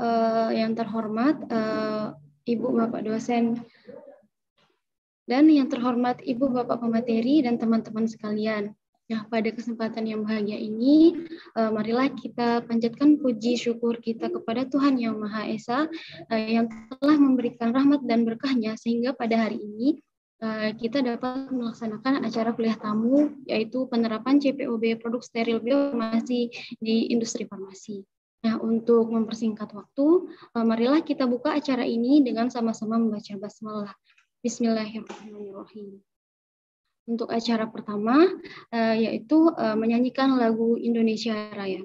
uh, yang terhormat uh, Ibu Bapak dosen dan yang terhormat Ibu Bapak pemateri dan teman-teman sekalian. Nah, pada kesempatan yang bahagia ini, uh, marilah kita panjatkan puji syukur kita kepada Tuhan Yang Maha Esa uh, yang telah memberikan rahmat dan berkahnya sehingga pada hari ini uh, kita dapat melaksanakan acara kuliah tamu yaitu penerapan CPOB produk steril biomasi di industri farmasi. Nah, untuk mempersingkat waktu, eh, marilah kita buka acara ini dengan sama-sama membaca basmalah. Bismillahirrahmanirrahim. Untuk acara pertama, eh, yaitu eh, menyanyikan lagu Indonesia Raya.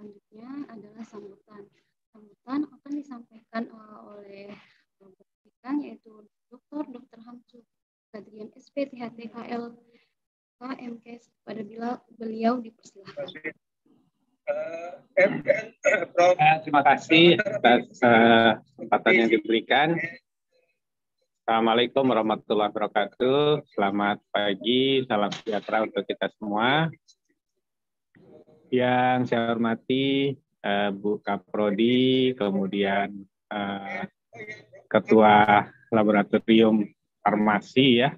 selanjutnya adalah sambutan. Sambutan akan disampaikan eh, oleh kelompok pendidikan yaitu Dr. Dr. Hamsu Gadrian SPTH TKL KMKes pada bila beliau dipersilahkan. Eh, eh, terima kasih atas kesempatan yang diberikan. Assalamualaikum warahmatullahi wabarakatuh. Selamat pagi, salam sejahtera untuk kita semua yang saya hormati uh, Bu Kaprodi, kemudian uh, Ketua Laboratorium Farmasi ya,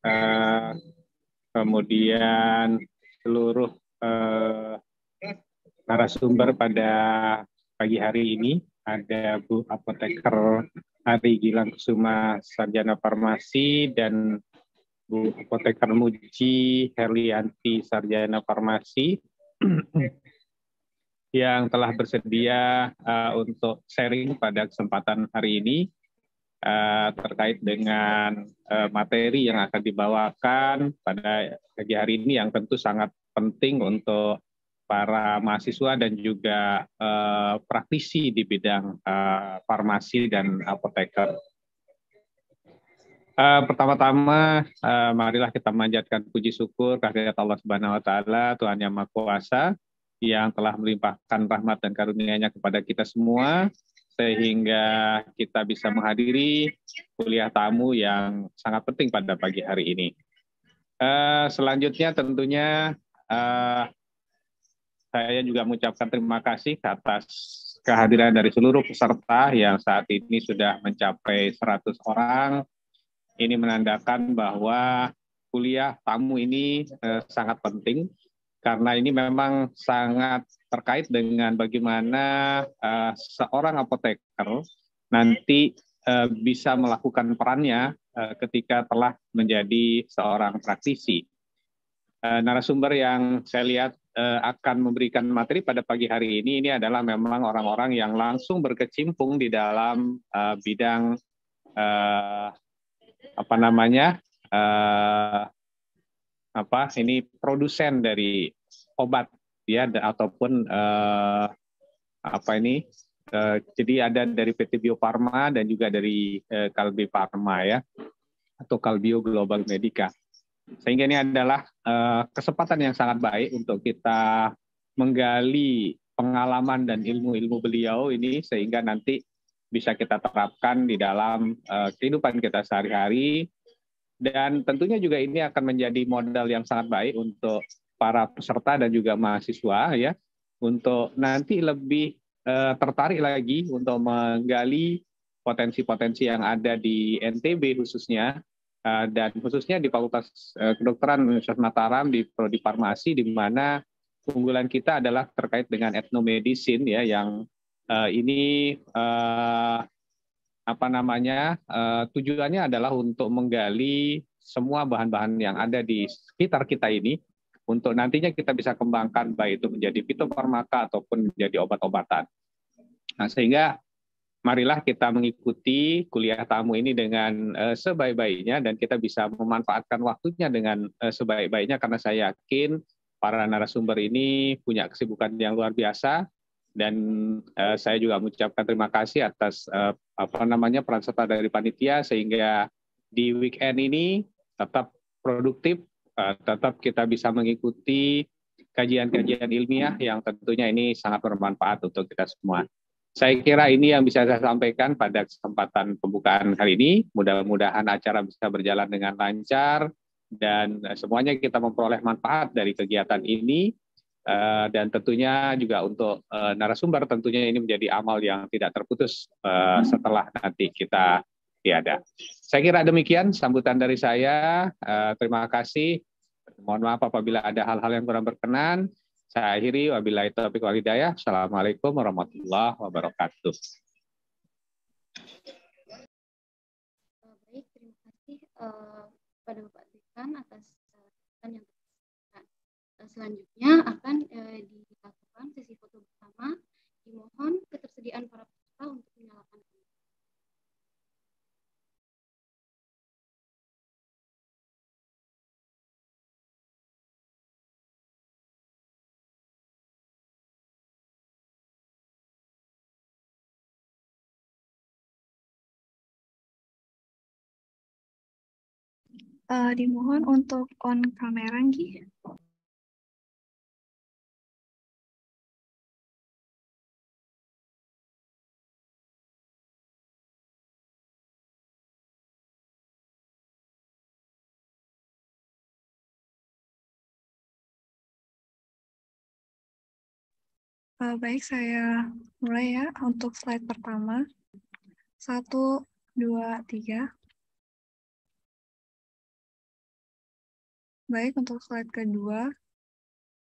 uh, kemudian seluruh uh, narasumber pada pagi hari ini ada Bu Apoteker Ari Gilang Kusuma Sarjana Farmasi dan Bu Apoteker Muji Herlianti Sarjana Farmasi yang telah bersedia uh, untuk sharing pada kesempatan hari ini uh, terkait dengan uh, materi yang akan dibawakan pada pagi hari ini yang tentu sangat penting untuk para mahasiswa dan juga uh, praktisi di bidang uh, farmasi dan apoteker. Uh, pertama-tama uh, marilah kita manjatkan puji syukur kehadirat Allah Subhanahu wa taala Tuhan yang Maha Kuasa yang telah melimpahkan rahmat dan karunia-Nya kepada kita semua sehingga kita bisa menghadiri kuliah tamu yang sangat penting pada pagi hari ini. Uh, selanjutnya tentunya uh, saya juga mengucapkan terima kasih atas kehadiran dari seluruh peserta yang saat ini sudah mencapai 100 orang ini menandakan bahwa kuliah tamu ini eh, sangat penting karena ini memang sangat terkait dengan bagaimana eh, seorang apoteker nanti eh, bisa melakukan perannya eh, ketika telah menjadi seorang praktisi. Eh, narasumber yang saya lihat eh, akan memberikan materi pada pagi hari ini ini adalah memang orang-orang yang langsung berkecimpung di dalam uh, bidang uh, apa namanya uh, apa ini produsen dari obat ya ataupun uh, apa ini uh, jadi ada dari PT Bio Farma dan juga dari uh, Kalbi Farma ya atau Kalbio Global Medica sehingga ini adalah uh, kesempatan yang sangat baik untuk kita menggali pengalaman dan ilmu-ilmu beliau ini sehingga nanti bisa kita terapkan di dalam uh, kehidupan kita sehari-hari dan tentunya juga ini akan menjadi modal yang sangat baik untuk para peserta dan juga mahasiswa ya untuk nanti lebih uh, tertarik lagi untuk menggali potensi-potensi yang ada di NTB khususnya uh, dan khususnya di Fakultas Kedokteran Universitas Mataram di Prodi Farmasi di mana unggulan kita adalah terkait dengan etnomedicine ya yang uh, ini uh, apa namanya uh, tujuannya adalah untuk menggali semua bahan-bahan yang ada di sekitar kita ini untuk nantinya kita bisa kembangkan baik itu menjadi fitofarmaka ataupun menjadi obat-obatan. Nah, sehingga marilah kita mengikuti kuliah tamu ini dengan uh, sebaik-baiknya dan kita bisa memanfaatkan waktunya dengan uh, sebaik-baiknya karena saya yakin para narasumber ini punya kesibukan yang luar biasa dan uh, saya juga mengucapkan terima kasih atas uh, apa namanya peran serta dari panitia sehingga di weekend ini tetap produktif, uh, tetap kita bisa mengikuti kajian-kajian ilmiah yang tentunya ini sangat bermanfaat untuk kita semua. Saya kira ini yang bisa saya sampaikan pada kesempatan pembukaan hari ini. Mudah-mudahan acara bisa berjalan dengan lancar dan semuanya kita memperoleh manfaat dari kegiatan ini Eh, dan tentunya juga untuk uh, narasumber tentunya ini menjadi amal yang tidak terputus uh, setelah nanti kita tiada. Saya kira demikian sambutan dari saya. Uh, terima kasih. Mohon maaf apabila ada hal-hal yang kurang berkenan. Saya akhiri wabillahi taufik walhidayah. Assalamualaikum warahmatullahi wabarakatuh. Baik, terima kasih uh, pada Bapak Dekan atas selanjutnya akan e, dilakukan sesi foto bersama. Dimohon ketersediaan para peserta untuk menyalakan kamera. uh, dimohon untuk on kamera Nggih. Uh, baik, saya mulai ya untuk slide pertama. Satu, dua, tiga. Baik, untuk slide kedua.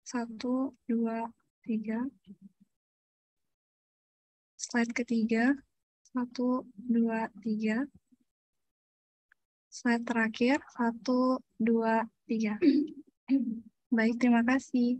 Satu, dua, tiga. Slide ketiga. Satu, dua, tiga. Slide terakhir. Satu, dua, tiga. Baik, terima kasih.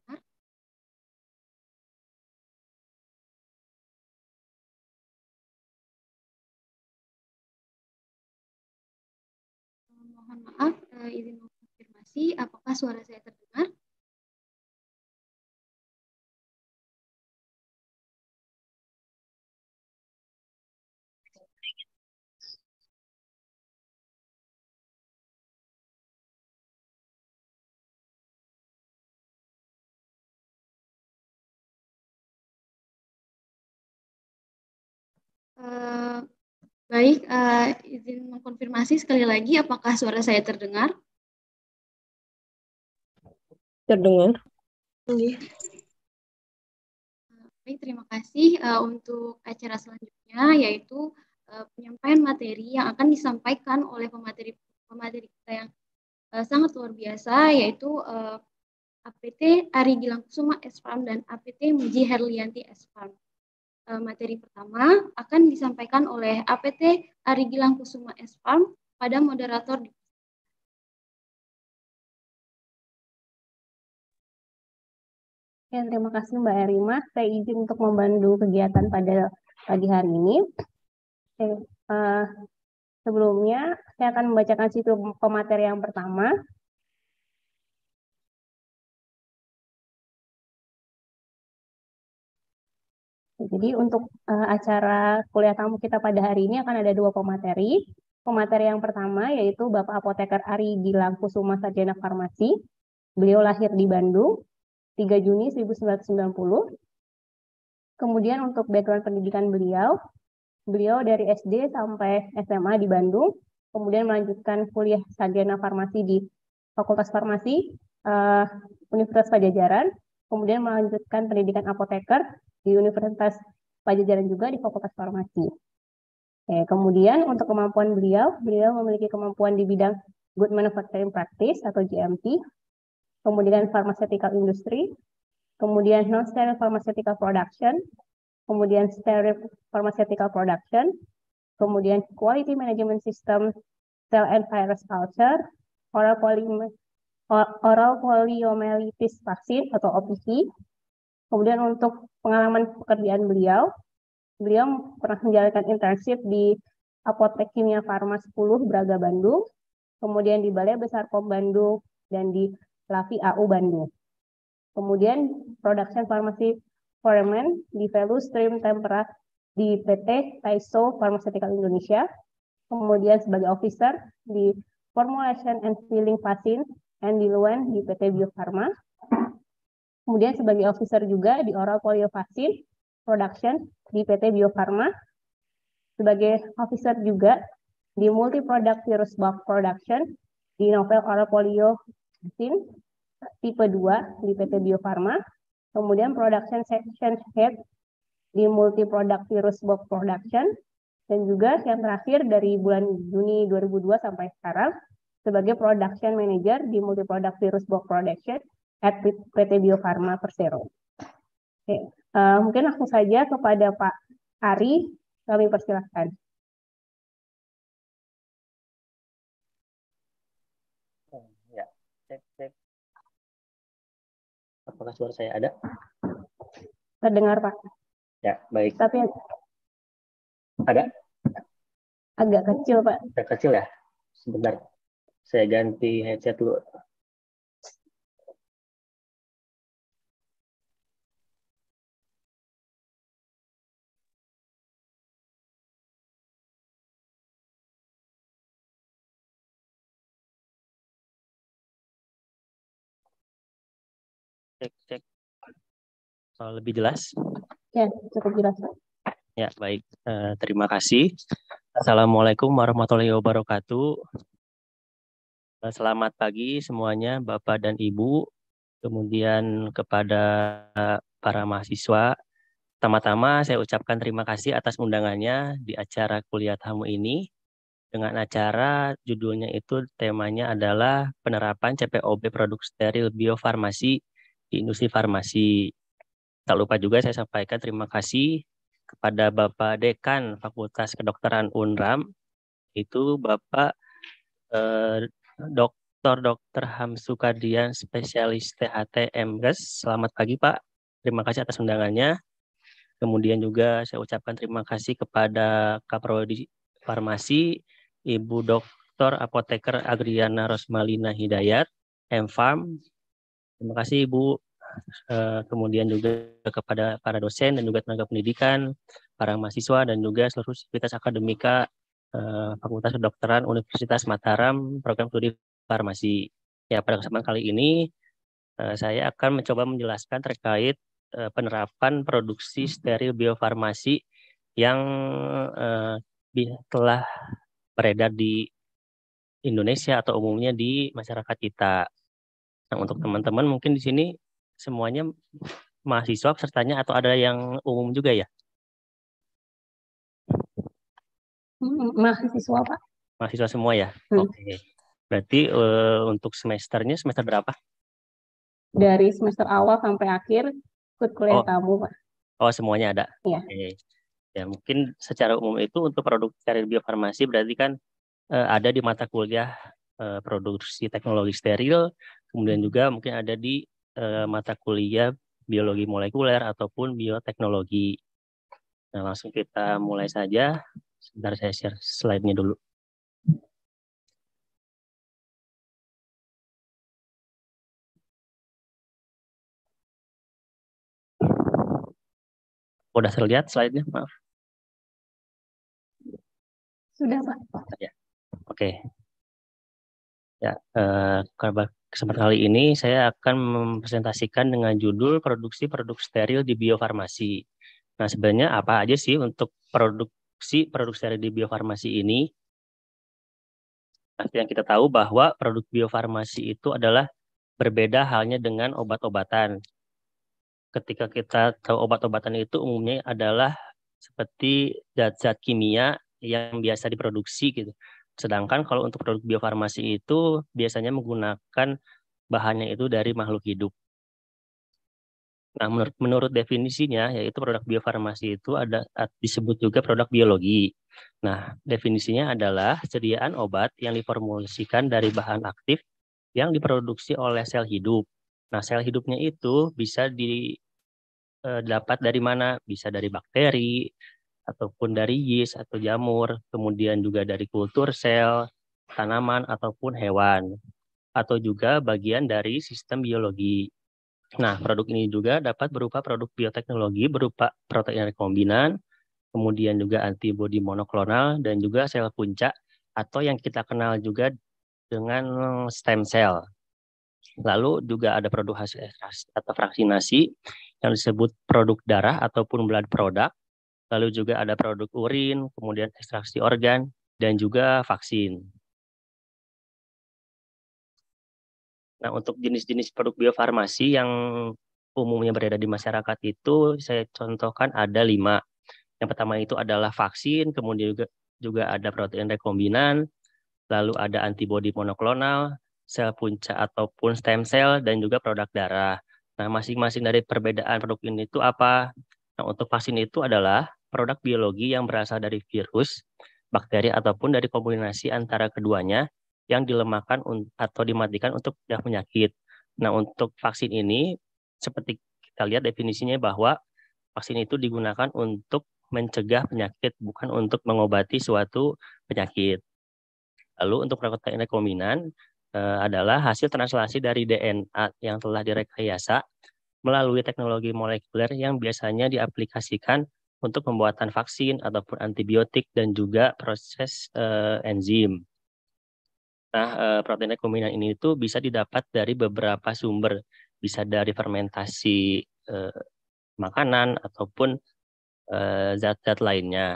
Mohon maaf, uh, izin mengkonfirmasi apakah suara saya terdengar? Uh, Baik, uh, izin mengkonfirmasi sekali lagi apakah suara saya terdengar? Terdengar. Iya. Baik, terima kasih uh, untuk acara selanjutnya yaitu uh, penyampaian materi yang akan disampaikan oleh pemateri pemateri kita yang uh, sangat luar biasa yaitu uh, APT Ari Gilang Kusuma S Farm dan APT Muji Herlianti S Farm. Eh, materi pertama akan disampaikan oleh APT Ari Gilang Kusuma S. Farm pada moderator Ya, terima kasih Mbak Erima. Saya izin untuk membantu kegiatan pada pagi hari ini. Saya, uh, eh, sebelumnya, saya akan membacakan situ pemateri yang pertama, Jadi untuk uh, acara kuliah tamu kita pada hari ini akan ada dua pemateri. Pemateri yang pertama yaitu Bapak Apoteker Ari di Gilang Kusuma Sarjana Farmasi. Beliau lahir di Bandung 3 Juni 1990. Kemudian untuk background pendidikan beliau, beliau dari SD sampai SMA di Bandung, kemudian melanjutkan kuliah sarjana farmasi di Fakultas Farmasi uh, Universitas Pajajaran, kemudian melanjutkan pendidikan apoteker di Universitas Pajajaran juga di Fakultas Farmasi. Oke, eh, kemudian untuk kemampuan beliau, beliau memiliki kemampuan di bidang Good Manufacturing Practice atau GMP, kemudian Pharmaceutical Industry, kemudian Non-Sterile Pharmaceutical Production, kemudian Sterile Pharmaceutical Production, kemudian Quality Management System, Cell and Virus Culture, Oral, poly, oral Poliomyelitis Vaksin atau OPV, Kemudian untuk pengalaman pekerjaan beliau, beliau pernah menjalankan internship di Apotek Kimia Farma 10 Braga Bandung, kemudian di Balai Besar Kom Bandung, dan di Lavi AU Bandung. Kemudian Production Pharmacy Foreman di Velu Stream Tempera di PT Taiso Pharmaceutical Indonesia, kemudian sebagai officer di Formulation and Filling Vaccine and di di PT Bio Farma, Kemudian sebagai officer juga di oral polio vaksin production di PT Bio Farma. Sebagai officer juga di multi product virus bulk production di novel oral polio vaksin tipe 2 di PT Bio Farma. Kemudian production section head di multi product virus bulk production dan juga yang terakhir dari bulan Juni 2002 sampai sekarang sebagai production manager di multi product virus box production at PT Bio Farma Persero. Oke, uh, mungkin langsung saja kepada Pak Ari, kami persilahkan. Hmm, ya, cek cek. Apakah suara saya ada? Terdengar Pak. Ya, baik. Tapi ada? Agak kecil Pak. Agak kecil ya. Sebentar, saya ganti headset dulu. lebih jelas? Ya, cukup jelas. Ya, baik. Eh, terima kasih. Assalamualaikum warahmatullahi wabarakatuh. Eh, selamat pagi semuanya, Bapak dan Ibu. Kemudian kepada para mahasiswa, pertama-tama saya ucapkan terima kasih atas undangannya di acara kuliah tamu ini dengan acara judulnya itu temanya adalah penerapan CPOB produk steril biofarmasi di industri farmasi. Tak lupa juga saya sampaikan terima kasih kepada Bapak Dekan Fakultas Kedokteran UNRAM, itu Bapak eh, Dr. Dr. Hamsukadian, spesialis THT MGES. Selamat pagi Pak, terima kasih atas undangannya. Kemudian juga saya ucapkan terima kasih kepada Kaprodi Farmasi, Ibu Dr. Apoteker Agriana Rosmalina Hidayat, M-Farm. Terima kasih Ibu Eh, kemudian juga kepada para dosen dan juga tenaga pendidikan, para mahasiswa dan juga seluruh aktivitas akademika eh, Fakultas Kedokteran Universitas Mataram program studi farmasi. Ya, pada kesempatan kali ini eh, saya akan mencoba menjelaskan terkait penerapan produksi steril biofarmasi yang telah beredar di Indonesia atau umumnya di masyarakat kita. Nah, untuk teman-teman mungkin di sini semuanya mahasiswa pesertanya atau ada yang umum juga ya? Hmm, mahasiswa Pak. Mahasiswa semua ya. Hmm. Oke. Okay. Berarti uh, untuk semesternya semester berapa? Dari semester awal sampai akhir ikut kuliah oh. tamu Pak. Oh semuanya ada. Iya. Okay. Ya mungkin secara umum itu untuk produk karir biofarmasi berarti kan uh, ada di mata kuliah uh, produksi teknologi steril, kemudian juga mungkin ada di eh, mata kuliah biologi molekuler ataupun bioteknologi. Nah, langsung kita mulai saja. Sebentar saya share slide-nya dulu. Sudah terlihat slide-nya? Maaf. Sudah, Pak. Ya. Oke. Okay. Ya, eh, Kesempatan kali ini saya akan mempresentasikan dengan judul produksi produk steril di biofarmasi. Nah, sebenarnya apa aja sih untuk produksi produk steril di biofarmasi ini? Nah, yang kita tahu bahwa produk biofarmasi itu adalah berbeda halnya dengan obat-obatan. Ketika kita tahu obat-obatan itu umumnya adalah seperti zat-zat kimia yang biasa diproduksi gitu. Sedangkan kalau untuk produk biofarmasi itu biasanya menggunakan bahannya itu dari makhluk hidup. Nah, menurut, menurut definisinya, yaitu produk biofarmasi itu ada disebut juga produk biologi. Nah, definisinya adalah sediaan obat yang diformulasikan dari bahan aktif yang diproduksi oleh sel hidup. Nah, sel hidupnya itu bisa didapat e, dari mana? Bisa dari bakteri, ataupun dari yeast atau jamur, kemudian juga dari kultur sel, tanaman ataupun hewan, atau juga bagian dari sistem biologi. Nah, produk ini juga dapat berupa produk bioteknologi berupa protein rekombinan, kemudian juga antibodi monoklonal dan juga sel puncak atau yang kita kenal juga dengan stem cell. Lalu juga ada produk hasil atau fraksinasi yang disebut produk darah ataupun blood product lalu juga ada produk urin, kemudian ekstraksi organ, dan juga vaksin. Nah, untuk jenis-jenis produk biofarmasi yang umumnya berada di masyarakat itu saya contohkan ada lima. Yang pertama itu adalah vaksin, kemudian juga juga ada protein rekombinan, lalu ada antibodi monoklonal, sel punca ataupun stem cell, dan juga produk darah. Nah, masing-masing dari perbedaan produk ini itu apa? Nah, untuk vaksin itu adalah produk biologi yang berasal dari virus, bakteri, ataupun dari kombinasi antara keduanya yang dilemahkan atau dimatikan untuk tidak penyakit. Nah, untuk vaksin ini, seperti kita lihat definisinya bahwa vaksin itu digunakan untuk mencegah penyakit, bukan untuk mengobati suatu penyakit. Lalu untuk protein rekombinan eh, adalah hasil translasi dari DNA yang telah direkayasa melalui teknologi molekuler yang biasanya diaplikasikan untuk pembuatan vaksin ataupun antibiotik dan juga proses uh, enzim. Nah, uh, eh, protein rekombinan ini itu bisa didapat dari beberapa sumber, bisa dari fermentasi uh, makanan ataupun zat-zat lainnya.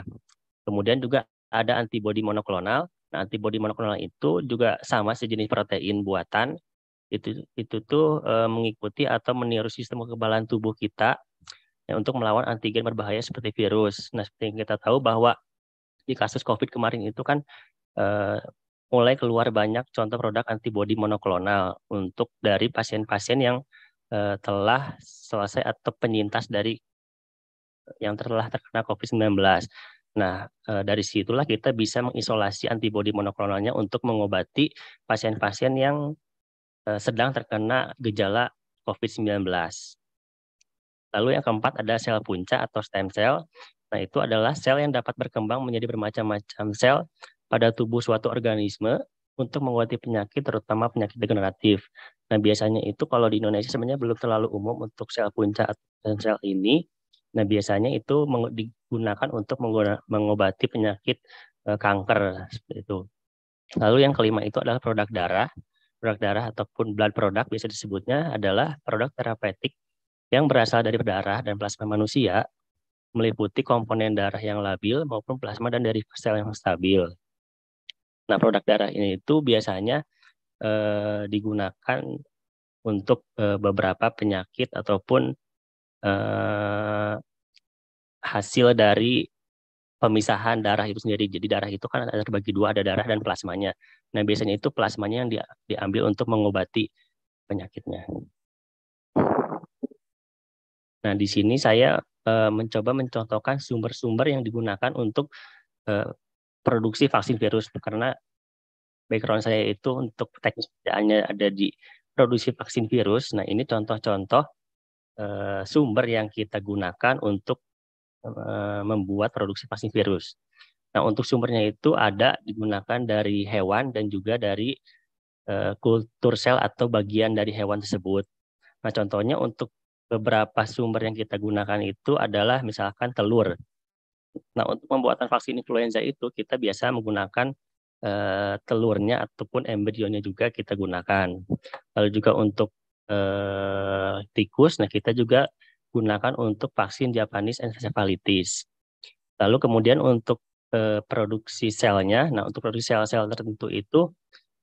Kemudian juga ada antibodi monoklonal. Nah, antibodi monoklonal itu juga sama sejenis protein buatan. Itu itu tuh mengikuti atau meniru sistem kekebalan tubuh kita ya, untuk melawan antigen berbahaya seperti virus. Nah, seperti yang kita tahu bahwa di kasus COVID kemarin itu kan eh, mulai keluar banyak contoh produk antibodi monoklonal untuk dari pasien-pasien yang eh, telah selesai atau penyintas dari eh, yang telah terkena COVID-19. Nah, eh, dari situlah kita bisa mengisolasi antibodi monoklonalnya untuk mengobati pasien-pasien yang eh, sedang terkena gejala COVID-19. Lalu yang keempat ada sel punca atau stem cell. Nah, itu adalah sel yang dapat berkembang menjadi bermacam-macam sel pada tubuh suatu organisme untuk mengobati penyakit, terutama penyakit degeneratif. Nah, biasanya itu kalau di Indonesia sebenarnya belum terlalu umum untuk sel punca atau stem cell ini. Nah, biasanya itu digunakan untuk mengobati penyakit eh, kanker seperti itu. Lalu yang kelima itu adalah produk darah. Produk darah ataupun blood product bisa disebutnya adalah produk terapeutik yang berasal dari darah dan plasma manusia meliputi komponen darah yang labil maupun plasma dan dari sel yang stabil. Nah, produk darah ini itu biasanya eh, digunakan untuk eh, beberapa penyakit ataupun eh, hasil dari pemisahan darah itu sendiri. Jadi darah itu kan ada terbagi dua, ada darah dan plasmanya. Nah, biasanya itu plasmanya yang di, diambil untuk mengobati penyakitnya. Nah, di sini saya uh, mencoba mencontohkan sumber-sumber yang digunakan untuk uh, produksi vaksin virus karena background saya itu untuk teknis pekerjaannya ada di produksi vaksin virus. Nah, ini contoh-contoh uh, sumber yang kita gunakan untuk membuat produksi vaksin virus. Nah, untuk sumbernya itu ada digunakan dari hewan dan juga dari uh, kultur sel atau bagian dari hewan tersebut. Nah, contohnya untuk beberapa sumber yang kita gunakan itu adalah misalkan telur. Nah, untuk pembuatan vaksin influenza itu kita biasa menggunakan e, telurnya ataupun embrionya juga kita gunakan. Lalu juga untuk e, tikus, nah kita juga gunakan untuk vaksin Japanese encephalitis. Lalu kemudian untuk e, produksi selnya, nah untuk produksi sel-sel tertentu itu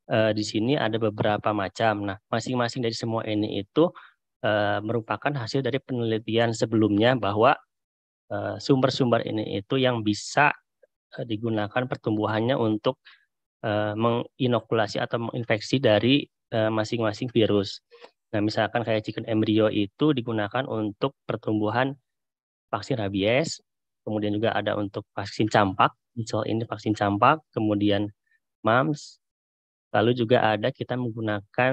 e, di sini ada beberapa macam. Nah, masing-masing dari semua ini itu Eh, merupakan hasil dari penelitian sebelumnya bahwa eh, sumber-sumber ini itu yang bisa eh, digunakan pertumbuhannya untuk menginokulasi atau menginfeksi dari masing-masing virus. Nah, misalkan kayak chicken embryo itu digunakan untuk pertumbuhan vaksin rabies, kemudian juga ada untuk vaksin campak, misal ini vaksin campak, kemudian mams, lalu juga ada kita menggunakan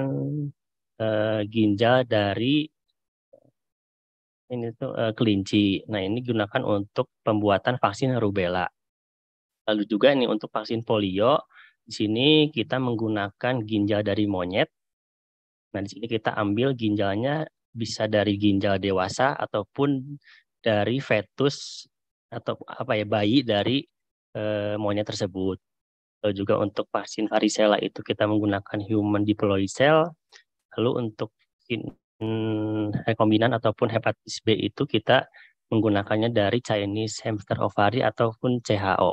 Eh, ginjal dari ini tuh eh, kelinci. Nah ini gunakan untuk pembuatan vaksin rubella. Lalu juga ini untuk vaksin polio. Di sini kita menggunakan ginjal dari monyet. Nah di sini kita ambil ginjalnya bisa dari ginjal dewasa ataupun dari fetus atau apa ya bayi dari eh, monyet tersebut. Lalu juga untuk vaksin varicella itu kita menggunakan human diploid cell. Lalu untuk rekombinan ataupun hepatitis B itu kita menggunakannya dari Chinese hamster ovary ataupun CHO.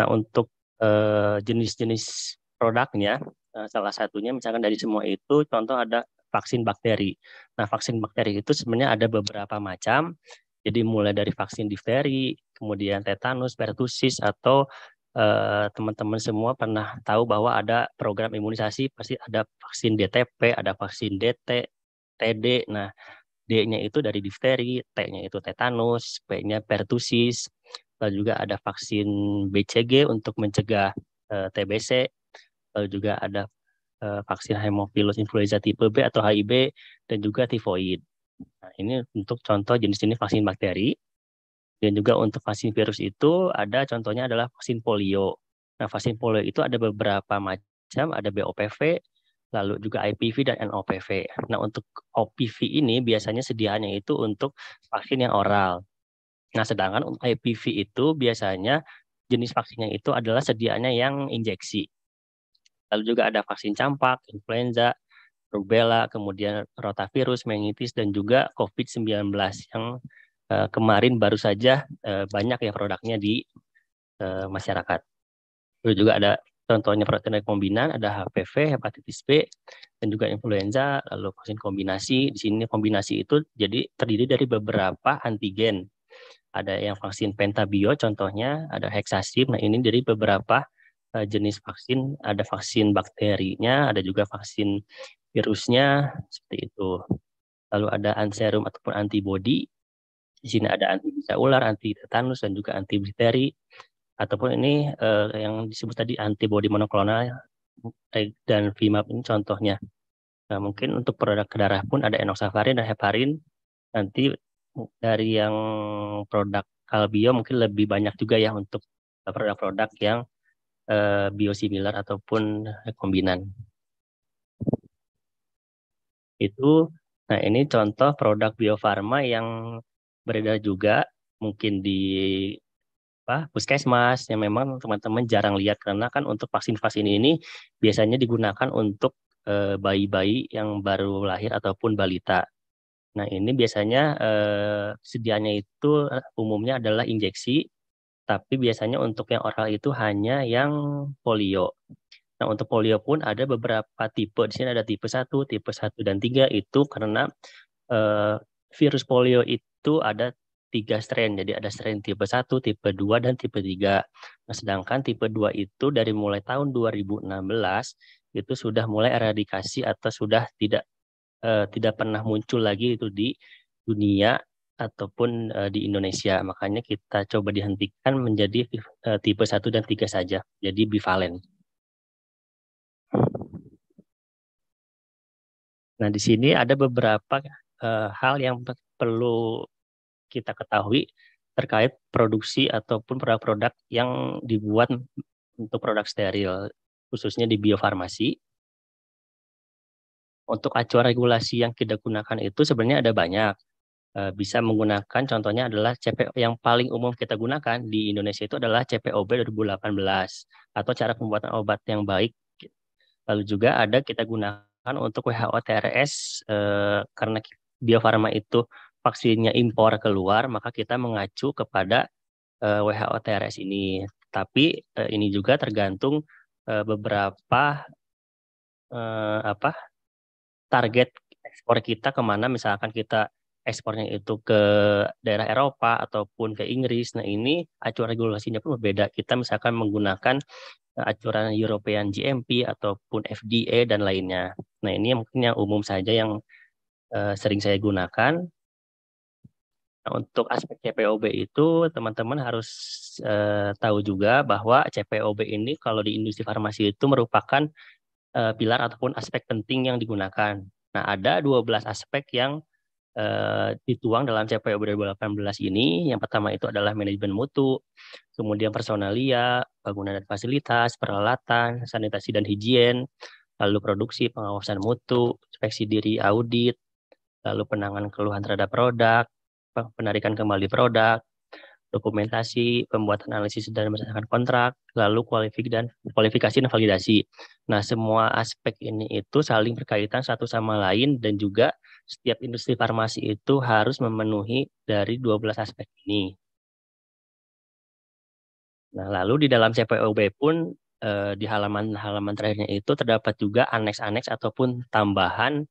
Nah, untuk eh, jenis-jenis eh, produknya, salah satunya misalkan dari semua itu, contoh ada vaksin bakteri. Nah, vaksin bakteri itu sebenarnya ada beberapa macam. Jadi mulai dari vaksin difteri, kemudian tetanus, pertusis, atau Eh, teman-teman semua pernah tahu bahwa ada program imunisasi pasti ada vaksin DTP, ada vaksin DT, TD. Nah, D-nya itu dari difteri, T-nya itu tetanus, P-nya pertusis, lalu juga ada vaksin BCG untuk mencegah e, eh, TBC, lalu juga ada e, vaksin hemophilus influenza tipe B atau HIB dan juga tifoid. Nah, ini untuk contoh jenis-jenis vaksin bakteri. Dan juga untuk vaksin virus itu ada contohnya adalah vaksin polio. Nah, vaksin polio itu ada beberapa macam, ada BOPV, lalu juga IPV dan NOPV. Nah, untuk OPV ini biasanya sediaannya itu untuk vaksin yang oral. Nah, sedangkan untuk IPV itu biasanya jenis vaksinnya itu adalah sediaannya yang injeksi. Lalu juga ada vaksin campak, influenza, rubella, kemudian rotavirus, meningitis, dan juga COVID-19 yang Eh, kemarin baru saja uh, banyak ya produknya di uh, masyarakat. Lalu juga ada contohnya protein rekombinan, ada HPV, hepatitis B, dan juga influenza, lalu vaksin kombinasi. Di sini kombinasi itu jadi terdiri dari beberapa antigen. Ada yang vaksin pentabio contohnya, ada hexasim. Nah, ini dari beberapa uh, jenis vaksin, ada vaksin bakterinya, ada juga vaksin virusnya seperti itu. Lalu ada anserum ataupun antibody. Di sini ada anti bisa ular, anti tetanus, dan juga anti bakteri Ataupun ini eh, yang disebut tadi antibody monoklonal eh, dan VMAP ini contohnya. Nah, mungkin untuk produk ke darah pun ada enoxaparin dan heparin. Nanti dari yang produk albio mungkin lebih banyak juga ya untuk produk-produk yang eh, biosimilar ataupun kombinan. Itu, nah ini contoh produk biofarma yang beredar juga mungkin di apa puskesmas yang memang teman-teman jarang lihat karena kan untuk vaksin-vaksin ini biasanya digunakan untuk eh, bayi-bayi e, yang baru lahir ataupun balita. Nah, ini biasanya e, sedianya itu umumnya adalah injeksi, tapi biasanya untuk yang oral itu hanya yang polio. Nah, untuk polio pun ada beberapa tipe. Di sini ada tipe 1, tipe 1 dan 3 itu karena e, virus polio itu itu ada tiga strain. Jadi ada strain tipe 1, tipe 2, dan tipe 3. Nah, sedangkan tipe 2 itu dari mulai tahun 2016 itu sudah mulai eradikasi atau sudah tidak eh, tidak pernah muncul lagi itu di dunia ataupun eh, di Indonesia. Makanya kita coba dihentikan menjadi eh, tipe 1 dan 3 saja. Jadi bivalen. Nah, di sini ada beberapa eh, hal yang perlu kita ketahui terkait produksi ataupun produk-produk yang dibuat untuk produk steril, khususnya di biofarmasi. Untuk acuan regulasi yang kita gunakan itu sebenarnya ada banyak. Eh, bisa menggunakan contohnya adalah CPO yang paling umum kita gunakan di Indonesia itu adalah CPOB 2018 atau cara pembuatan obat yang baik. Lalu juga ada kita gunakan untuk WHO TRS eh, karena biofarma itu vaksinnya impor keluar, maka kita mengacu kepada uh, eh, WHO TRS ini. Tapi uh, ini juga tergantung uh, beberapa uh, apa target ekspor kita kemana. Misalkan kita ekspornya itu ke daerah Eropa ataupun ke Inggris. Nah ini acuan regulasinya pun berbeda. Kita misalkan menggunakan acuan European GMP ataupun FDA dan lainnya. Nah ini mungkin yang umum saja yang uh, sering saya gunakan. Nah, untuk aspek CPOB itu teman-teman harus eh, tahu juga bahwa CPOB ini kalau di industri farmasi itu merupakan eh, pilar ataupun aspek penting yang digunakan. Nah, ada 12 aspek yang eh, dituang dalam CPOB 2018 ini. Yang pertama itu adalah manajemen mutu, kemudian personalia, bangunan dan fasilitas, peralatan, sanitasi dan higien, lalu produksi, pengawasan mutu, inspeksi diri, audit, lalu penanganan keluhan terhadap produk, penarikan kembali produk, dokumentasi, pembuatan analisis dan merencanakan kontrak, lalu kualifik dan kualifikasi dan validasi. Nah, semua aspek ini itu saling berkaitan satu sama lain dan juga setiap industri farmasi itu harus memenuhi dari 12 aspek ini. Nah, lalu di dalam CPOB pun eh, di halaman-halaman terakhirnya itu terdapat juga aneks-aneks ataupun tambahan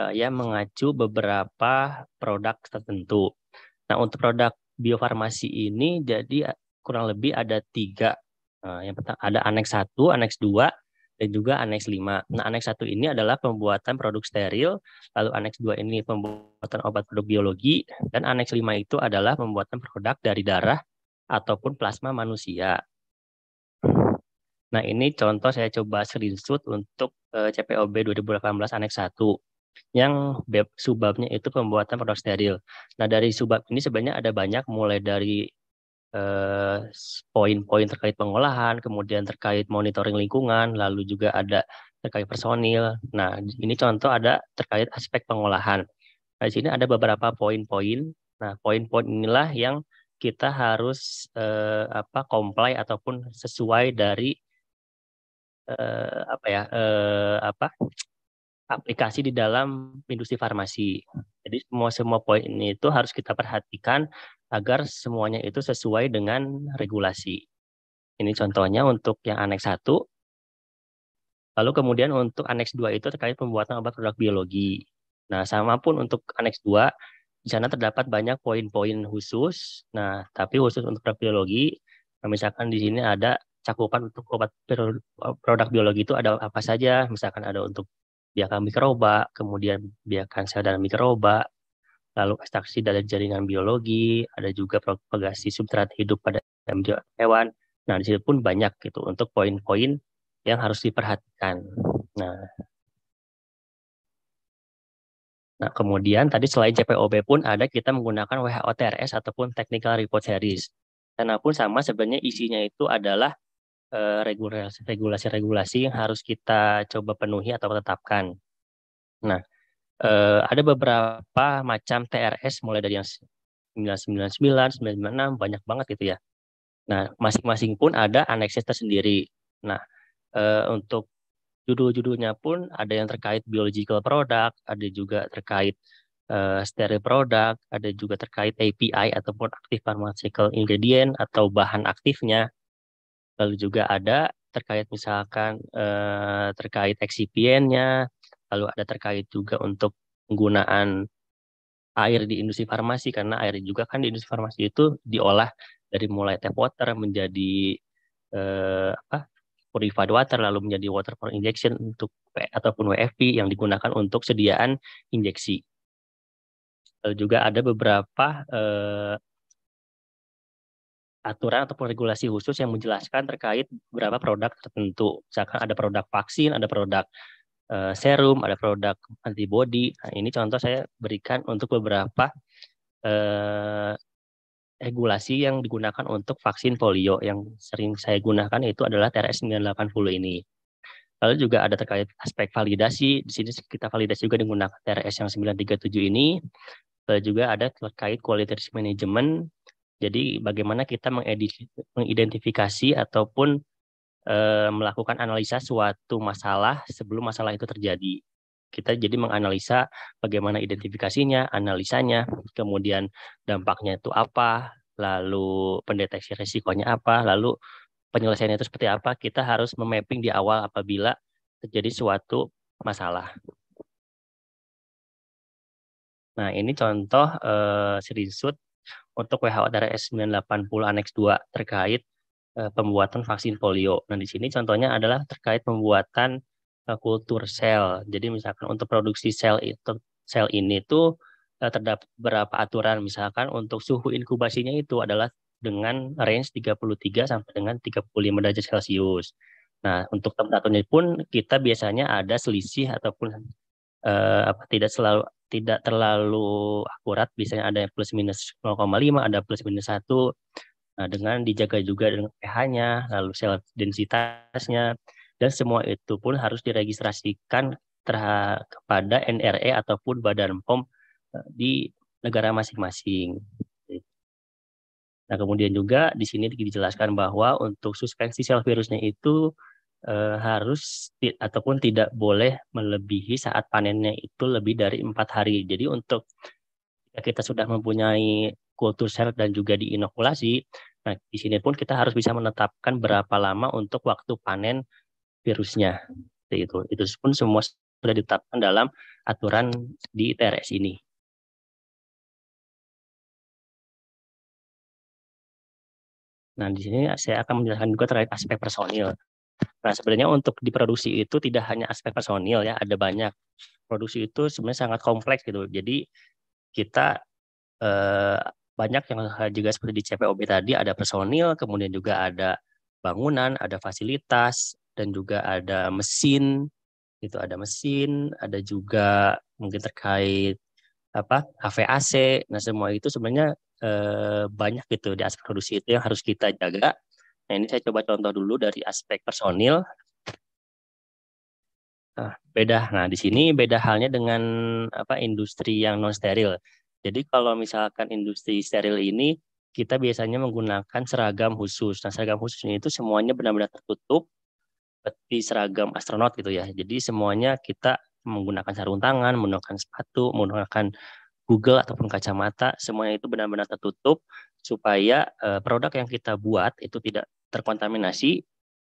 eh, yang mengacu beberapa produk tertentu. Nah untuk produk biofarmasi ini jadi eh, kurang lebih ada tiga. Nah, yang pertama ada aneks satu, aneks dua, dan juga aneks lima. Nah, aneks satu ini adalah pembuatan produk steril, lalu aneks dua ini pembuatan obat produk biologi, dan aneks lima itu adalah pembuatan produk dari darah ataupun plasma manusia. Nah, ini contoh saya coba screenshot untuk CPOB 2018 aneks satu yang subabnya itu pembuatan produk steril. Nah dari subab ini sebenarnya ada banyak mulai dari poin eh, poin-poin terkait pengolahan, kemudian terkait monitoring lingkungan, lalu juga ada terkait personil. Nah ini contoh ada terkait aspek pengolahan. Nah, di sini ada beberapa poin-poin. Nah poin-poin inilah yang kita harus eh, apa comply ataupun sesuai dari eh, apa ya eh, apa aplikasi di dalam industri farmasi. Jadi semua semua poin ini itu harus kita perhatikan agar semuanya itu sesuai dengan regulasi. Ini contohnya untuk yang aneks 1. Lalu kemudian untuk aneks dua itu terkait pembuatan obat produk biologi. Nah, sama pun untuk aneks dua di sana terdapat banyak poin-poin khusus. Nah, tapi khusus untuk produk biologi, nah misalkan di sini ada cakupan untuk obat produk biologi itu ada apa saja, misalkan ada untuk biakan mikroba, kemudian biakan sel dalam mikroba, lalu ekstraksi dari jaringan biologi, ada juga propagasi substrat hidup pada embrio hewan. Nah, di situ pun banyak gitu untuk poin-poin yang harus diperhatikan. Nah, Nah, kemudian tadi selain JPOB pun ada kita menggunakan WHO TRS ataupun Technical Report Series. Karena pun sama sebenarnya isinya itu adalah Eh, regulasi-regulasi yang harus kita coba penuhi atau tetapkan. Nah, eh, ada beberapa macam TRS mulai dari yang 999, 996 banyak banget gitu ya. Nah, masing-masing pun ada aneksis tersendiri. Nah, eh, untuk judul-judulnya pun ada yang terkait biological product, ada juga terkait uh, steril product, ada juga terkait API ataupun active pharmaceutical ingredient atau bahan aktifnya lalu juga ada terkait misalkan eh, terkait eksipiennya, lalu ada terkait juga untuk penggunaan air di industri farmasi karena air juga kan di industri farmasi itu diolah dari mulai tap water menjadi eh, apa purified water lalu menjadi water for injection untuk ataupun WFP yang digunakan untuk sediaan injeksi. Lalu juga ada beberapa eh, aturan ataupun regulasi khusus yang menjelaskan terkait beberapa produk tertentu. Misalkan ada produk vaksin, ada produk uh, serum, ada produk antibody. Nah, ini contoh saya berikan untuk beberapa uh, regulasi yang digunakan untuk vaksin polio yang sering saya gunakan itu adalah TRS 980 ini. Lalu juga ada terkait aspek validasi. Di sini kita validasi juga menggunakan TRS yang 937 ini. Lalu eh, juga ada terkait quality risk management jadi bagaimana kita mengidentifikasi ataupun e, melakukan analisa suatu masalah sebelum masalah itu terjadi. Kita jadi menganalisa bagaimana identifikasinya, analisanya, kemudian dampaknya itu apa, lalu pendeteksi resikonya apa, lalu penyelesaiannya itu seperti apa. Kita harus memapping di awal apabila terjadi suatu masalah. Nah, ini contoh eh, screenshot untuk WHO dari s 980 Aneks 2 terkait e, pembuatan vaksin polio. Nah, di sini contohnya adalah terkait pembuatan e, kultur sel. Jadi misalkan untuk produksi sel itu sel ini itu e, eh, terdapat beberapa aturan misalkan untuk suhu inkubasinya itu adalah dengan range 33 sampai dengan 35 derajat Celcius. Nah, untuk temperaturnya pun kita biasanya ada selisih ataupun e, apa tidak selalu tidak terlalu akurat, biasanya ada plus minus 0,5, ada plus minus 1. Nah, dengan dijaga juga dengan pH-nya, lalu sel densitasnya, dan semua itu pun harus diregistrasikan kepada NRE ataupun Badan POM eh, di negara masing-masing. Nah, kemudian juga di sini dijelaskan bahwa untuk suspensi sel virusnya itu eh, harus ataupun tidak boleh melebihi saat panennya itu lebih dari empat hari. Jadi untuk ya kita sudah mempunyai kultur sel dan juga diinokulasi, nah di sini pun kita harus bisa menetapkan berapa lama untuk waktu panen virusnya. Itu itu pun semua sudah ditetapkan dalam aturan di TRS ini. Nah, di sini saya akan menjelaskan juga terkait aspek personil. Nah, sebenarnya untuk diproduksi itu tidak hanya aspek personil ya, ada banyak. Produksi itu sebenarnya sangat kompleks gitu. Jadi kita eh, banyak yang juga seperti di CPOB tadi ada personil, kemudian juga ada bangunan, ada fasilitas, dan juga ada mesin itu ada mesin, ada juga mungkin terkait apa HVAC. Nah, semua itu sebenarnya eh, banyak gitu di aspek produksi itu yang harus kita jaga Nah, ini saya coba contoh dulu dari aspek personil. Nah, beda. Nah, di sini beda halnya dengan apa industri yang non steril. Jadi kalau misalkan industri steril ini kita biasanya menggunakan seragam khusus. Nah, seragam khusus ini itu semuanya benar-benar tertutup seperti seragam astronot gitu ya. Jadi semuanya kita menggunakan sarung tangan, menggunakan sepatu, menggunakan Google ataupun kacamata, semuanya itu benar-benar tertutup supaya eh, produk yang kita buat itu tidak terkontaminasi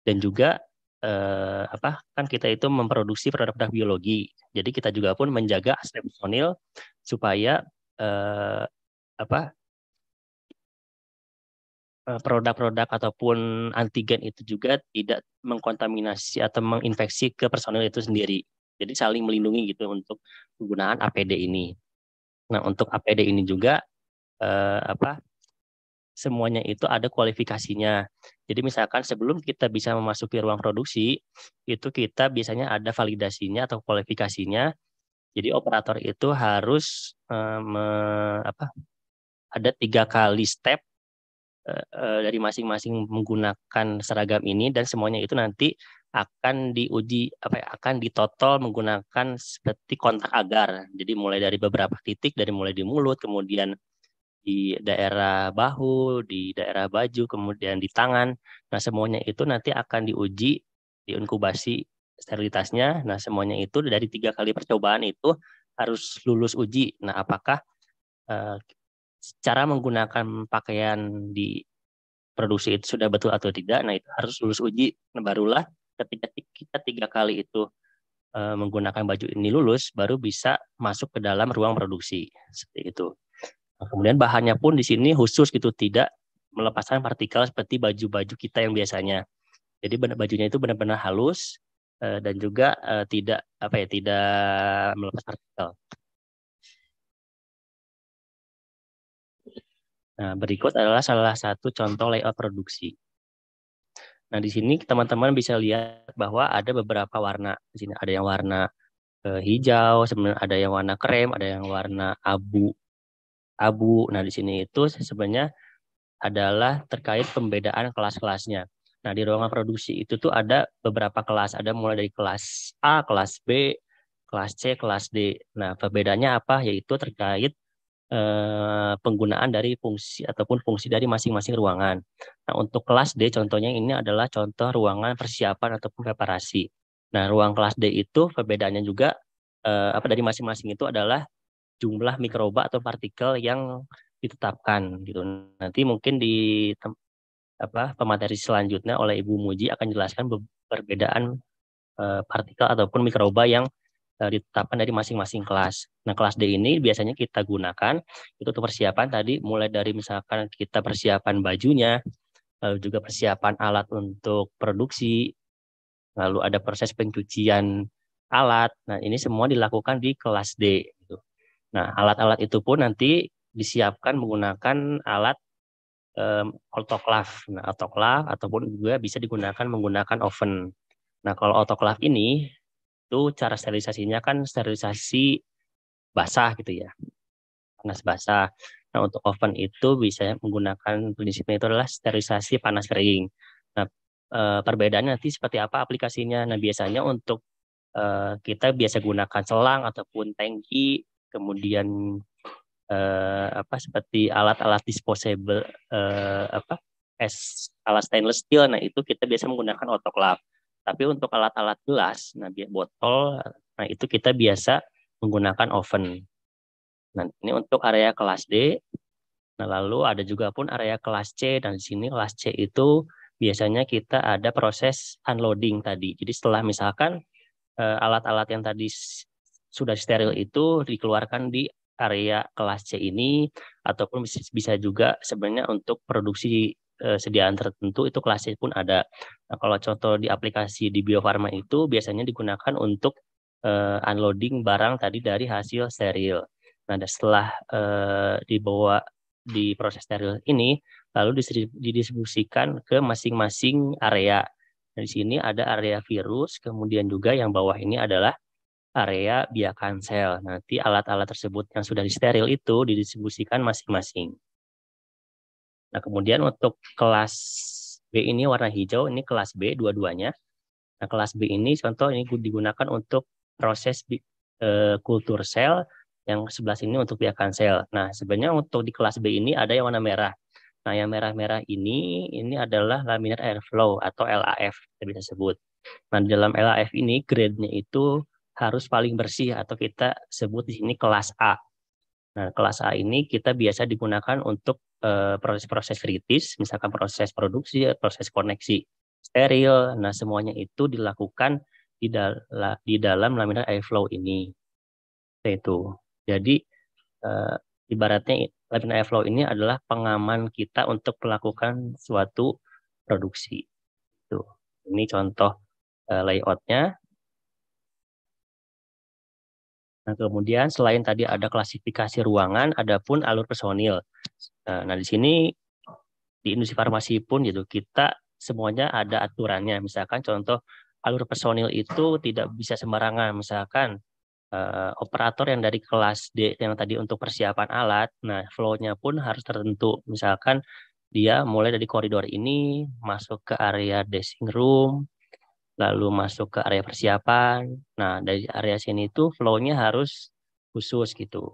dan juga eh, apa kan kita itu memproduksi produk-produk biologi. Jadi kita juga pun menjaga aspek personil supaya eh, apa eh, produk-produk ataupun antigen itu juga tidak mengkontaminasi atau menginfeksi ke personil itu sendiri. Jadi saling melindungi gitu untuk penggunaan APD ini. Nah, untuk APD ini juga eh, apa semuanya itu ada kualifikasinya. Jadi misalkan sebelum kita bisa memasuki ruang produksi, itu kita biasanya ada validasinya atau kualifikasinya. Jadi operator itu harus eh, me, apa? Ada tiga kali step eh, eh dari masing-masing menggunakan seragam ini dan semuanya itu nanti akan diuji apa ya, akan ditotol menggunakan seperti kontak agar. Jadi mulai dari beberapa titik dari mulai di mulut kemudian di daerah bahu, di daerah baju, kemudian di tangan. Nah, semuanya itu nanti akan diuji di sterilitasnya. Nah, semuanya itu dari tiga kali percobaan itu harus lulus uji. Nah, apakah eh, cara menggunakan pakaian di produksi itu sudah betul atau tidak? Nah, itu harus lulus uji. Nah, barulah ketika kita tiga kali itu eh, menggunakan baju ini lulus, baru bisa masuk ke dalam ruang produksi. Seperti itu. Nah, kemudian bahannya pun di sini khusus gitu, tidak melepaskan partikel seperti baju-baju kita yang biasanya. Jadi bajunya itu benar-benar halus eh, dan juga eh, tidak apa ya, tidak melepas partikel. Nah, berikut adalah salah satu contoh layout produksi. Nah, di sini teman-teman bisa lihat bahwa ada beberapa warna. Di sini ada yang warna eh, hijau, sebenarnya ada yang warna krem, ada yang warna abu abu. Nah, di sini itu sebenarnya adalah terkait pembedaan kelas-kelasnya. Nah, di ruangan produksi itu tuh ada beberapa kelas. Ada mulai dari kelas A, kelas B, kelas C, kelas D. Nah, perbedaannya apa? Yaitu terkait eh, penggunaan dari fungsi ataupun fungsi dari masing-masing ruangan. Nah, untuk kelas D contohnya ini adalah contoh ruangan persiapan ataupun preparasi. Nah, ruang kelas D itu perbedaannya juga eh, apa dari masing-masing itu adalah jumlah mikroba atau partikel yang ditetapkan gitu. Nanti mungkin di apa pemateri selanjutnya oleh Ibu Muji akan jelaskan perbedaan uh, partikel ataupun mikroba yang uh, ditetapkan dari masing-masing kelas. Nah, kelas D ini biasanya kita gunakan itu untuk persiapan tadi mulai dari misalkan kita persiapan bajunya, lalu juga persiapan alat untuk produksi, lalu ada proses pencucian alat. Nah, ini semua dilakukan di kelas D. Nah, alat-alat itu pun nanti disiapkan menggunakan alat um, autoclave. Nah, autoclave ataupun juga bisa digunakan menggunakan oven. Nah, kalau autoclave ini itu cara sterilisasinya kan sterilisasi basah gitu ya. Panas basah. Nah, untuk oven itu bisa menggunakan prinsipnya itu adalah sterilisasi panas kering. Nah, e, perbedaannya nanti seperti apa aplikasinya? Nah, biasanya untuk e, kita biasa gunakan selang ataupun tangki kemudian eh, apa seperti alat-alat disposable eh, apa es alat stainless steel nah itu kita biasa menggunakan otoklav. tapi untuk alat-alat gelas nah botol nah itu kita biasa menggunakan oven nah ini untuk area kelas D nah lalu ada juga pun area kelas C dan di sini kelas C itu biasanya kita ada proses unloading tadi jadi setelah misalkan eh, alat-alat yang tadi sudah steril itu dikeluarkan di area kelas C ini ataupun bisa juga sebenarnya untuk produksi eh, sediaan tertentu itu kelas C pun ada. Nah, kalau contoh di aplikasi di biofarma itu biasanya digunakan untuk eh, unloading barang tadi dari hasil steril. Nah, setelah eh, dibawa di proses steril ini lalu didistribusikan ke masing-masing area. Nah, di sini ada area virus, kemudian juga yang bawah ini adalah area biakan sel. Nanti alat-alat tersebut yang sudah disteril itu didistribusikan masing-masing. Nah, kemudian untuk kelas B ini warna hijau, ini kelas B dua-duanya. Nah, kelas B ini contoh ini digunakan untuk proses e, kultur sel, yang sebelah sini untuk biakan sel. Nah, sebenarnya untuk di kelas B ini ada yang warna merah. Nah, yang merah-merah ini, ini adalah laminar airflow atau LAF, kita bisa sebut. Nah, dalam LAF ini, grade-nya itu harus paling bersih atau kita sebut di sini kelas A. Nah, kelas A ini kita biasa digunakan untuk eh, proses-proses kritis, misalkan proses produksi, proses koneksi steril. Nah, semuanya itu dilakukan di, dal di dalam laminar airflow ini. Itu. Jadi e, ibaratnya laminar airflow ini adalah pengaman kita untuk melakukan suatu produksi. Itu. Ini contoh e, layoutnya. Nah, kemudian selain tadi ada klasifikasi ruangan, ada pun alur personil. Eh, nah, di sini di industri farmasi pun gitu kita semuanya ada aturannya. Misalkan contoh alur personil itu tidak bisa sembarangan. Misalkan eh, operator yang dari kelas D yang tadi untuk persiapan alat, nah flow-nya pun harus tertentu. Misalkan dia mulai dari koridor ini masuk ke area dressing room, lalu masuk ke area persiapan. Nah, dari area sini itu flow-nya harus khusus gitu.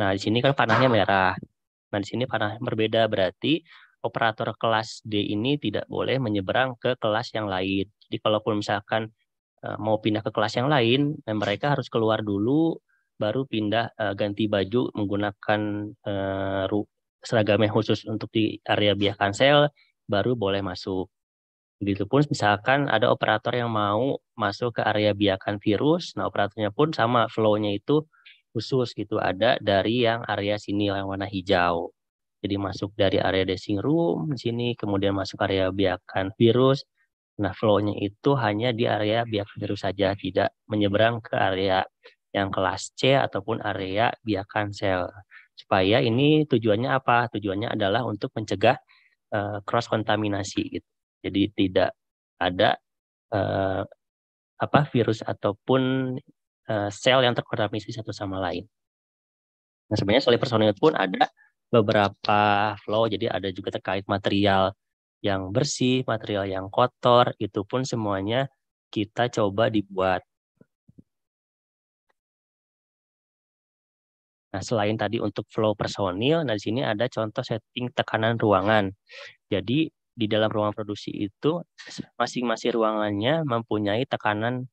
Nah, di sini kan panahnya merah. Nah, di sini panah berbeda berarti operator kelas D ini tidak boleh menyeberang ke kelas yang lain. Jadi kalaupun misalkan e, mau pindah ke kelas yang lain, nah, mereka harus keluar dulu baru pindah e, ganti baju menggunakan e, seragam yang khusus untuk di area biaya kansel baru boleh masuk. Begitu pun misalkan ada operator yang mau masuk ke area biakan virus, nah operatornya pun sama flow-nya itu khusus gitu ada dari yang area sini yang warna hijau. Jadi masuk dari area dressing room sini, kemudian masuk area biakan virus. Nah flow-nya itu hanya di area biakan virus saja, tidak menyeberang ke area yang kelas C ataupun area biakan sel. Supaya ini tujuannya apa? Tujuannya adalah untuk mencegah eh, cross kontaminasi gitu. Jadi tidak ada eh, apa virus ataupun eh, sel yang terkontaminasi satu sama lain. Nah, sebenarnya soal personil pun ada beberapa flow, jadi ada juga terkait material yang bersih, material yang kotor, itu pun semuanya kita coba dibuat. Nah, selain tadi untuk flow personil, nah di sini ada contoh setting tekanan ruangan. Jadi di dalam ruang produksi itu masing-masing ruangannya mempunyai tekanan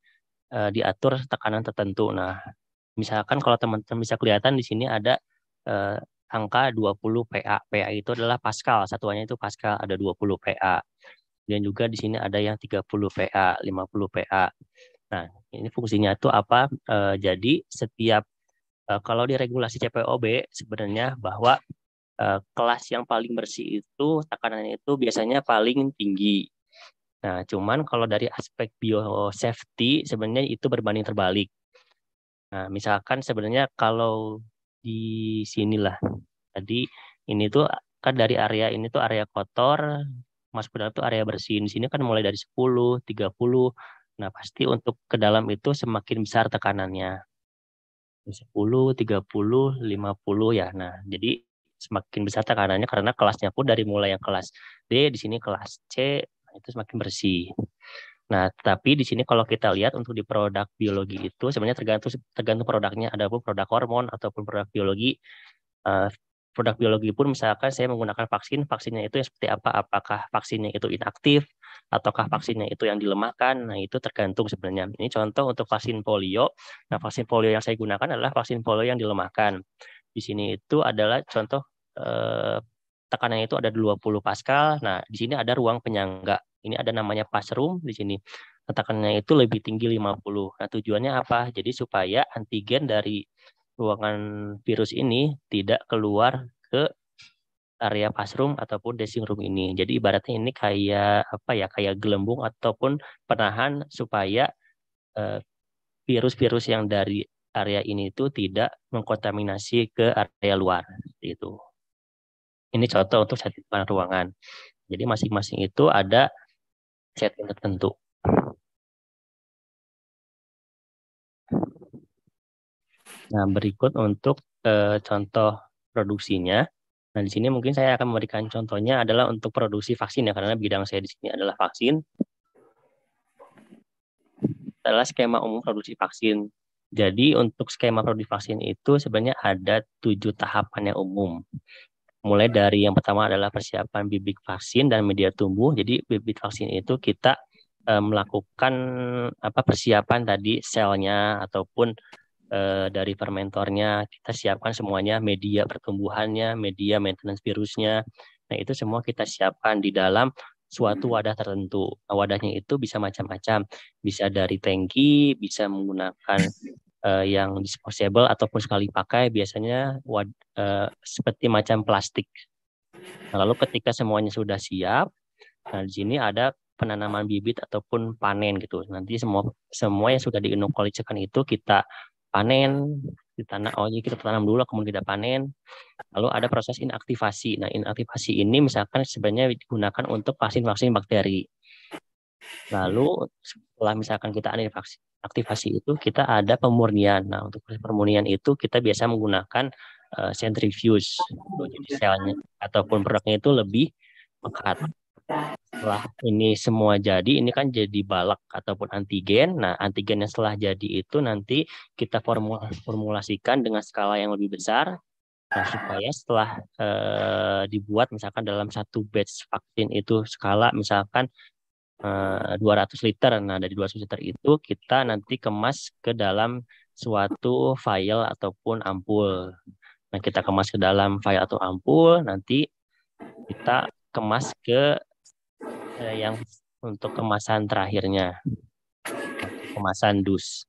uh, diatur tekanan tertentu. Nah, misalkan kalau teman-teman bisa kelihatan di sini ada uh, angka 20 PA. PA itu adalah Pascal, satuannya itu Pascal ada 20 PA. dan juga di sini ada yang 30 PA, 50 PA. Nah, ini fungsinya itu apa? E, jadi setiap e, kalau di regulasi CPOB sebenarnya bahwa Eh, kelas yang paling bersih itu tekanan itu biasanya paling tinggi. Nah, cuman kalau dari aspek biosafety sebenarnya itu berbanding terbalik. Nah, misalkan sebenarnya kalau di sinilah tadi ini tuh kan dari area ini tuh area kotor, masuk ke dalam tuh area bersih. Di sini kan mulai dari 10, 30. Nah, pasti untuk ke dalam itu semakin besar tekanannya. 10, 30, 50 ya. Nah, jadi semakin besar tekanannya karena kelasnya pun dari mulai yang kelas D di sini kelas C nah, itu semakin bersih. Nah, tapi di sini kalau kita lihat untuk di produk biologi itu sebenarnya tergantung tergantung produknya. Ada pun produk hormon ataupun produk biologi. Uh, produk biologi pun misalkan saya menggunakan vaksin, vaksinnya itu yang seperti apa? Apakah vaksinnya itu inaktif ataukah hmm. vaksinnya itu yang dilemahkan? Nah, itu tergantung sebenarnya. Ini contoh untuk vaksin polio. Nah, vaksin polio yang saya gunakan adalah vaksin polio yang dilemahkan di sini itu adalah contoh eh, tekanan itu ada 20 pascal. Nah, di sini ada ruang penyangga. Ini ada namanya pass room di sini. tekanannya itu lebih tinggi 50. Nah, tujuannya apa? Jadi supaya antigen dari ruangan virus ini tidak keluar ke area pass room ataupun dressing room ini. Jadi ibaratnya ini kayak apa ya? Kayak gelembung ataupun penahan supaya eh, virus-virus yang dari area ini itu tidak mengkontaminasi ke area luar itu. Ini contoh untuk setting ruangan. Jadi masing-masing itu ada setting tertentu. Nah, berikut untuk e, contoh produksinya. Nah, di sini mungkin saya akan memberikan contohnya adalah untuk produksi vaksin ya, karena bidang saya di sini adalah vaksin. Adalah skema umum produksi vaksin jadi untuk skema produk vaksin itu sebenarnya ada tujuh tahapan yang umum. Mulai dari yang pertama adalah persiapan bibit vaksin dan media tumbuh. Jadi bibit vaksin itu kita e, melakukan apa persiapan tadi selnya ataupun e, dari fermentornya kita siapkan semuanya media pertumbuhannya, media maintenance virusnya. Nah itu semua kita siapkan di dalam suatu hmm. wadah tertentu. Nah, wadahnya itu bisa macam-macam, bisa dari tangki bisa menggunakan uh, yang disposable ataupun sekali pakai, biasanya wad, uh, seperti macam plastik. Nah, lalu ketika semuanya sudah siap, nah di sini ada penanaman bibit ataupun panen gitu. Nanti semua semua yang sudah diinokulasikan itu kita panen, ditanam oh jadi kita tanam dulu kemudian kita panen lalu ada proses inaktivasi nah inaktivasi ini misalkan sebenarnya digunakan untuk vaksin vaksin bakteri lalu setelah misalkan kita ada aktivasi itu kita ada pemurnian nah untuk proses pemurnian itu kita biasa menggunakan uh, centrifuge jadi selnya ataupun produknya itu lebih pekat setelah ini semua jadi ini kan jadi balak ataupun antigen nah antigen yang setelah jadi itu nanti kita formulasi formulasikan dengan skala yang lebih besar nah, supaya setelah eh, dibuat misalkan dalam satu batch vaksin itu skala misalkan eh, 200 liter nah dari 200 liter itu kita nanti kemas ke dalam suatu file ataupun ampul nah kita kemas ke dalam file atau ampul nanti kita kemas ke eh, yang untuk kemasan terakhirnya kemasan dus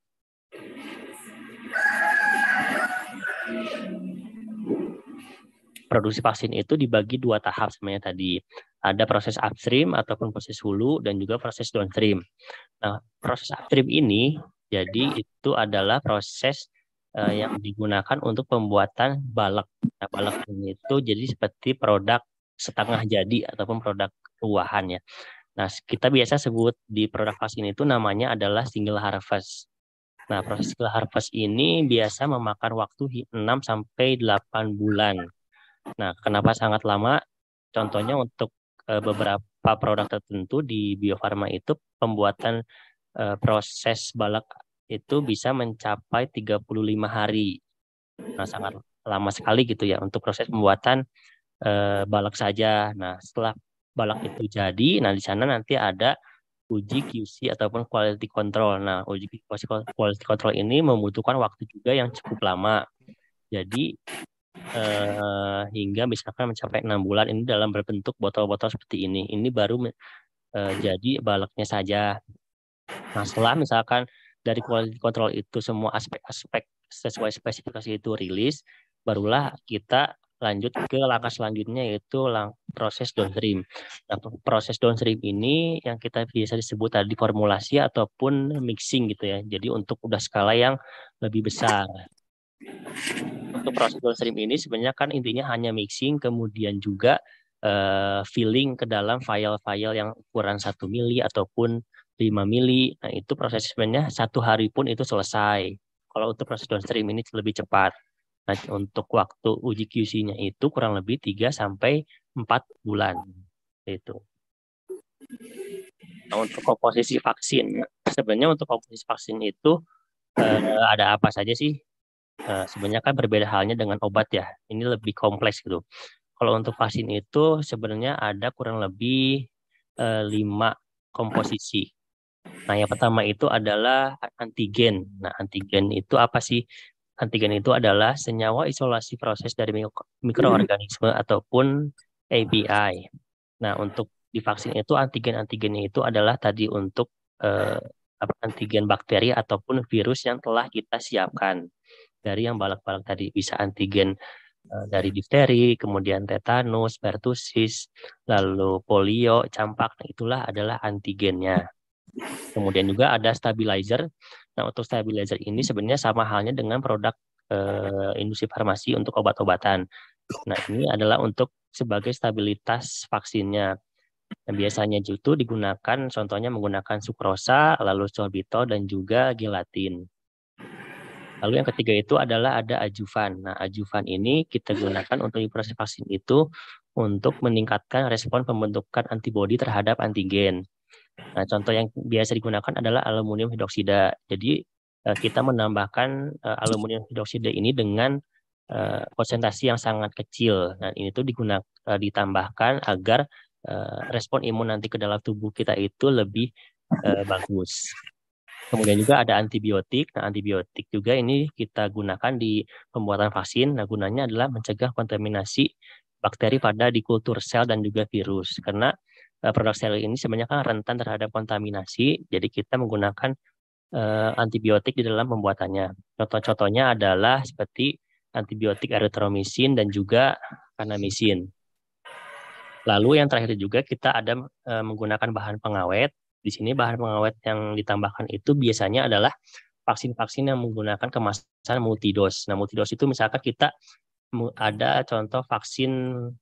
produksi vaksin itu dibagi dua tahap sebenarnya tadi. Ada proses upstream ataupun proses hulu dan juga proses downstream. Nah, proses upstream ini jadi itu adalah proses uh, yang digunakan untuk pembuatan balak. Nah, balak ini itu jadi seperti produk setengah jadi ataupun produk ruahan ya. Nah, kita biasa sebut di produk vaksin itu namanya adalah single harvest. Nah, proses single harvest ini biasa memakan waktu 6 sampai 8 bulan. Nah, kenapa sangat lama? Contohnya untuk e, beberapa produk tertentu di biofarma itu pembuatan e, proses balak itu bisa mencapai 35 hari. Nah, sangat lama sekali gitu ya untuk proses pembuatan eh, balak saja. Nah, setelah balak itu jadi, nah di sana nanti ada uji QC ataupun quality control. Nah, uji quality control ini membutuhkan waktu juga yang cukup lama. Jadi eh, hingga misalkan mencapai enam bulan ini dalam berbentuk botol-botol seperti ini. Ini baru eh, jadi balaknya saja. Nah, setelah misalkan dari quality control itu semua aspek-aspek sesuai spesifikasi itu rilis, barulah kita lanjut ke langkah selanjutnya yaitu lang proses downstream. Nah, proses downstream ini yang kita biasa disebut tadi formulasi ataupun mixing gitu ya. Jadi untuk udah skala yang lebih besar. Untuk proses downstream ini sebenarnya kan intinya hanya mixing kemudian juga uh, filling ke dalam file-file yang ukuran 1 mili ataupun 5 mili. Nah, itu proses sebenarnya satu hari pun itu selesai. Kalau untuk proses downstream ini lebih cepat. Nah, untuk waktu uji QC-nya itu kurang lebih 3 sampai 4 bulan. Itu. Nah, untuk komposisi vaksin, sebenarnya untuk komposisi vaksin itu eh, ada apa saja sih? Eh, sebenarnya kan berbeda halnya dengan obat ya. Ini lebih kompleks gitu. Kalau untuk vaksin itu sebenarnya ada kurang lebih eh, 5 komposisi. Nah, yang pertama itu adalah antigen. Nah, antigen itu apa sih? Antigen itu adalah senyawa isolasi proses dari mikroorganisme hmm. ataupun API. Nah, untuk divaksin itu antigen antigen itu adalah tadi untuk eh, antigen bakteri ataupun virus yang telah kita siapkan. Dari yang balak-balak tadi bisa antigen eh, dari difteri, kemudian tetanus, pertusis, lalu polio, campak, nah, itulah adalah antigennya. Kemudian juga ada stabilizer Nah, untuk stabilizer ini hmm. sebenarnya sama halnya dengan produk eh, industri farmasi untuk obat-obatan. Nah, ini adalah untuk sebagai stabilitas vaksinnya. Nah, biasanya itu digunakan contohnya menggunakan sukrosa, lalu sorbitol dan juga gelatin. Lalu yang ketiga itu adalah ada ajuvan. Nah, ajuvan ini kita gunakan untuk proses vaksin itu untuk meningkatkan respon pembentukan antibodi terhadap antigen. Nah, contoh yang biasa digunakan adalah aluminium hidroksida. Jadi eh, kita menambahkan eh, aluminium hidroksida ini dengan eh, konsentrasi yang sangat kecil. Nah, ini tuh digunakan ditambahkan agar respon imun nanti ke dalam tubuh kita itu lebih bagus. Kemudian juga ada antibiotik. Nah, antibiotik juga ini kita gunakan di pembuatan vaksin. Nah, gunanya adalah mencegah kontaminasi bakteri pada di kultur sel dan juga virus. Karena Eh, produk steril ini sebenarnya kan rentan terhadap kontaminasi. Jadi kita menggunakan uh, antibiotik di dalam pembuatannya. Contoh-contohnya adalah seperti antibiotik eritromisin dan juga kanamisin. Lalu yang terakhir juga kita ada e, menggunakan bahan pengawet. Di sini bahan pengawet yang ditambahkan itu biasanya adalah vaksin-vaksin yang menggunakan kemasan multidos. Nah, multidos itu misalkan kita ada contoh vaksin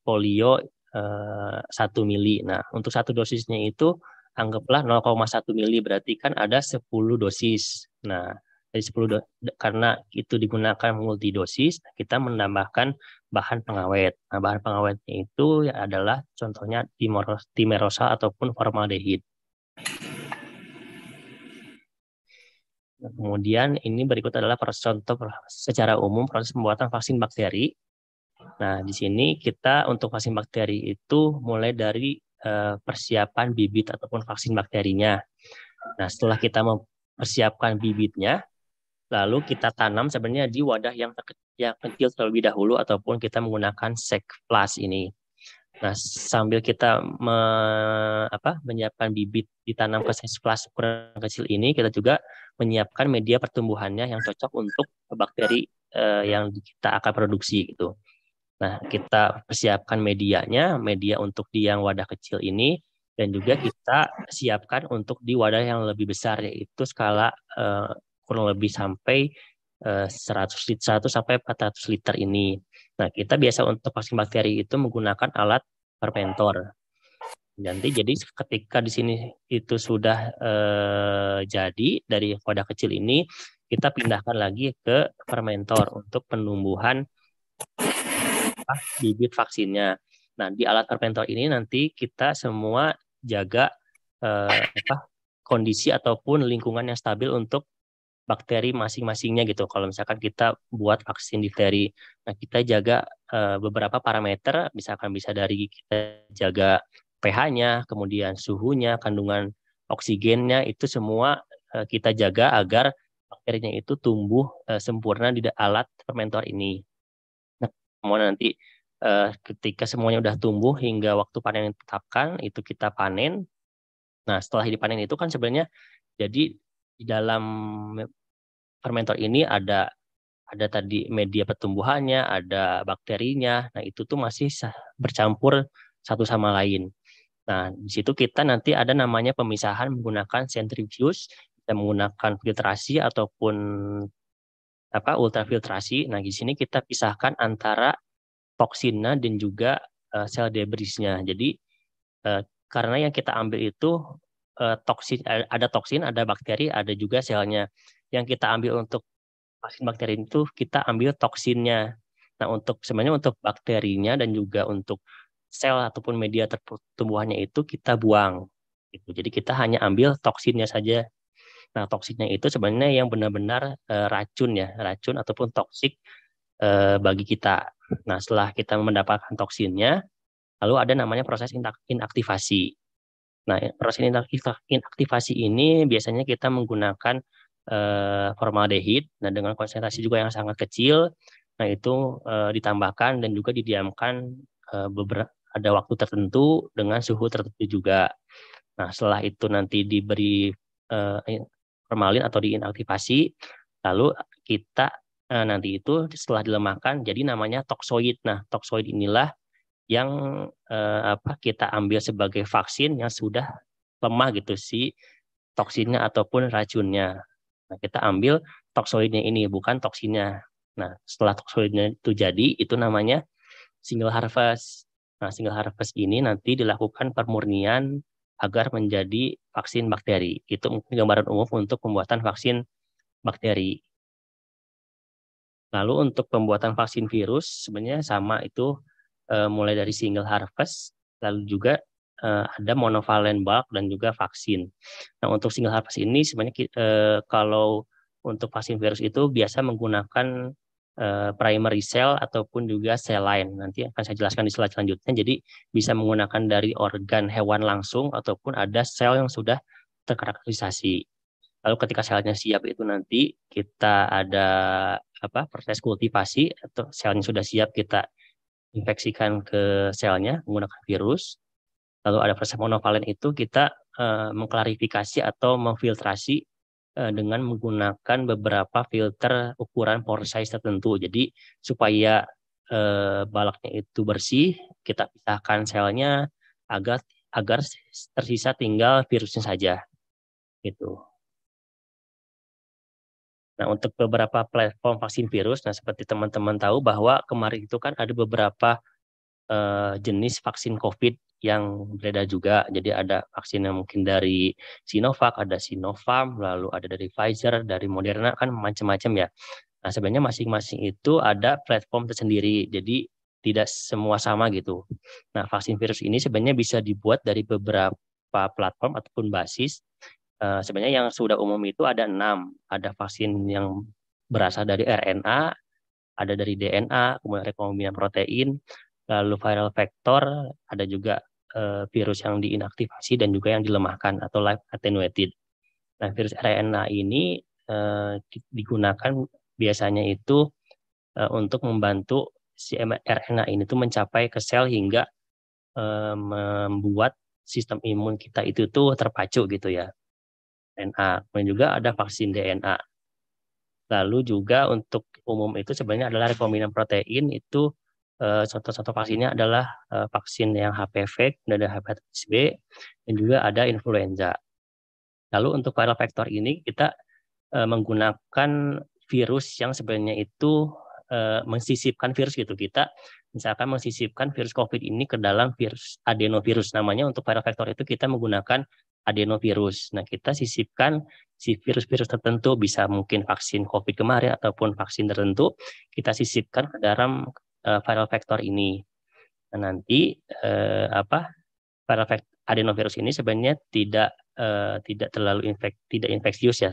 polio 1 eh, mili. Nah, untuk satu dosisnya itu anggaplah 0,1 mili berarti kan ada 10 dosis. Nah, dari 10 do karena itu digunakan multi dosis, kita menambahkan bahan pengawet. Nah, bahan pengawetnya itu adalah contohnya timerosa ataupun formaldehid. kemudian ini berikut adalah proses contoh secara umum proses pembuatan vaksin bakteri Nah, di sini kita untuk vaksin bakteri itu mulai dari uh, persiapan bibit ataupun vaksin bakterinya. Nah, setelah kita mempersiapkan bibitnya, lalu kita tanam sebenarnya di wadah yang, kecil terlebih dahulu ataupun kita menggunakan sek plus ini. Nah, sambil kita me, apa, menyiapkan bibit ditanam ke sek plus kurang kecil ini, kita juga menyiapkan media pertumbuhannya yang cocok untuk bakteri eh, yang kita akan produksi gitu. Nah, kita persiapkan medianya, media untuk di yang wadah kecil ini, dan juga mm-hmm. kita siapkan untuk di wadah yang lebih besar, yaitu skala uh, kurang lebih sampai uh, 100, 100 sampai 400 liter ini. Nah, kita biasa untuk vaksin bakteri itu menggunakan alat fermentor. Nanti jadi ketika di sini itu sudah eh, jadi dari wadah kecil ini, kita pindahkan lagi ke fermentor untuk penumbuhan apa bibit vaksinnya. Nah, di alat fermentor ini nanti kita semua jaga eh, apa kondisi ataupun lingkungan yang stabil untuk bakteri masing-masingnya gitu. Kalau misalkan kita buat vaksin difteri, nah kita jaga eh, beberapa parameter, misalkan bisa dari kita jaga pH-nya, kemudian suhunya, kandungan oksigennya itu semua eh, kita jaga agar bakterinya itu tumbuh eh, sempurna di alat fermentor ini semuanya nanti uh, ketika semuanya udah tumbuh hingga waktu panen yang ditetapkan itu kita panen. Nah setelah dipanen itu kan sebenarnya jadi di dalam fermentor ini ada ada tadi media pertumbuhannya, ada bakterinya. Nah itu tuh masih bercampur satu sama lain. Nah di situ kita nanti ada namanya pemisahan menggunakan centrifuge kita menggunakan filtrasi ataupun apa ultrafiltrasi. Nah, di sini kita pisahkan antara toksinnya dan juga uh, sel debrisnya. Jadi uh, karena yang kita ambil itu uh, toksin ada toksin, ada bakteri, ada juga selnya. Yang kita ambil untuk vaksin bakteri itu kita ambil toksinnya. Nah, untuk sebenarnya untuk bakterinya dan juga untuk sel ataupun media pertumbuhannya itu kita buang. Gitu. Jadi kita hanya ambil toksinnya saja Nah, toksiknya itu sebenarnya yang benar-benar uh, racun ya, racun ataupun toksik uh, bagi kita. Nah, setelah kita mendapatkan toksinnya, lalu ada namanya proses inaktivasi. Nah, proses inaktivasi ini biasanya kita menggunakan eh, formaldehid, nah dengan konsentrasi juga yang sangat kecil, nah itu eh, ditambahkan dan juga didiamkan eh, beberapa ada waktu tertentu dengan suhu tertentu juga. Nah, setelah itu nanti diberi formalin atau diinaktivasi. Lalu kita eh, nanti itu setelah dilemahkan jadi namanya toksoid. Nah, toksoid inilah yang eh, apa kita ambil sebagai vaksin yang sudah lemah gitu si toksinnya ataupun racunnya. Nah, kita ambil toksoidnya ini bukan toksinnya. Nah, setelah toksoidnya itu jadi itu namanya single harvest. Nah, single harvest ini nanti dilakukan permurnian agar menjadi vaksin bakteri. Itu mungkin gambaran umum untuk pembuatan vaksin bakteri. Lalu untuk pembuatan vaksin virus sebenarnya sama itu e, mulai dari single harvest, lalu juga e, ada monovalent bulk dan juga vaksin. Nah untuk single harvest ini sebenarnya e, kalau untuk vaksin virus itu biasa menggunakan Eh, primary cell ataupun juga cell line. Nanti akan saya jelaskan di slide selanjutnya. Jadi bisa menggunakan dari organ hewan langsung ataupun ada sel yang sudah terkarakterisasi. Lalu ketika selnya siap itu nanti kita ada apa proses kultivasi atau selnya sudah siap kita infeksikan ke selnya menggunakan virus. Lalu ada proses monovalen itu kita uh, mengklarifikasi atau memfiltrasi Eh, dengan menggunakan beberapa filter ukuran pore size tertentu. Jadi supaya eh, balaknya itu bersih, kita pisahkan selnya agar agar tersisa tinggal virusnya saja. Gitu. Nah, untuk beberapa platform vaksin virus, nah seperti teman-teman tahu bahwa kemarin itu kan ada beberapa eh, jenis vaksin COVID yang berbeda juga. Jadi ada vaksin yang mungkin dari Sinovac, ada Sinopharm, lalu ada dari Pfizer, dari Moderna kan macam-macam ya. Nah, sebenarnya masing-masing itu ada platform tersendiri. Jadi tidak semua sama gitu. Nah, vaksin virus ini sebenarnya bisa dibuat dari beberapa platform ataupun basis. Eh, sebenarnya yang sudah umum itu ada enam. Ada vaksin yang berasal dari RNA, ada dari DNA, kemudian rekombinan protein, lalu viral vector, ada juga uh, virus yang diinaktivasi dan juga yang dilemahkan atau live attenuated. Nah, virus RNA ini uh, digunakan biasanya itu uh, untuk membantu si RNA ini tuh mencapai ke sel hingga uh, membuat sistem imun kita itu tuh terpacu gitu ya. RNA, kemudian juga ada vaksin DNA. Lalu juga untuk umum itu sebenarnya adalah rekombinan protein itu Eh, contoh-contoh vaksinnya adalah eh, vaksin yang HPV, kemudian ada hepatitis B, dan juga ada influenza. Lalu untuk viral vector ini kita eh, menggunakan virus yang sebenarnya itu mensisipkan virus gitu. Kita misalkan mensisipkan virus COVID ini ke dalam virus adenovirus namanya untuk viral vector itu kita menggunakan adenovirus. Nah, kita sisipkan si virus-virus tertentu bisa mungkin vaksin COVID kemarin ataupun vaksin tertentu kita sisipkan ke dalam uh, viral vector ini. Nah, nanti uh, apa viral vector adenovirus ini sebenarnya tidak uh, tidak terlalu infek tidak infeksius ya.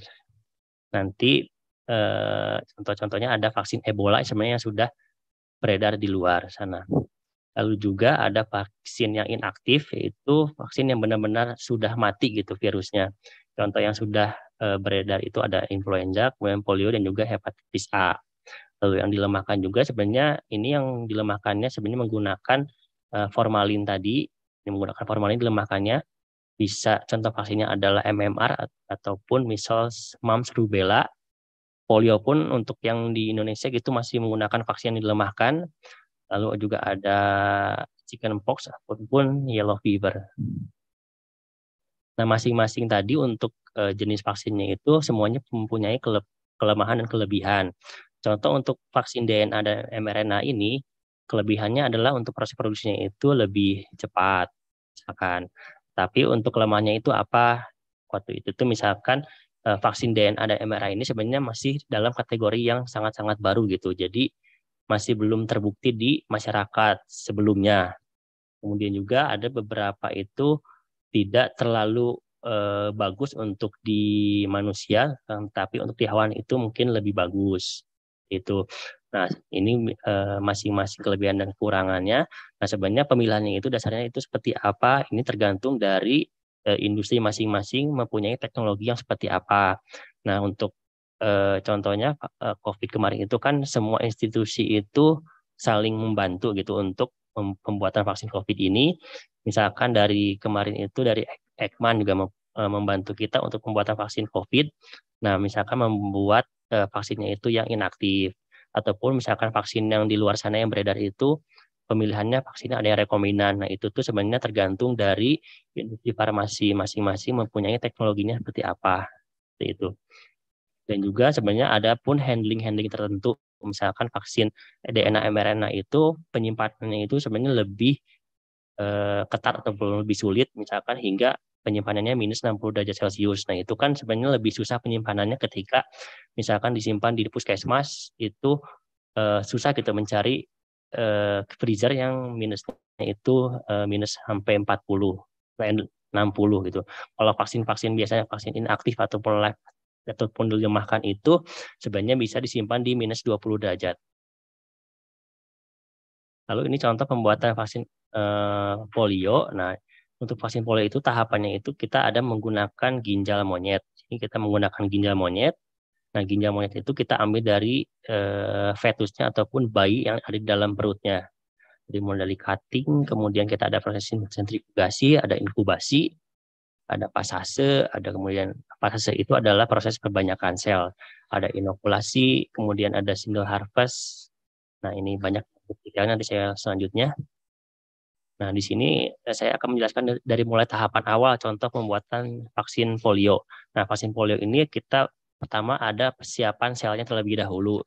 Nanti uh, contoh-contohnya ada vaksin Ebola sebenarnya yang sudah beredar di luar sana. Lalu juga ada vaksin yang inaktif yaitu vaksin yang benar-benar sudah mati gitu virusnya. Contoh yang sudah beredar itu ada influenza, kemudian polio dan juga hepatitis A. Lalu yang dilemahkan juga sebenarnya ini yang dilemahkannya sebenarnya menggunakan uh, formalin tadi, ini menggunakan formalin dilemahkannya bisa contoh vaksinnya adalah MMR ataupun measles, mumps, rubella. Polio pun untuk yang di Indonesia itu masih menggunakan vaksin yang dilemahkan. Lalu juga ada chickenpox ataupun yellow fever. Nah, masing-masing tadi untuk eh, jenis vaksinnya itu semuanya mempunyai kelemahan dan kelebihan. Contoh untuk vaksin DNA dan mRNA ini, kelebihannya adalah untuk proses produksinya itu lebih cepat, misalkan. Tapi untuk kelemahannya itu apa? Waktu itu tuh misalkan eh, vaksin DNA dan mRNA ini sebenarnya masih dalam kategori yang sangat-sangat baru gitu. Jadi masih belum terbukti di masyarakat sebelumnya. Kemudian juga ada beberapa itu tidak terlalu eh, bagus untuk di manusia, eh, tapi untuk di hewan itu mungkin lebih bagus itu. Nah, ini eh, masing-masing e, kelebihan dan kekurangannya. Nah, sebenarnya pemilihannya itu dasarnya itu seperti apa? Ini tergantung dari e, industri masing-masing mempunyai teknologi yang seperti apa. Nah, untuk e, contohnya COVID kemarin itu kan semua institusi itu saling membantu gitu untuk pembuatan vaksin COVID ini. Misalkan dari kemarin itu dari e-, Ekman juga membantu kita untuk pembuatan vaksin COVID. Nah, misalkan membuat uh, vaksinnya itu yang inaktif ataupun misalkan vaksin yang di luar sana yang beredar itu pemilihannya vaksinnya ada yang rekombinan. Nah, itu tuh sebenarnya tergantung dari industri farmasi masing-masing mempunyai teknologinya seperti apa. Seperti itu. Dan juga sebenarnya ada pun handling-handling tertentu. Misalkan vaksin DNA mRNA itu penyimpanannya itu sebenarnya lebih eh, ketat atau lebih sulit misalkan hingga penyimpanannya minus 60 derajat Celcius. Nah, itu kan sebenarnya lebih susah penyimpanannya ketika misalkan disimpan di puskesmas itu eh, susah kita gitu mencari eh, freezer yang minusnya itu eh, minus sampai 40 60 gitu. Kalau vaksin-vaksin biasanya vaksin inaktif ataupun live ataupun dilemahkan itu sebenarnya bisa disimpan di minus 20 derajat. Lalu ini contoh pembuatan vaksin eh, polio. Nah, untuk vaksin polio itu tahapannya itu kita ada menggunakan ginjal monyet. Jadi kita menggunakan ginjal monyet. Nah, ginjal monyet itu kita ambil dari e, fetusnya ataupun bayi yang ada di dalam perutnya. Jadi mulai dari cutting, kemudian kita ada proses sentrifugasi, ada inkubasi, ada pasase, ada kemudian pasase itu adalah proses perbanyakan sel. Ada inokulasi, kemudian ada single harvest. Nah, ini banyak detailnya nanti saya selanjutnya. Nah, di sini eh, saya akan menjelaskan dari mulai tahapan awal contoh pembuatan vaksin polio. Nah, vaksin polio ini kita pertama ada persiapan selnya terlebih dahulu.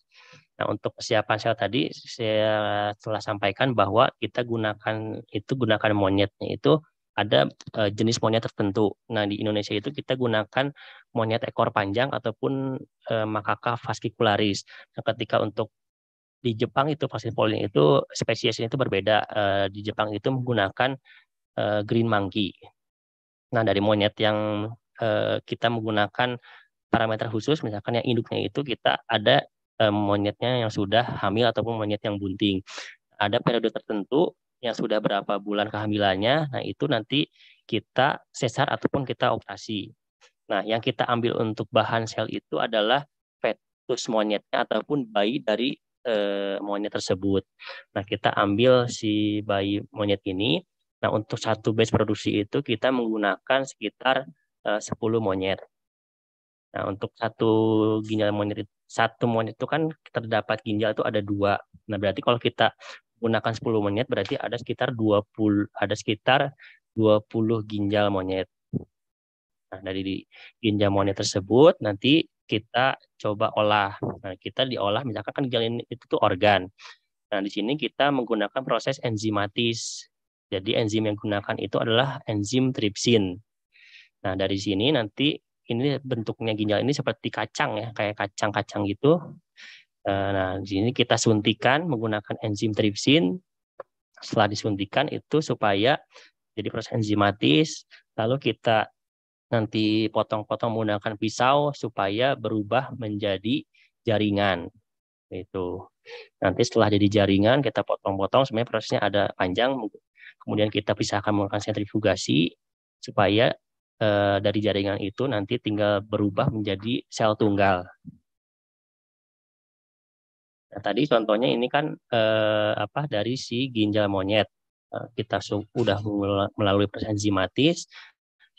Nah, untuk persiapan sel tadi saya telah sampaikan bahwa kita gunakan itu gunakan monyetnya itu ada eh, jenis monyet tertentu. Nah, di Indonesia itu kita gunakan monyet ekor panjang ataupun e, eh, makaka fascicularis. Nah, ketika untuk di Jepang itu vaksin polio itu spesiesnya itu berbeda. Eh, di Jepang itu hmm. menggunakan eh, green monkey. Nah, dari monyet yang eh, kita menggunakan parameter khusus, misalkan yang induknya itu kita ada monyetnya yang sudah hamil ataupun monyet yang bunting. Ada periode tertentu yang sudah berapa bulan kehamilannya, nah itu nanti kita sesar ataupun kita operasi. Nah, yang kita ambil untuk bahan sel itu adalah fetus monyetnya ataupun bayi dari eh, monyet tersebut. Nah, kita ambil si bayi monyet ini. Nah, untuk satu base produksi itu kita menggunakan sekitar eh, 10 monyet. Nah, untuk satu ginjal monyet satu monyet itu kan terdapat ginjal itu ada dua. Nah, berarti kalau kita gunakan 10 monyet berarti ada sekitar 20 ada sekitar 20 ginjal monyet. Nah, dari ginjal monyet tersebut nanti kita coba olah. Nah, kita diolah misalkan kan ini itu tuh organ. Nah, di sini kita menggunakan proses enzimatis. Jadi enzim yang digunakan itu adalah enzim tripsin. Nah, dari sini nanti ini bentuknya ginjal ini seperti kacang ya, kayak kacang-kacang gitu. Eh, nah, di sini kita suntikan menggunakan enzim tripsin. Setelah disuntikan itu supaya jadi proses enzimatis, lalu kita nanti potong-potong menggunakan pisau supaya berubah menjadi jaringan. Itu. Nanti setelah jadi jaringan kita potong-potong sebenarnya prosesnya ada panjang kemudian kita pisahkan menggunakan sentrifugasi supaya eh, dari jaringan itu nanti tinggal berubah menjadi sel tunggal. Nah, tadi contohnya ini kan eh, apa dari si ginjal monyet nah, kita sudah melalui proses enzimatis,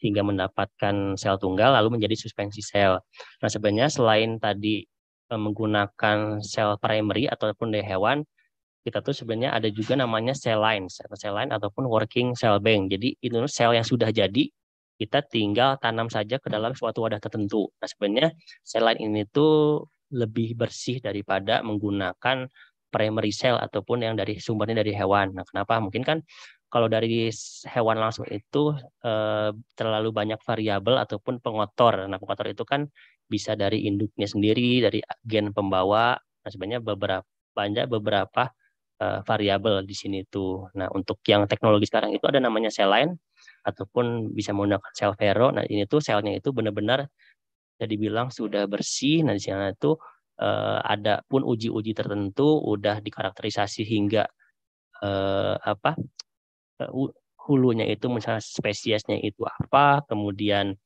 hingga mendapatkan sel tunggal lalu menjadi suspensi sel. Nah sebenarnya selain tadi e, menggunakan sel primary ataupun dari hewan, kita tuh sebenarnya ada juga namanya sel lines atau sel line ataupun working cell bank. Jadi itu sel yang sudah jadi kita tinggal tanam saja ke dalam suatu wadah tertentu. Nah sebenarnya sel line ini tuh lebih bersih daripada menggunakan primary cell ataupun yang dari sumbernya dari hewan. Nah, kenapa? Mungkin kan kalau dari hewan langsung itu eh, terlalu banyak variabel ataupun pengotor. Nah, pengotor itu kan bisa dari induknya sendiri, dari gen pembawa. Nah, sebenarnya beberapa banyak beberapa eh, variabel di sini tuh. Nah, untuk yang teknologi sekarang itu ada namanya cell line ataupun bisa menggunakan sel vero. Nah, ini tuh selnya itu benar-benar jadi bilang sudah bersih. Nah, di sana itu uh, ada pun uji-uji tertentu udah dikarakterisasi hingga uh, apa uh, hulunya itu misalnya spesiesnya itu apa, kemudian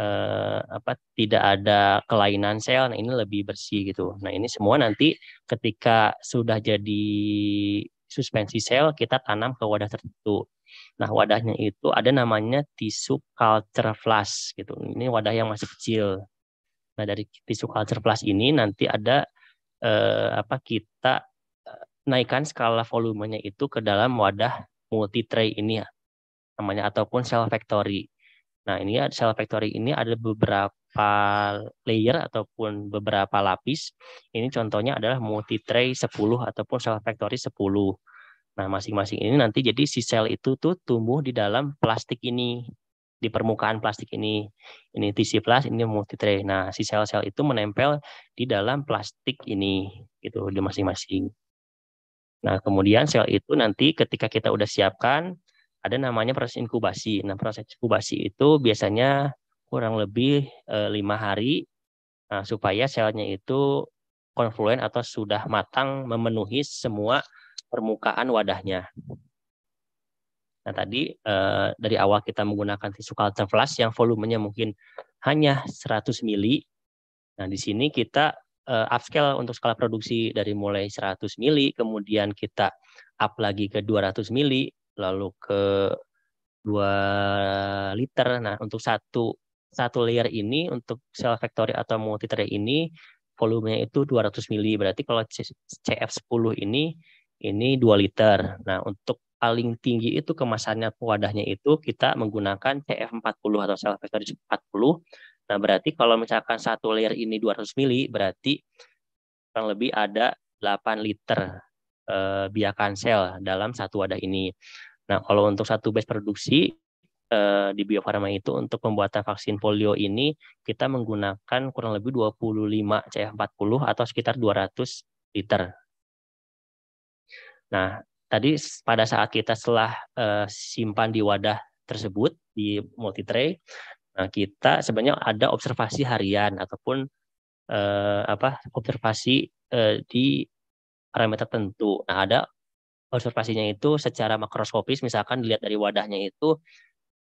uh, apa tidak ada kelainan sel. Nah, ini lebih bersih gitu. Nah, ini semua nanti ketika sudah jadi suspensi sel kita tanam ke wadah tertentu. Nah, wadahnya itu ada namanya tisu culture flask gitu. Ini wadah yang masih kecil. Nah dari Tisu Culture Plus ini nanti ada eh, apa kita eh, naikkan skala volumenya itu ke dalam wadah multi tray ini ya namanya ataupun cell factory. Nah ini ya, cell factory ini ada beberapa layer ataupun beberapa lapis. Ini contohnya adalah multi tray 10 ataupun cell factory 10. Nah masing-masing ini nanti jadi si sel itu tuh tumbuh di dalam plastik ini di permukaan plastik ini. Ini tissue plus, ini multi tray. Nah, si sel-sel itu menempel di dalam plastik ini gitu di masing-masing. Nah, kemudian sel itu nanti ketika kita udah siapkan ada namanya proses inkubasi. Nah, proses inkubasi itu biasanya kurang lebih eh, lima hari nah, supaya selnya itu konfluen atau sudah matang memenuhi semua permukaan wadahnya. Nah tadi eh, dari awal kita menggunakan culture flash yang volumenya mungkin hanya 100 mili. Nah di sini kita eh, upscale untuk skala produksi dari mulai 100 mili, kemudian kita up lagi ke 200 mili, lalu ke 2 liter. Nah untuk satu satu layer ini untuk cell factory atau multi tray ini volumenya itu 200 mili. Berarti kalau CF10 ini ini 2 liter. Nah, untuk paling tinggi itu kemasannya wadahnya itu kita menggunakan CF40 atau self factor 40. Nah, berarti kalau misalkan satu layer ini 200 mili, berarti kurang lebih ada 8 liter e, biakan sel dalam satu wadah ini. Nah, kalau untuk satu batch produksi e, di Bio itu untuk pembuatan vaksin polio ini kita menggunakan kurang lebih 25 CF40 atau sekitar 200 liter. Nah, tadi pada saat kita setelah uh, simpan di wadah tersebut di multi tray, nah kita sebenarnya ada observasi harian ataupun uh, apa observasi uh, di parameter tertentu. Nah ada observasinya itu secara makroskopis misalkan dilihat dari wadahnya itu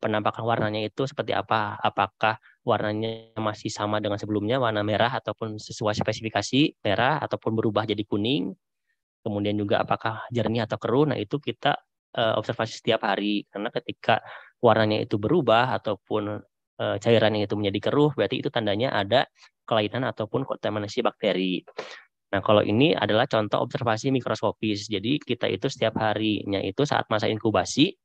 penampakan warnanya itu seperti apa apakah warnanya masih sama dengan sebelumnya warna merah ataupun sesuai spesifikasi merah ataupun berubah jadi kuning kemudian juga apakah jernih atau keruh nah itu kita uh, observasi setiap hari karena ketika warnanya itu berubah ataupun uh, cairannya itu menjadi keruh berarti itu tandanya ada kelainan ataupun kontaminasi bakteri Nah, kalau ini adalah contoh observasi mikroskopis. Jadi kita itu setiap harinya itu saat masa inkubasi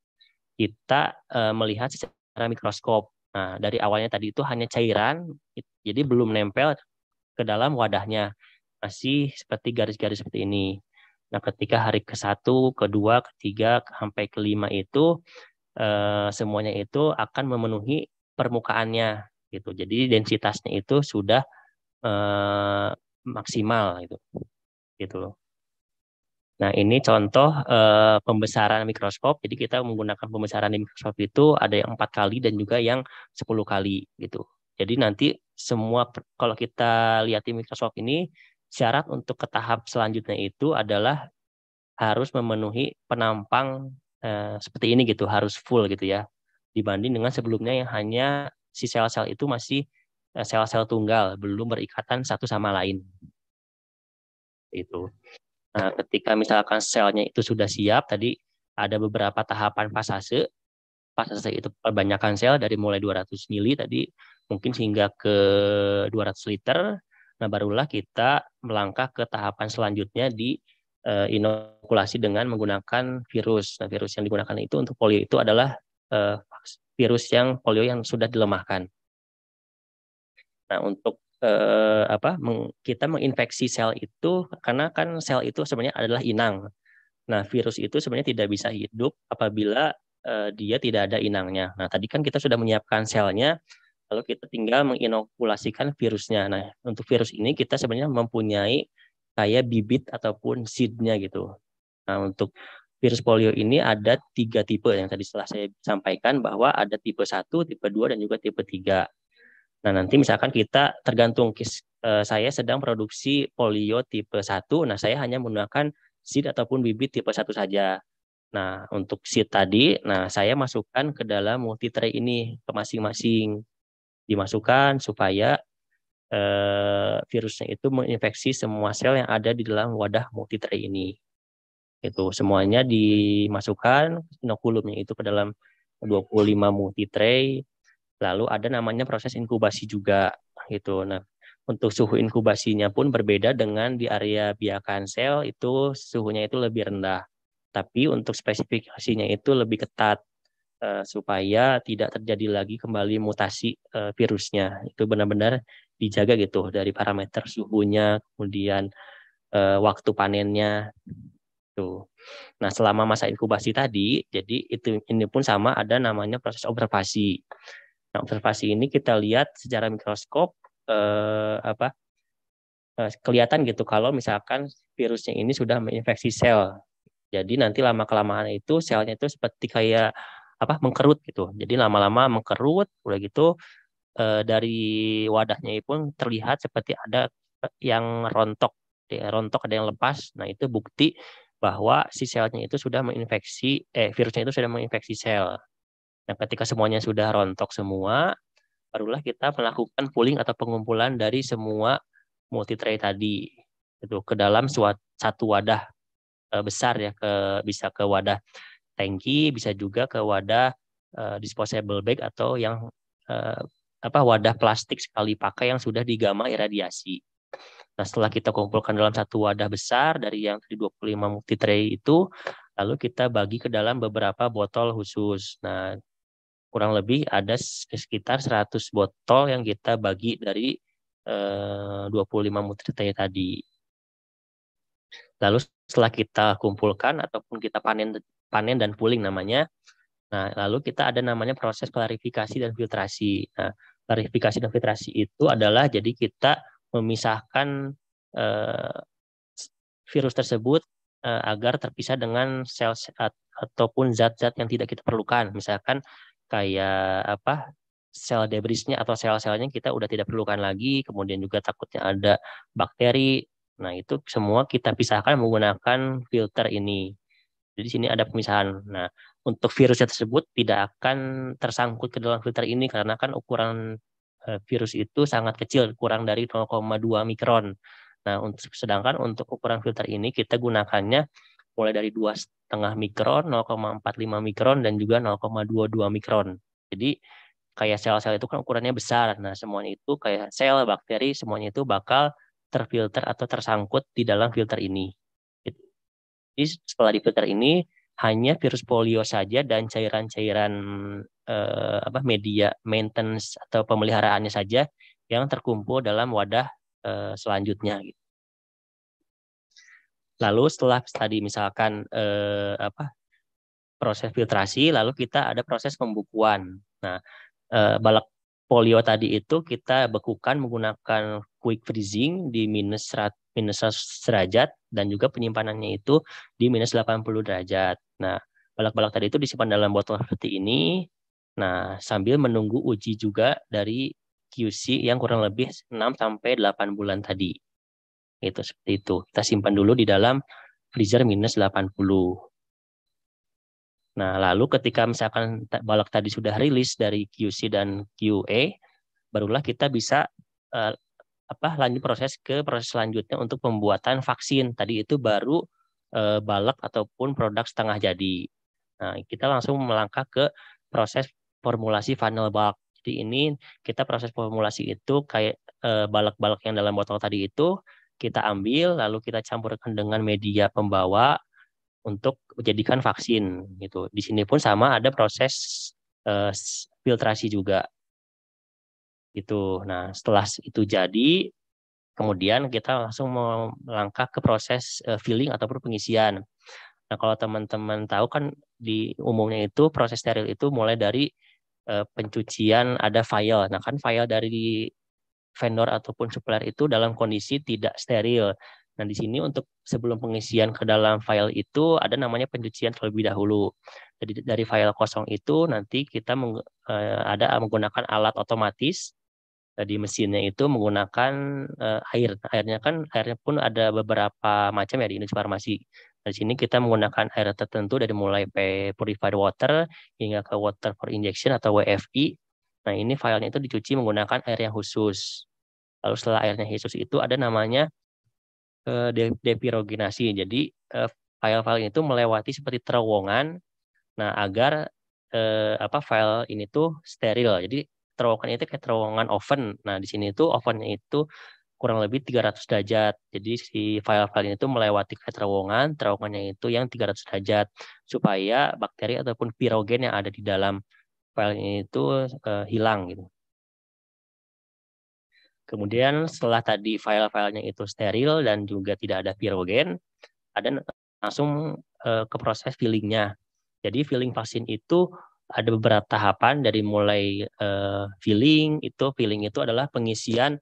kita uh, melihat secara mikroskop. Nah, dari awalnya tadi itu hanya cairan, jadi belum nempel ke dalam wadahnya. Masih seperti garis-garis seperti ini. Nah, ketika hari ke-1, ke-2, ke-3, sampai ke-5 itu eh, semuanya itu akan memenuhi permukaannya gitu. Jadi densitasnya itu sudah eh, maksimal gitu. Gitu Nah, ini contoh eh, pembesaran mikroskop. Jadi kita menggunakan pembesaran di mikroskop itu ada yang empat kali dan juga yang 10 kali gitu. Jadi nanti semua kalau kita lihat di mikroskop ini syarat untuk ke tahap selanjutnya itu adalah harus memenuhi penampang eh, seperti ini gitu, harus full gitu ya. Dibanding dengan sebelumnya yang hanya si sel-sel itu masih eh, sel-sel tunggal, belum berikatan satu sama lain. Itu. Nah, ketika misalkan selnya itu sudah siap, tadi ada beberapa tahapan fasase. Fasase itu perbanyakan sel dari mulai 200 mili tadi mungkin sehingga ke 200 liter Nah, barulah kita melangkah ke tahapan selanjutnya di uh, inokulasi dengan menggunakan virus. Nah, virus yang digunakan itu untuk polio itu adalah uh, virus yang polio yang sudah dilemahkan. Nah, untuk eh, apa meng, kita menginfeksi sel itu karena kan sel itu sebenarnya adalah inang. Nah, virus itu sebenarnya tidak bisa hidup apabila dia tidak ada inangnya. Nah, tadi kan kita sudah menyiapkan selnya lalu kita tinggal menginokulasikan virusnya. Nah, untuk virus ini kita sebenarnya mempunyai kayak bibit ataupun seednya gitu. Nah, untuk virus polio ini ada tiga tipe yang tadi setelah saya sampaikan bahwa ada tipe 1, tipe 2, dan juga tipe 3. Nah, nanti misalkan kita tergantung eh, saya sedang produksi polio tipe 1, nah saya hanya menggunakan seed ataupun bibit tipe 1 saja. Nah, untuk seed tadi, nah saya masukkan ke dalam multi tray ini ke masing-masing dimasukkan supaya eh, virusnya itu menginfeksi semua sel yang ada di dalam wadah multi tray ini. Itu semuanya dimasukkan inokulumnya itu ke dalam 25 multi tray. Lalu ada namanya proses inkubasi juga gitu. Nah, untuk suhu inkubasinya pun berbeda dengan di area biakan sel itu suhunya itu lebih rendah. Tapi untuk spesifikasinya itu lebih ketat Eh, supaya tidak terjadi lagi kembali mutasi eh, virusnya. Itu benar-benar dijaga gitu dari parameter suhunya, kemudian eh, waktu panennya. Tuh. Nah, selama masa inkubasi tadi, jadi itu ini pun sama ada namanya proses observasi. Nah, observasi ini kita lihat secara mikroskop eh, apa eh, kelihatan gitu kalau misalkan virusnya ini sudah menginfeksi sel. Jadi nanti lama kelamaan itu selnya itu seperti kayak apa mengkerut gitu. Jadi lama-lama mengkerut udah gitu e, dari wadahnya pun terlihat seperti ada eh, yang rontok, ya, rontok ada yang lepas. Nah, itu bukti bahwa si selnya itu sudah menginfeksi eh virusnya itu sudah menginfeksi sel. Nah, ketika semuanya sudah rontok semua, barulah kita melakukan pooling atau pengumpulan dari semua multi tray tadi itu ke dalam suatu satu wadah besar ya ke bisa ke wadah tangki bisa juga ke wadah uh, disposable bag atau yang uh, apa wadah plastik sekali pakai yang sudah digama iradiasi. Nah, setelah kita kumpulkan dalam satu wadah besar dari yang tadi 25 multi tray itu, lalu kita bagi ke dalam beberapa botol khusus. Nah, kurang lebih ada sekitar 100 botol yang kita bagi dari eh, 25 multi tray tadi. Lalu setelah kita kumpulkan ataupun kita panen panen dan pooling namanya. Nah, lalu kita ada namanya proses klarifikasi dan filtrasi. Nah, klarifikasi dan filtrasi itu adalah jadi kita memisahkan eh, virus tersebut eh, agar terpisah dengan sel ataupun zat-zat yang tidak kita perlukan. Misalkan kayak apa sel debrisnya atau sel-selnya kita udah tidak perlukan lagi, kemudian juga takutnya ada bakteri. Nah, itu semua kita pisahkan menggunakan filter ini. Jadi sini ada pemisahan. Nah, untuk virusnya tersebut tidak akan tersangkut ke dalam filter ini karena kan ukuran eh, virus itu sangat kecil, kurang dari 0,2 mikron. Nah, untuk sedangkan untuk ukuran filter ini kita gunakannya mulai dari 2,5 mikron, 0,45 mikron dan juga 0,22 mikron. Jadi kayak sel-sel itu kan ukurannya besar. Nah, semuanya itu kayak sel, bakteri, semuanya itu bakal terfilter atau tersangkut di dalam filter ini. Jadi setelah difilter ini hanya virus polio saja dan cairan-cairan eh, apa media maintenance atau pemeliharaannya saja yang terkumpul dalam wadah eh, selanjutnya. Gitu. Lalu setelah tadi misalkan eh, apa proses filtrasi, lalu kita ada proses pembukuan. Nah, eh, balak polio tadi itu kita bekukan menggunakan quick freezing di minus 100, minus 100 derajat dan juga penyimpanannya itu di minus 80 derajat. Nah, balak-balak tadi itu disimpan dalam botol seperti ini. Nah, sambil menunggu uji juga dari QC yang kurang lebih 6 sampai 8 bulan tadi. Itu seperti itu. Kita simpan dulu di dalam freezer minus 80. Nah, lalu ketika misalkan balok tadi sudah rilis dari QC dan QA, barulah kita bisa eh, apa lanjut proses ke proses selanjutnya untuk pembuatan vaksin. Tadi itu baru eh, balok ataupun produk setengah jadi. Nah, kita langsung melangkah ke proses formulasi final balok Jadi ini kita proses formulasi itu kayak eh, balok balok yang dalam botol tadi itu kita ambil lalu kita campurkan dengan media pembawa untuk menjadikan vaksin gitu. Di sini pun sama ada proses uh, filtrasi juga. Gitu. Nah, setelah itu jadi kemudian kita langsung melangkah ke proses uh, filling ataupun pengisian. Nah, kalau teman-teman tahu kan di umumnya itu proses steril itu mulai dari uh, pencucian ada file. Nah, kan file dari vendor ataupun supplier itu dalam kondisi tidak steril. Nah, di sini untuk sebelum pengisian ke dalam file itu ada namanya pencucian terlebih dahulu. Jadi dari file kosong itu nanti kita meng, eh, ada eh, menggunakan alat otomatis nah, di mesinnya itu menggunakan eh, air. Nah, airnya kan airnya pun ada beberapa macam ya di industri farmasi. Nah, di sini kita menggunakan air tertentu dari mulai purified water hingga ke water for injection atau WFI. Nah, ini filenya itu dicuci menggunakan air yang khusus. Lalu setelah airnya khusus itu ada namanya ke eh, Jadi eh, file-file itu melewati seperti terowongan. Nah, agar eh, apa file ini tuh steril. Jadi terowongan itu kayak terowongan oven. Nah, di sini tuh ovennya itu kurang lebih 300 derajat. Jadi si file-file ini tuh melewati kayak terowongan, terowongannya itu yang 300 derajat supaya bakteri ataupun pirogen yang ada di dalam file ini itu eh, hilang gitu. Kemudian setelah tadi file-filenya itu steril dan juga tidak ada virogen, ada langsung eh, ke proses fillingnya. Jadi filling vaksin itu ada beberapa tahapan dari mulai eh, filling itu filling itu adalah pengisian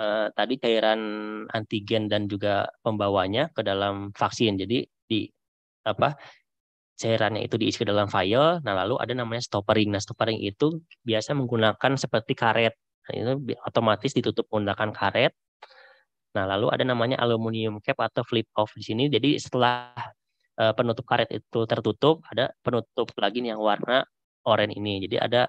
eh, tadi cairan antigen dan juga pembawanya ke dalam vaksin. Jadi di apa cairannya itu diisi ke dalam file. Nah lalu ada namanya stoppering. Nah stoppering itu biasa menggunakan seperti karet Nah, itu otomatis ditutup menggunakan karet. Nah, lalu ada namanya aluminium cap atau flip off di sini. Jadi setelah eh, penutup karet itu tertutup, ada penutup lagi yang warna oranye ini. Jadi ada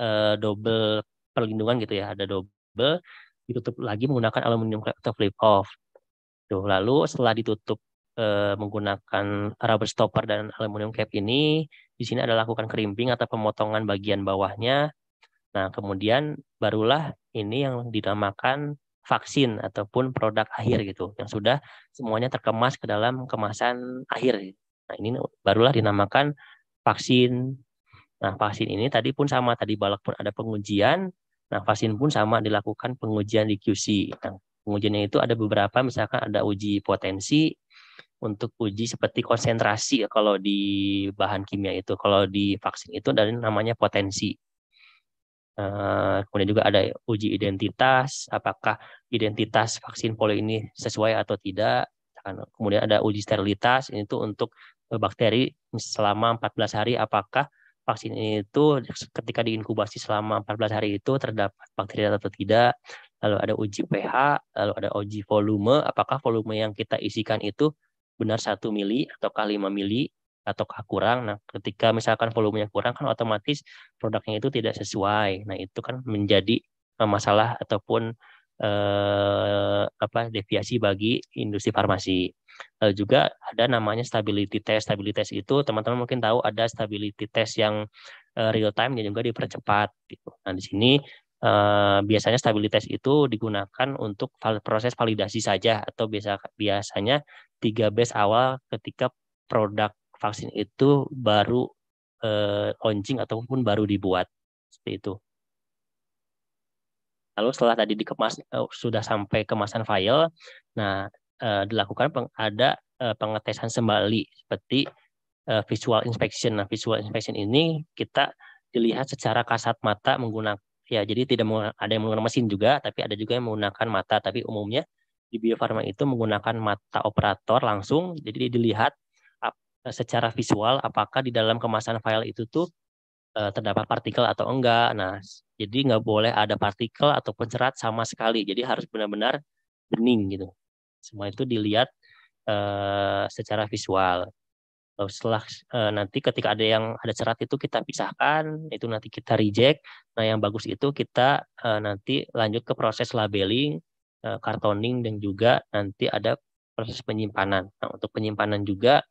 uh, double perlindungan gitu ya, ada double ditutup lagi menggunakan aluminium cap atau flip off. Tuh, lalu setelah ditutup eh, menggunakan rubber stopper dan aluminium cap ini, di sini ada lakukan crimping atau pemotongan bagian bawahnya Nah, kemudian barulah ini yang dinamakan vaksin ataupun produk akhir gitu, yang sudah semuanya terkemas ke dalam kemasan akhir. Nah, ini barulah dinamakan vaksin. Nah, vaksin ini tadi pun sama, tadi balak pun ada pengujian. Nah, vaksin pun sama dilakukan pengujian di QC. Nah, pengujiannya itu ada beberapa, misalkan ada uji potensi, untuk uji seperti konsentrasi kalau di bahan kimia itu. Kalau di vaksin itu dari namanya potensi. Eh, kemudian juga ada uji identitas, apakah identitas vaksin polio ini sesuai atau tidak. Kan, kemudian ada uji sterilitas, ini tuh untuk eh, bakteri selama 14 hari apakah vaksin ini itu ketika diinkubasi selama 14 hari itu terdapat bakteri atau tidak. Lalu ada uji pH, lalu ada uji volume, apakah volume yang kita isikan itu benar 1 mili kali 5 mili atau kurang. Nah, ketika misalkan volumenya kurang kan otomatis produknya itu tidak sesuai. Nah, itu kan menjadi eh, masalah ataupun eh, apa deviasi bagi industri farmasi. Lalu eh, juga ada namanya stability test. Stability test itu teman-teman mungkin tahu ada stability test yang eh, real time dan juga dipercepat gitu. Nah, di sini eh, biasanya test itu digunakan untuk proses validasi saja atau biasa biasanya tiga base awal ketika produk vaksin itu baru eh, launching ataupun baru dibuat seperti itu. Lalu setelah tadi dikemas eh, sudah sampai kemasan file, nah eh, dilakukan peng, ada eh, pengetesan sembali seperti eh, visual inspection. Nah, visual inspection ini kita dilihat secara kasat mata menggunakan ya jadi tidak ada yang menggunakan mesin juga, tapi ada juga yang menggunakan mata, tapi umumnya di biofarma itu menggunakan mata operator langsung, jadi dilihat Eh, secara visual apakah di dalam kemasan file itu tuh eh, terdapat partikel atau enggak. Nah, jadi nggak boleh ada partikel atau pencerat sama sekali. Jadi harus benar-benar bening gitu. Semua itu dilihat uh, secara visual. Lalu setelah uh, nanti ketika ada yang ada cerat itu kita pisahkan, itu nanti kita reject. Nah, yang bagus itu kita uh, nanti lanjut ke proses labeling, kartoning dan juga nanti ada proses penyimpanan. Nah, untuk penyimpanan juga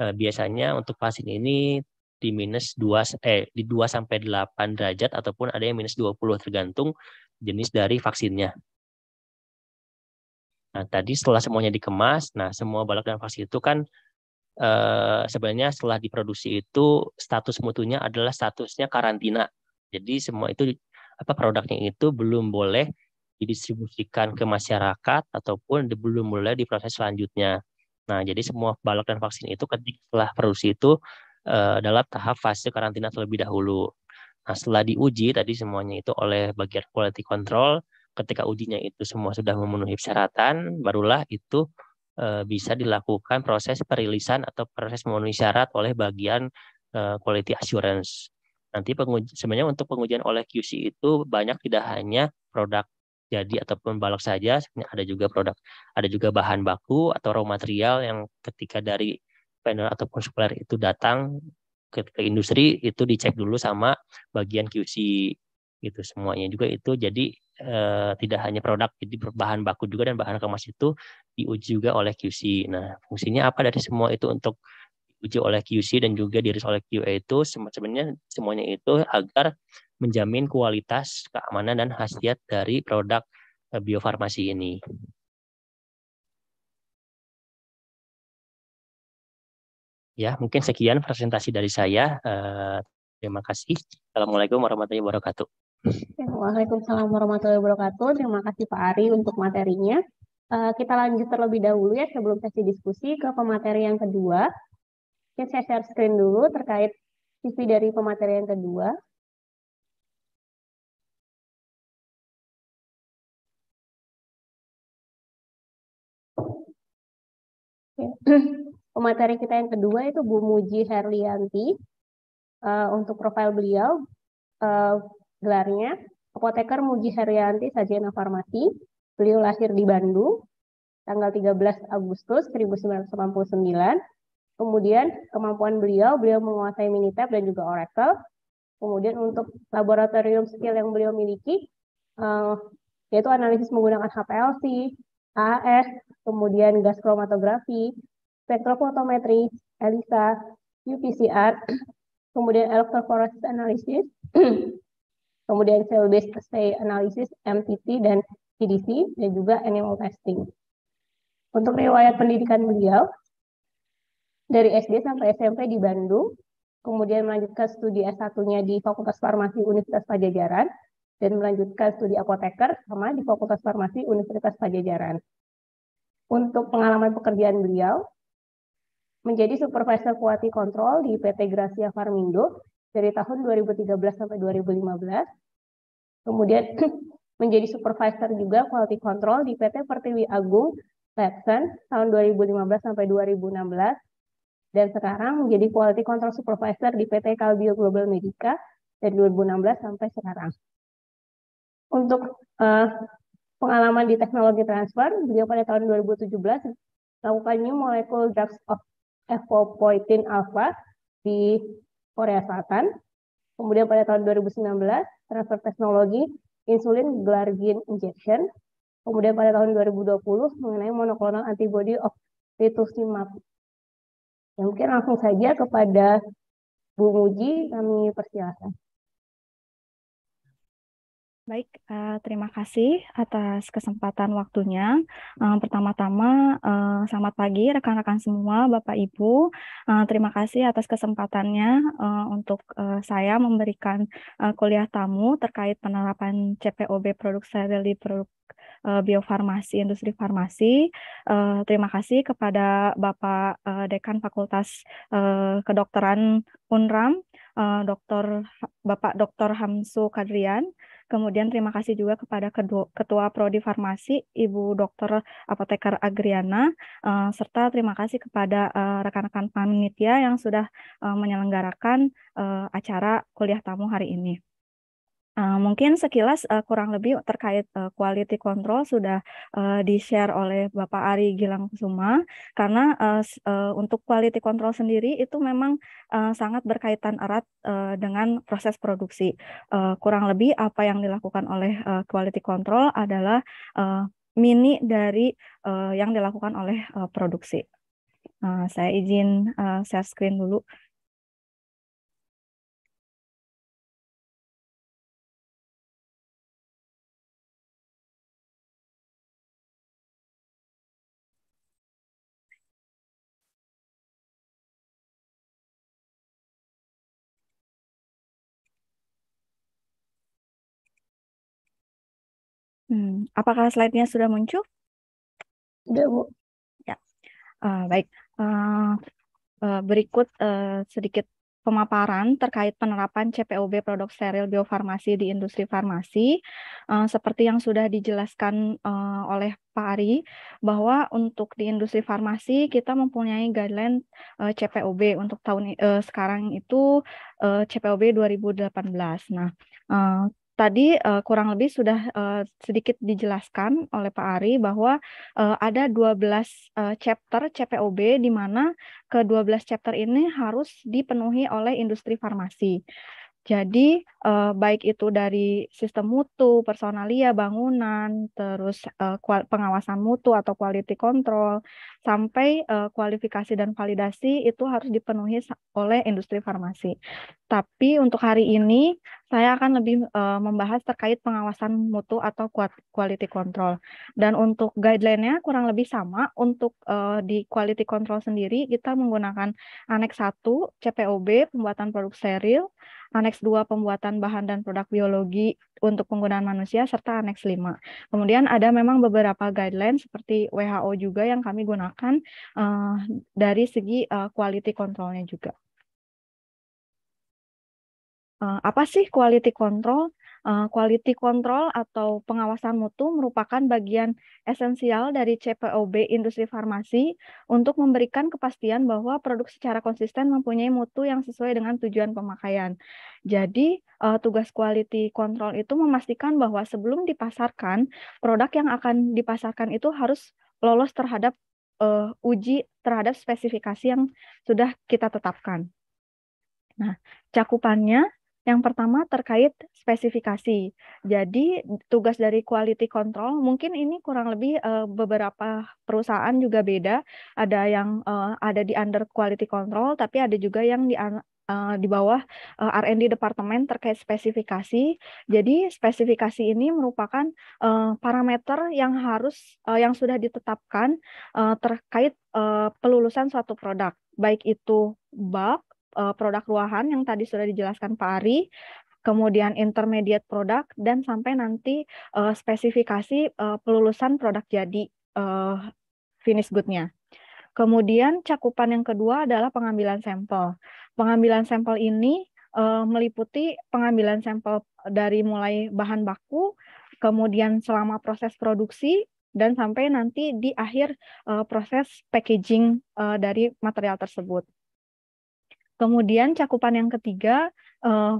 Eh, biasanya untuk pasien ini di minus 2 eh di 2 sampai 8 derajat ataupun ada yang minus 20 tergantung jenis dari vaksinnya. Nah, tadi setelah semuanya dikemas, nah semua balok dan vaksin itu kan eh, sebenarnya setelah diproduksi itu status mutunya adalah statusnya karantina. Jadi semua itu apa produknya itu belum boleh didistribusikan ke masyarakat ataupun belum boleh diproses selanjutnya. Nah, jadi semua balok dan vaksin itu ketika setelah produksi itu uh, eh, dalam tahap fase karantina terlebih dahulu. Nah, setelah diuji tadi semuanya itu oleh bagian quality control, ketika ujinya itu semua sudah memenuhi persyaratan, barulah itu uh, bisa dilakukan proses perilisan atau proses memenuhi syarat oleh bagian uh, quality assurance. Nanti sebenarnya untuk pengujian oleh QC itu banyak tidak hanya produk jadi ataupun balok saja ada juga produk ada juga bahan baku atau raw material yang ketika dari vendor ataupun supplier itu datang ke, ke industri itu dicek dulu sama bagian QC gitu semuanya juga itu jadi e, tidak hanya produk jadi bahan baku juga dan bahan kemas itu diuji juga oleh QC nah fungsinya apa dari semua itu untuk diuji oleh QC dan juga diris oleh QA itu sebenarnya semuanya itu agar menjamin kualitas, keamanan dan khasiat dari produk eh, biofarmasi ini. Ya, mungkin sekian presentasi dari saya. Eh, terima kasih. Assalamualaikum warahmatullahi wabarakatuh. Ya, waalaikumsalam warahmatullahi wabarakatuh. Terima kasih Pak Ari untuk materinya. Eh, kita lanjut terlebih dahulu ya sebelum sesi diskusi ke pemateri yang kedua. Oke, saya share screen dulu terkait CV dari pemateri yang kedua. Pemateri kita yang kedua itu Bu Muji Herlianti. Uh, untuk profil beliau, uh, gelarnya Apoteker Muji Herlianti Sajena Farmasi. Beliau lahir di Bandung tanggal 13 Agustus 1999 Kemudian kemampuan beliau, beliau menguasai Minitab dan juga Oracle. Kemudian untuk laboratorium skill yang beliau miliki, eh, yaitu analisis menggunakan HPLC, AS, kemudian gas kromatografi, spektrofotometri, ELISA, UPCR, kemudian electrophoresis analysis, kemudian cell-based assay analysis, MTT, dan CDC, dan juga animal testing. Untuk riwayat pendidikan beliau, dari SD sampai SMP di Bandung, kemudian melanjutkan studi S1-nya di Fakultas Farmasi Universitas Pajajaran, dan melanjutkan studi apoteker sama di Fakultas Farmasi Universitas Pajajaran. Untuk pengalaman pekerjaan beliau, menjadi supervisor quality control di PT Gracia Farmindo dari tahun 2013 sampai 2015. Kemudian menjadi supervisor juga quality control di PT Pertiwi Agung Lepsen tahun 2015 sampai 2016 dan sekarang menjadi Quality Control Supervisor di PT Kalbio Global Medica dari 2016 sampai sekarang. Untuk uh, pengalaman di teknologi transfer, beliau pada tahun 2017 melakukan new molecule drugs of epopoetin alpha di Korea Selatan. Kemudian pada tahun 2019 transfer teknologi insulin glargin injection. Kemudian pada tahun 2020 mengenai monoklonal antibody of rituximab Ya, mungkin langsung saja kepada Bu Muji kami persilakan. Baik, uh, terima kasih atas kesempatan waktunya. Uh, pertama-tama, uh, selamat pagi rekan-rekan semua, Bapak Ibu. Uh, terima kasih atas kesempatannya uh, untuk uh, saya memberikan uh, kuliah tamu terkait penerapan CPOB produk steril produk uh, biofarmasi, industri farmasi. Uh, terima kasih kepada Bapak uh, Dekan Fakultas uh, Kedokteran Unram, uh, Dr. Bapak Dr. Hamsu Kadrian. Kemudian terima kasih juga kepada Ketua, Ketua Prodi Farmasi, Ibu Dr. Apoteker Agriana, serta terima kasih kepada rekan-rekan panitia yang sudah menyelenggarakan acara kuliah tamu hari ini. Eh, mungkin sekilas uh, kurang lebih terkait uh, quality control sudah uh, di-share oleh Bapak Ari Gilang Kusuma karena uh, uh, untuk quality control sendiri itu memang uh, sangat berkaitan erat uh, dengan proses produksi. Uh, kurang lebih apa yang dilakukan oleh uh, quality control adalah uh, mini dari uh, yang dilakukan oleh uh, produksi. Uh, saya izin uh, share screen dulu. apakah slide-nya sudah muncul? Sudah, Bu. Ya. Uh, baik. Uh, uh, berikut uh, sedikit pemaparan terkait penerapan CPOB produk steril biofarmasi di industri farmasi. Uh, seperti yang sudah dijelaskan uh, oleh Pak Ari, bahwa untuk di industri farmasi kita mempunyai guideline uh, CPOB untuk tahun uh, sekarang itu uh, CPOB 2018. Nah, uh, tadi uh, kurang lebih sudah uh, sedikit dijelaskan oleh Pak Ari bahwa uh, ada 12 uh, chapter CPOB di mana ke-12 chapter ini harus dipenuhi oleh industri farmasi. Jadi uh, baik itu dari sistem mutu, personalia, bangunan, terus uh, pengawasan mutu atau quality control, sampai uh, kualifikasi dan validasi itu harus dipenuhi oleh industri farmasi. Tapi untuk hari ini saya akan lebih uh, membahas terkait pengawasan mutu atau quality control. Dan untuk guideline-nya kurang lebih sama untuk uh, di quality control sendiri kita menggunakan aneks 1 CPOB pembuatan produk steril, aneks 2 pembuatan kesehatan bahan dan produk biologi untuk penggunaan manusia serta aneks 5. Kemudian ada memang beberapa guideline seperti WHO juga yang kami gunakan uh, dari segi uh, quality controlnya juga. Uh, apa sih quality control? Eh, quality control atau pengawasan mutu merupakan bagian esensial dari CPOB industri farmasi untuk memberikan kepastian bahwa produk secara konsisten mempunyai mutu yang sesuai dengan tujuan pemakaian. Jadi, eh, tugas quality control itu memastikan bahwa sebelum dipasarkan, produk yang akan dipasarkan itu harus lolos terhadap uh, uji terhadap spesifikasi yang sudah kita tetapkan. Nah, cakupannya yang pertama terkait spesifikasi. Jadi tugas dari quality control mungkin ini kurang lebih uh, beberapa perusahaan juga beda. Ada yang uh, ada di under quality control, tapi ada juga yang di eh, di bawah R&D departemen terkait spesifikasi. Jadi spesifikasi ini merupakan parameter yang harus yang sudah ditetapkan terkait pelulusan suatu produk, baik itu bug uh, produk ruahan yang tadi sudah dijelaskan Pak Ari, kemudian intermediate produk dan sampai nanti uh, spesifikasi uh, pelulusan produk jadi uh, finish goodnya. Kemudian cakupan yang kedua adalah pengambilan sampel. Pengambilan sampel ini uh, meliputi pengambilan sampel dari mulai bahan baku, kemudian selama proses produksi dan sampai nanti di akhir uh, proses packaging uh, dari material tersebut. Kemudian cakupan yang ketiga uh,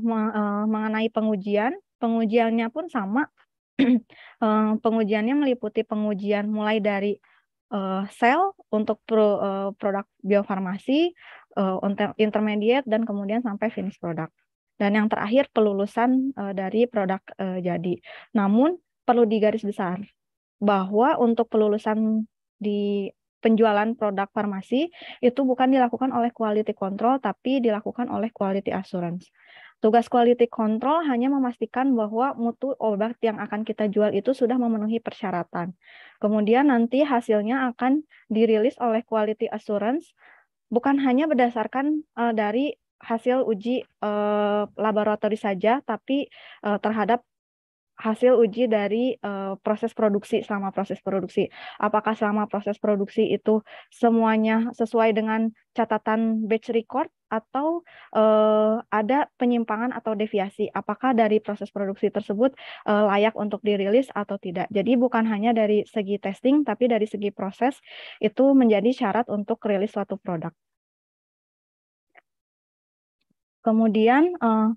mengenai pengujian, pengujiannya pun sama. uh, pengujiannya meliputi pengujian mulai dari uh, sel untuk pro, uh, produk biofarmasi, uh, intermediate dan kemudian sampai finish product. Dan yang terakhir pelulusan uh, dari produk uh, jadi. Namun perlu digaris besar bahwa untuk pelulusan di penjualan produk farmasi itu bukan dilakukan oleh quality control tapi dilakukan oleh quality assurance. Tugas quality control hanya memastikan bahwa mutu obat yang akan kita jual itu sudah memenuhi persyaratan. Kemudian nanti hasilnya akan dirilis oleh quality assurance bukan hanya berdasarkan uh, dari hasil uji uh, laboratori saja tapi uh, terhadap hasil uji dari uh, proses produksi selama proses produksi. Apakah selama proses produksi itu semuanya sesuai dengan catatan batch record atau uh, ada penyimpangan atau deviasi? Apakah dari proses produksi tersebut uh, layak untuk dirilis atau tidak? Jadi bukan hanya dari segi testing, tapi dari segi proses itu menjadi syarat untuk rilis suatu produk. Kemudian uh,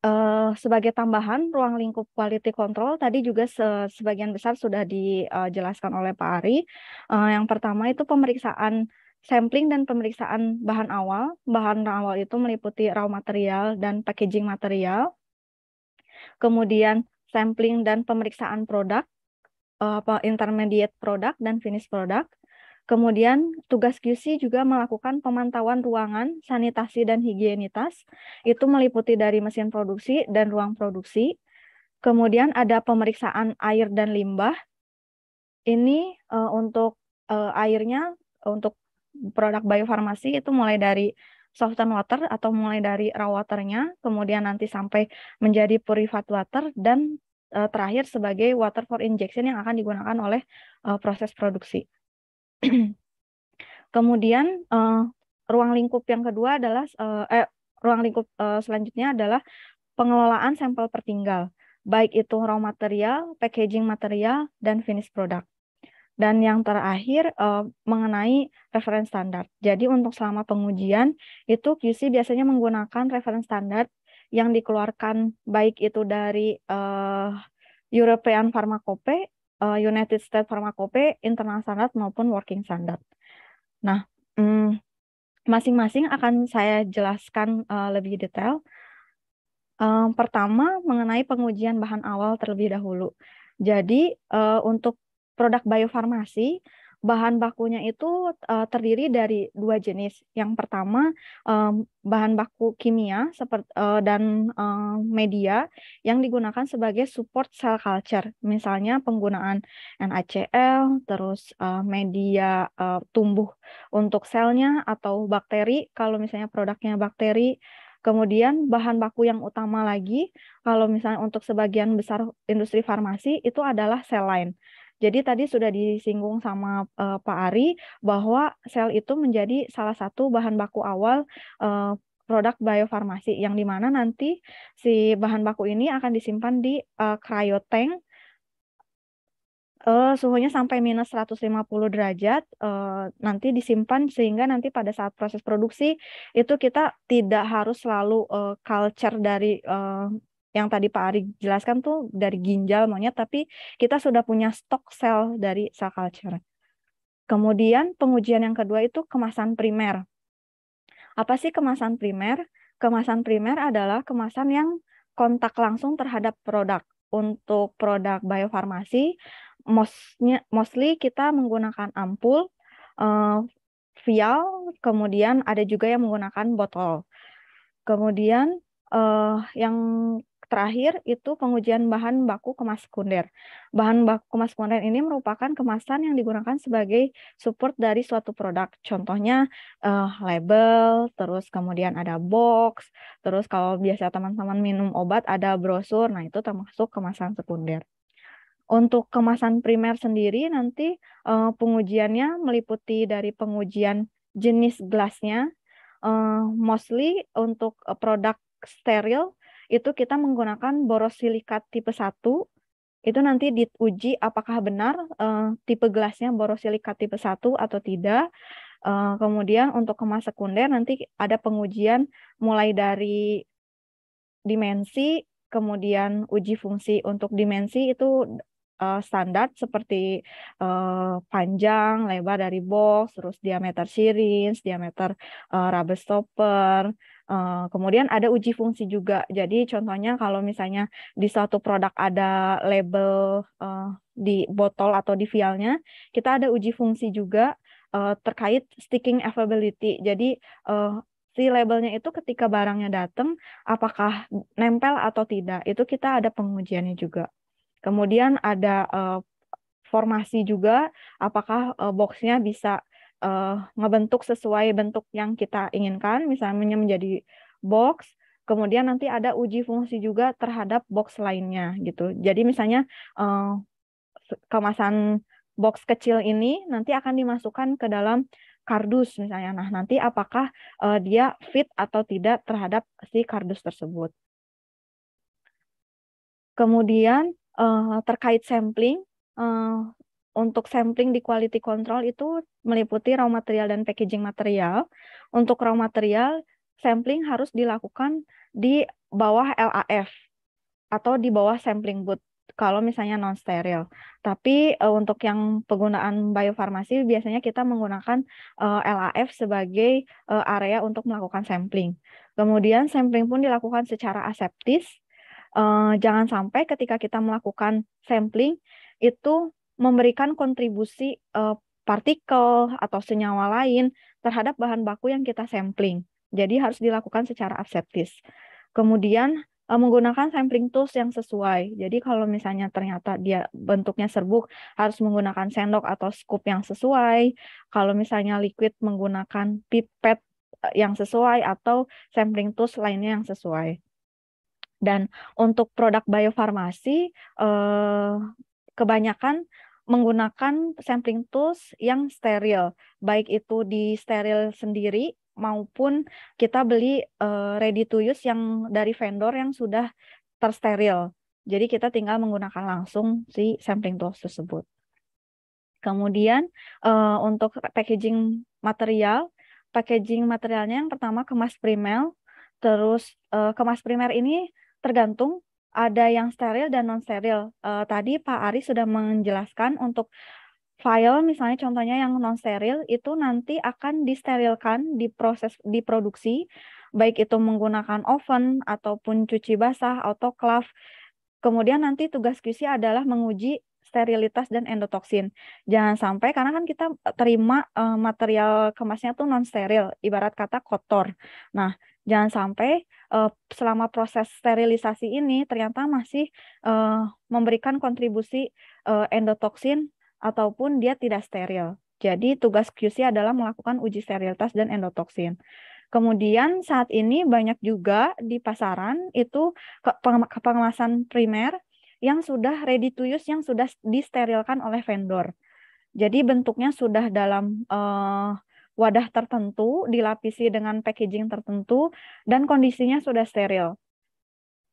Uh, sebagai tambahan ruang lingkup quality control tadi juga se sebagian besar sudah dijelaskan eh, oleh Pak Ari. Uh, yang pertama itu pemeriksaan sampling dan pemeriksaan bahan awal. Bahan awal itu meliputi raw material dan packaging material. Kemudian sampling dan pemeriksaan produk, uh, intermediate product dan finished product. Kemudian tugas QC juga melakukan pemantauan ruangan, sanitasi dan higienitas. Itu meliputi dari mesin produksi dan ruang produksi. Kemudian ada pemeriksaan air dan limbah. Ini uh, untuk uh, airnya untuk produk biofarmasi itu mulai dari soft water atau mulai dari raw waternya, kemudian nanti sampai menjadi purified water dan uh, terakhir sebagai water for injection yang akan digunakan oleh uh, proses produksi. Kemudian uh, ruang lingkup yang kedua adalah uh, eh ruang lingkup uh, selanjutnya adalah pengelolaan sampel pertinggal, baik itu raw material, packaging material, dan finish product. Dan yang terakhir uh, mengenai referensi standar. Jadi untuk selama pengujian itu QC biasanya menggunakan referensi standar yang dikeluarkan baik itu dari uh, European Pharmacope Eh, United States Pharmacope, Internal Standard maupun Working Standard. Nah, mm, masing-masing mm, akan saya jelaskan uh, lebih detail. Um, pertama mengenai pengujian bahan awal terlebih dahulu. Jadi uh, untuk produk biofarmasi bahan bakunya itu uh, terdiri dari dua jenis. Yang pertama um, bahan baku kimia seperti uh, eh, dan uh, media yang digunakan sebagai support cell culture. Misalnya penggunaan NaCl, terus uh, media uh, tumbuh untuk selnya atau bakteri kalau misalnya produknya bakteri Kemudian bahan baku yang utama lagi, kalau misalnya untuk sebagian besar industri farmasi itu adalah cell line. Jadi tadi sudah disinggung sama uh, Pak Ari bahwa sel itu menjadi salah satu bahan baku awal uh, produk biofarmasi yang dimana nanti si bahan baku ini akan disimpan di uh, eh, cryotank uh, suhunya sampai minus 150 derajat uh, nanti disimpan sehingga nanti pada saat proses produksi itu kita tidak harus selalu uh, culture dari uh, yang tadi Pak Ari jelaskan tuh dari ginjal monyet, tapi kita sudah punya stok sel dari sel culture. Kemudian pengujian yang kedua itu kemasan primer. Apa sih kemasan primer? Kemasan primer adalah kemasan yang kontak langsung terhadap produk. Untuk produk biofarmasi, mostly kita menggunakan ampul, uh, vial, kemudian ada juga yang menggunakan botol. Kemudian eh, yang terakhir itu pengujian bahan baku kemas sekunder. Bahan baku kemas sekunder ini merupakan kemasan yang digunakan sebagai support dari suatu produk. Contohnya uh, label, terus kemudian ada box, terus kalau biasa teman-teman minum obat ada brosur. Nah, itu termasuk kemasan sekunder. Untuk kemasan primer sendiri nanti uh, pengujiannya meliputi dari pengujian jenis gelasnya, uh, mostly untuk produk steril itu kita menggunakan borosilikat tipe 1 itu nanti diuji apakah benar uh, tipe gelasnya borosilikat tipe 1 atau tidak. Uh, kemudian untuk kemas sekunder nanti ada pengujian mulai dari dimensi, kemudian uji fungsi untuk dimensi itu uh, standar seperti uh, panjang, lebar dari box, terus diameter syringe, diameter uh, rubber stopper, Eh, kemudian ada uji fungsi juga. Jadi contohnya kalau misalnya di suatu produk ada label eh, di botol atau di vialnya, kita ada uji fungsi juga eh, terkait sticking availability. Jadi si labelnya itu ketika barangnya datang, apakah nempel atau tidak, itu kita ada pengujiannya juga. Kemudian ada formasi juga, apakah boxnya bisa uh, ngebentuk sesuai bentuk yang kita inginkan, misalnya menjadi box, kemudian nanti ada uji fungsi juga terhadap box lainnya gitu. Jadi misalnya uh, kemasan box kecil ini nanti akan dimasukkan ke dalam kardus misalnya. Nah, nanti apakah uh, dia fit atau tidak terhadap si kardus tersebut. Kemudian uh, terkait sampling, uh, untuk sampling di quality control itu meliputi raw material dan packaging material. Untuk raw material, sampling harus dilakukan di bawah LAF atau di bawah sampling booth kalau misalnya non steril. Tapi uh, untuk yang penggunaan biofarmasi biasanya kita menggunakan uh, eh, LAF sebagai uh, area untuk melakukan sampling. Kemudian sampling pun dilakukan secara aseptis. Uh, jangan sampai ketika kita melakukan sampling itu memberikan kontribusi uh, partikel atau senyawa lain terhadap bahan baku yang kita sampling. Jadi harus dilakukan secara aseptis. Kemudian uh, menggunakan sampling tools yang sesuai. Jadi kalau misalnya ternyata dia bentuknya serbuk harus menggunakan sendok atau scoop yang sesuai. Kalau misalnya liquid menggunakan pipet eh, yang sesuai atau sampling tools lainnya yang sesuai. Dan untuk produk biofarmasi kebanyakan menggunakan sampling tools yang steril, baik itu di steril sendiri maupun kita beli uh, ready to use yang dari vendor yang sudah tersteril. Jadi kita tinggal menggunakan langsung si sampling tools tersebut. Kemudian uh, untuk packaging material, packaging materialnya yang pertama kemas primer, terus uh, kemas primer ini tergantung ada yang steril dan non steril. Uh, eh, tadi Pak Ari sudah menjelaskan untuk file misalnya contohnya yang non steril itu nanti akan disterilkan di proses diproduksi baik itu menggunakan oven ataupun cuci basah autoclave. Kemudian nanti tugas QC adalah menguji sterilitas dan endotoksin. Jangan sampai karena kan kita terima uh, material kemasnya tuh non steril, ibarat kata kotor. Nah, Jangan sampai uh, selama proses sterilisasi ini ternyata masih uh, memberikan kontribusi uh, endotoksin ataupun dia tidak steril. Jadi tugas QC adalah melakukan uji sterilitas dan endotoksin. Kemudian saat ini banyak juga di pasaran itu pengemasan primer yang sudah ready to use yang sudah disterilkan oleh vendor. Jadi bentuknya sudah dalam uh, wadah tertentu, dilapisi dengan packaging tertentu, dan kondisinya sudah steril.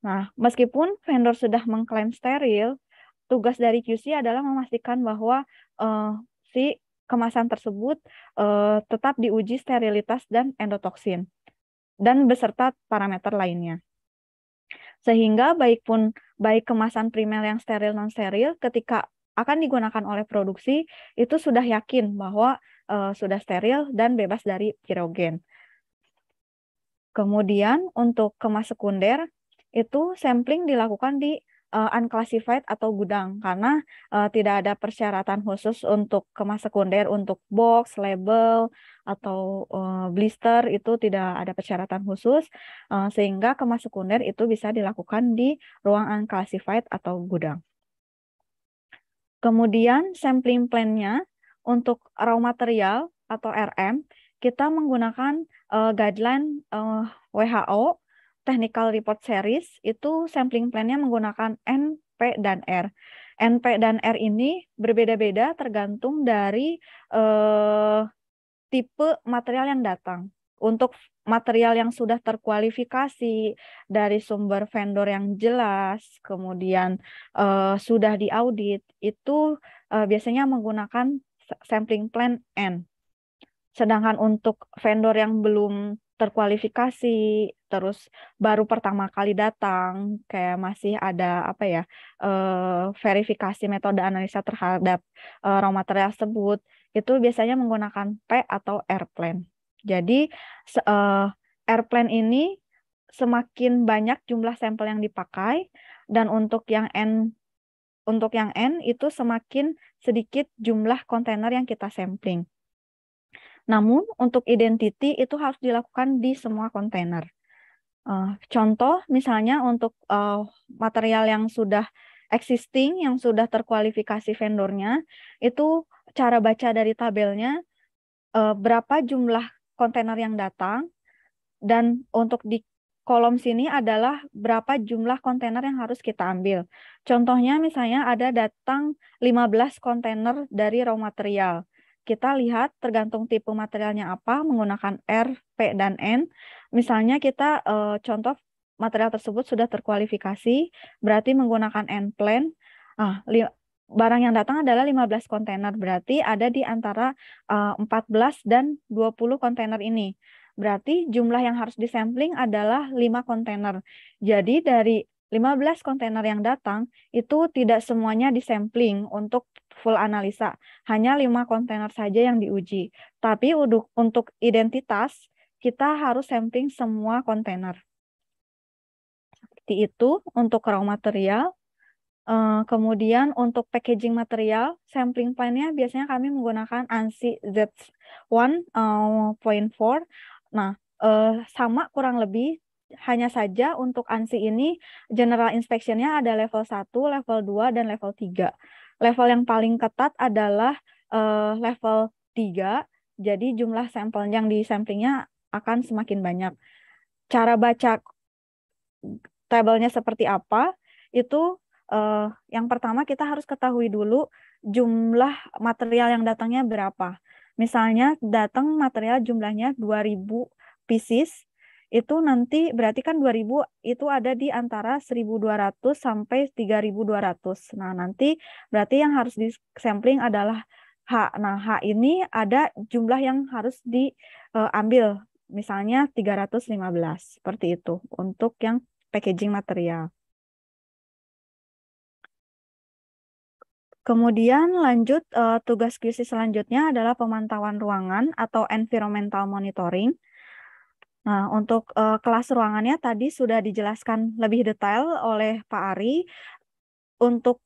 Nah, meskipun vendor sudah mengklaim steril, tugas dari QC adalah memastikan bahwa uh, si kemasan tersebut uh, tetap diuji sterilitas dan endotoksin, dan beserta parameter lainnya sehingga baik pun baik kemasan primer yang steril non steril ketika akan digunakan oleh produksi itu sudah yakin bahwa uh, sudah steril dan bebas dari pirogen. Kemudian untuk kemas sekunder itu sampling dilakukan di uh, unclassified atau gudang karena uh, tidak ada persyaratan khusus untuk kemas sekunder untuk box, label atau uh, blister itu tidak ada persyaratan khusus uh, sehingga kemas sekunder itu bisa dilakukan di ruang unclassified atau gudang. Kemudian sampling plan-nya untuk raw material atau RM, kita menggunakan uh, guideline uh, eh, WHO Technical Report Series itu sampling plan-nya menggunakan N, P, dan R. N, P, dan R ini berbeda-beda tergantung dari uh, tipe material yang datang. Untuk material yang sudah terkualifikasi dari sumber vendor yang jelas, kemudian uh, sudah diaudit, itu uh, biasanya menggunakan sampling plan N. Sedangkan untuk vendor yang belum terkualifikasi, terus baru pertama kali datang, kayak masih ada apa ya eh, verifikasi metode analisa terhadap eh, raw material tersebut, itu biasanya menggunakan P atau R plan. Jadi eh, R plan ini semakin banyak jumlah sampel yang dipakai dan untuk yang N untuk yang N itu semakin sedikit jumlah kontainer yang kita sampling. Namun untuk identity itu harus dilakukan di semua kontainer. Uh, contoh misalnya untuk uh, material yang sudah existing, yang sudah terkualifikasi vendornya, itu cara baca dari tabelnya uh, berapa jumlah kontainer yang datang dan untuk di kolom sini adalah berapa jumlah kontainer yang harus kita ambil. Contohnya misalnya ada datang 15 kontainer dari raw material. Kita lihat tergantung tipe materialnya apa, menggunakan R, P, dan N. Misalnya kita eh, contoh material tersebut sudah terkualifikasi, berarti menggunakan N plan. Ah, barang yang datang adalah 15 kontainer, berarti ada di antara 14 eh, dan 20 kontainer ini. Berarti jumlah yang harus disampling adalah 5 kontainer. Jadi dari 15 kontainer yang datang itu tidak semuanya disampling untuk full analisa. Hanya 5 kontainer saja yang diuji. Tapi untuk identitas kita harus sampling semua kontainer. Seperti itu untuk raw material. Eh, kemudian untuk packaging material, sampling plan-nya biasanya kami menggunakan ANSI Z1.4 Nah, uh, sama kurang lebih hanya saja untuk ANSI ini general inspection-nya ada level 1, level 2 dan level 3. Level yang paling ketat adalah uh, level 3. Jadi jumlah sampel yang di disamplingnya akan semakin banyak. Cara baca tabelnya seperti apa itu uh, yang pertama kita harus ketahui dulu jumlah material yang datangnya berapa. Misalnya datang material jumlahnya 2000 pieces, itu nanti berarti kan 2000 itu ada di antara 1200 sampai 3200. Nah, nanti berarti yang harus di sampling adalah H. Nah, H ini ada jumlah yang harus diambil. E, Misalnya 315 seperti itu untuk yang packaging material. Kemudian lanjut uh, tugas QC selanjutnya adalah pemantauan ruangan atau environmental monitoring. Nah, untuk uh, kelas ruangannya tadi sudah dijelaskan lebih detail oleh Pak Ari. Untuk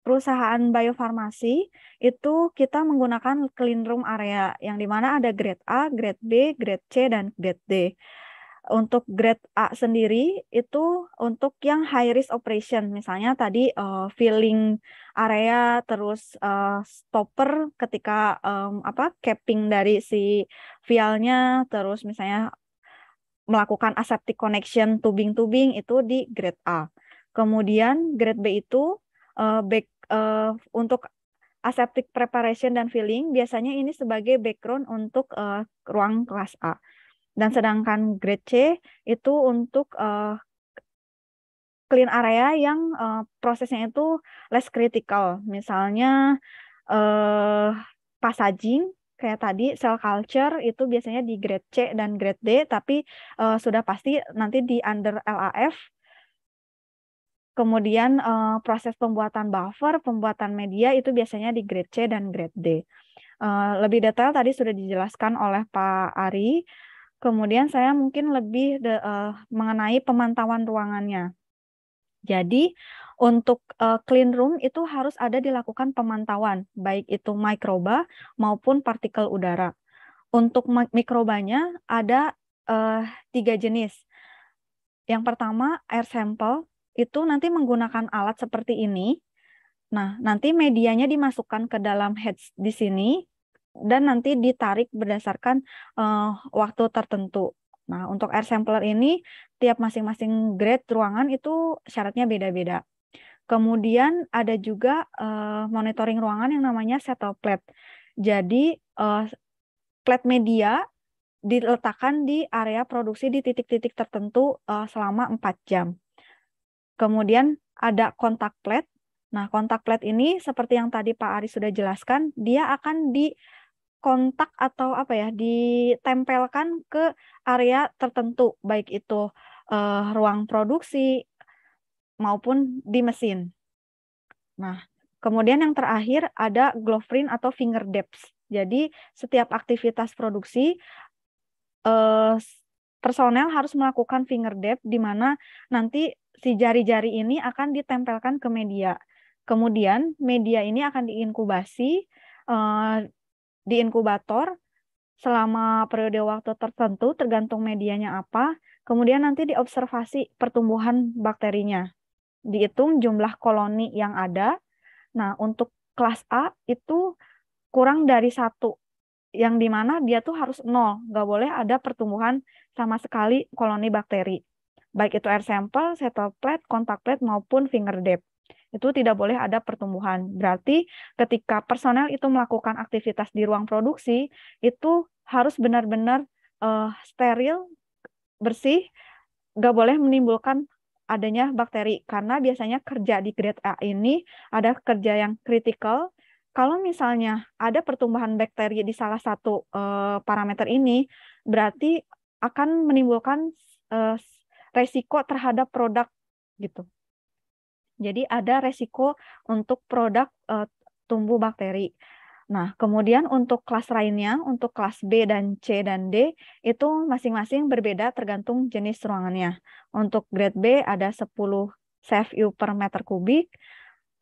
perusahaan biofarmasi itu kita menggunakan clean room area yang dimana ada grade A, grade B, grade C, dan grade D. Untuk grade A sendiri itu untuk yang high risk operation, misalnya tadi uh, filling area, terus uh, stopper ketika um, apa capping dari si vialnya, terus misalnya melakukan aseptic connection tubing-tubing itu di grade A. Kemudian grade B itu uh, back, uh, untuk aseptic preparation dan filling biasanya ini sebagai background untuk uh, ruang kelas A. Dan sedangkan grade C itu untuk uh, clean area yang uh, prosesnya itu less critical. Misalnya uh, passaging kayak tadi cell culture itu biasanya di grade C dan grade D tapi uh, sudah pasti nanti di under LAF. Kemudian uh, proses pembuatan buffer, pembuatan media itu biasanya di grade C dan grade D. Uh, lebih detail tadi sudah dijelaskan oleh Pak Ari. Kemudian saya mungkin lebih de, uh, mengenai pemantauan ruangannya. Jadi untuk uh, clean room itu harus ada dilakukan pemantauan, baik itu mikroba maupun partikel udara. Untuk mikrobanya ada uh, tiga jenis. Yang pertama air sample itu nanti menggunakan alat seperti ini. Nah, nanti medianya dimasukkan ke dalam heads di sini dan nanti ditarik berdasarkan uh, waktu tertentu. Nah, untuk air sampler ini tiap masing-masing grade ruangan itu syaratnya beda-beda. Kemudian ada juga uh, monitoring ruangan yang namanya settle plate. Jadi uh, plate media diletakkan di area produksi di titik-titik tertentu uh, selama 4 jam. Kemudian ada kontak plate. Nah, kontak plate ini seperti yang tadi Pak Ari sudah jelaskan, dia akan di kontak atau apa ya ditempelkan ke area tertentu baik itu uh, ruang produksi maupun di mesin. Nah, kemudian yang terakhir ada print atau finger depth. Jadi setiap aktivitas produksi uh, personel harus melakukan finger depth di mana nanti si jari-jari ini akan ditempelkan ke media. Kemudian media ini akan diinkubasi uh, di inkubator selama periode waktu tertentu tergantung medianya apa, kemudian nanti diobservasi pertumbuhan bakterinya. Dihitung jumlah koloni yang ada. Nah, untuk kelas A itu kurang dari satu yang dimana dia tuh harus nol, nggak boleh ada pertumbuhan sama sekali koloni bakteri, baik itu air sampel, settle plate, kontak plate maupun finger depth itu tidak boleh ada pertumbuhan. Berarti ketika personel itu melakukan aktivitas di ruang produksi itu harus benar-benar uh, steril, bersih, nggak boleh menimbulkan adanya bakteri karena biasanya kerja di grade A ini ada kerja yang kritikal. Kalau misalnya ada pertumbuhan bakteri di salah satu uh, parameter ini, berarti akan menimbulkan uh, resiko terhadap produk gitu. Jadi ada resiko untuk produk uh, tumbuh bakteri. Nah, kemudian untuk kelas lainnya, untuk kelas B dan C dan D, itu masing-masing berbeda tergantung jenis ruangannya. Untuk grade B ada 10 CFU per meter kubik.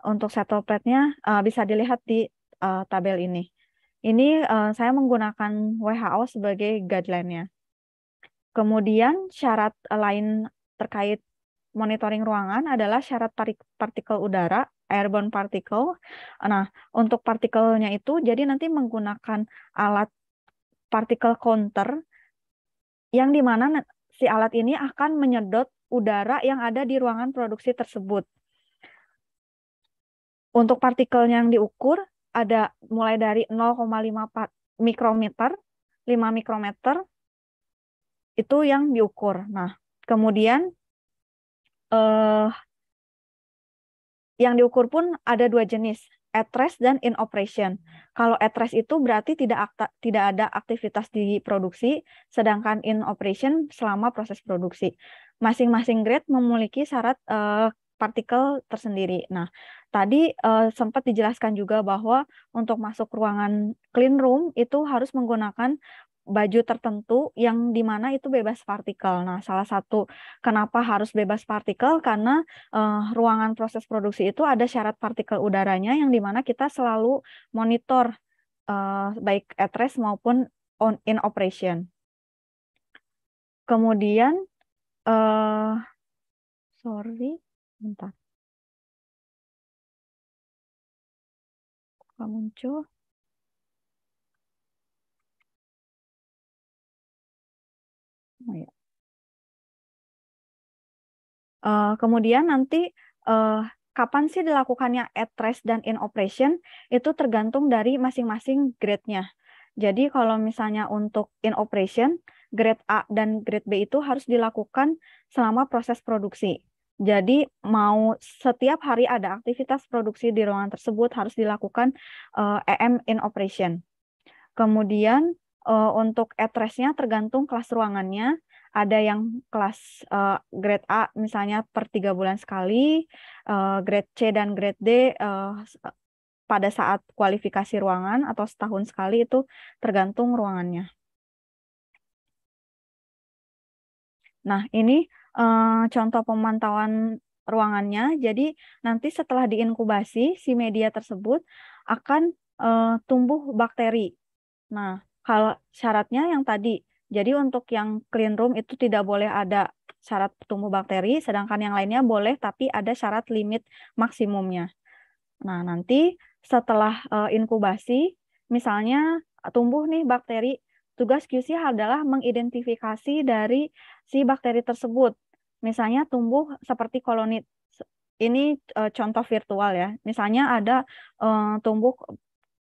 Untuk settle plate-nya eh, bisa dilihat di uh, tabel ini. Ini uh, saya menggunakan WHO sebagai guideline-nya. Kemudian syarat lain terkait monitoring ruangan adalah syarat partikel udara, airborne particle. Nah, untuk partikelnya itu, jadi nanti menggunakan alat partikel counter yang dimana si alat ini akan menyedot udara yang ada di ruangan produksi tersebut. Untuk partikel yang diukur ada mulai dari 0,5 mikrometer, 5 mikrometer itu yang diukur. Nah, kemudian uh, yang diukur pun ada dua jenis, at rest dan in operation. Kalau at rest itu berarti tidak akta, tidak ada aktivitas di produksi, sedangkan in operation selama proses produksi. Masing-masing grade memiliki syarat uh, partikel tersendiri. Nah, tadi uh, sempat dijelaskan juga bahwa untuk masuk ruangan clean room itu harus menggunakan baju tertentu yang dimana itu bebas partikel. Nah, salah satu kenapa harus bebas partikel karena uh, ruangan proses produksi itu ada syarat partikel udaranya yang dimana kita selalu monitor uh, baik at rest maupun on in operation. Kemudian, uh, sorry, bentar. Kamu muncul. ya. Uh, kemudian nanti uh, kapan sih dilakukannya at rest dan in operation itu tergantung dari masing-masing grade-nya. Jadi kalau misalnya untuk in operation, grade A dan grade B itu harus dilakukan selama proses produksi. Jadi mau setiap hari ada aktivitas produksi di ruangan tersebut harus dilakukan uh, eh, EM in operation. Kemudian uh, untuk address-nya tergantung kelas ruangannya. Ada yang kelas uh, grade A misalnya per tiga bulan sekali, uh, grade C dan grade D uh, pada saat kualifikasi ruangan atau setahun sekali itu tergantung ruangannya. Nah, ini uh, contoh pemantauan ruangannya. Jadi nanti setelah diinkubasi si media tersebut akan uh, tumbuh bakteri. Nah, hal syaratnya yang tadi. Jadi untuk yang clean room itu tidak boleh ada syarat tumbuh bakteri, sedangkan yang lainnya boleh tapi ada syarat limit maksimumnya. Nah, nanti setelah uh, inkubasi, misalnya tumbuh nih bakteri, tugas QC adalah mengidentifikasi dari si bakteri tersebut. Misalnya tumbuh seperti koloni ini uh, contoh virtual ya. Misalnya ada uh, tumbuh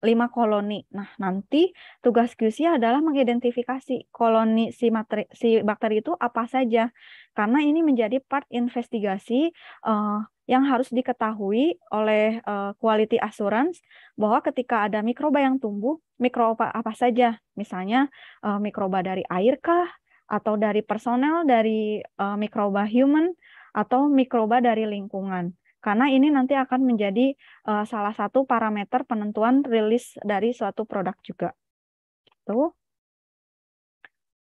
lima koloni. Nah, nanti tugas QC adalah mengidentifikasi koloni si materi, si bakteri itu apa saja. Karena ini menjadi part investigasi uh, yang harus diketahui oleh uh, quality assurance bahwa ketika ada mikroba yang tumbuh, mikroba apa saja? Misalnya uh, mikroba dari air kah atau dari personel dari uh, mikroba human atau mikroba dari lingkungan karena ini nanti akan menjadi uh, salah satu parameter penentuan rilis dari suatu produk juga. Tuh. Gitu.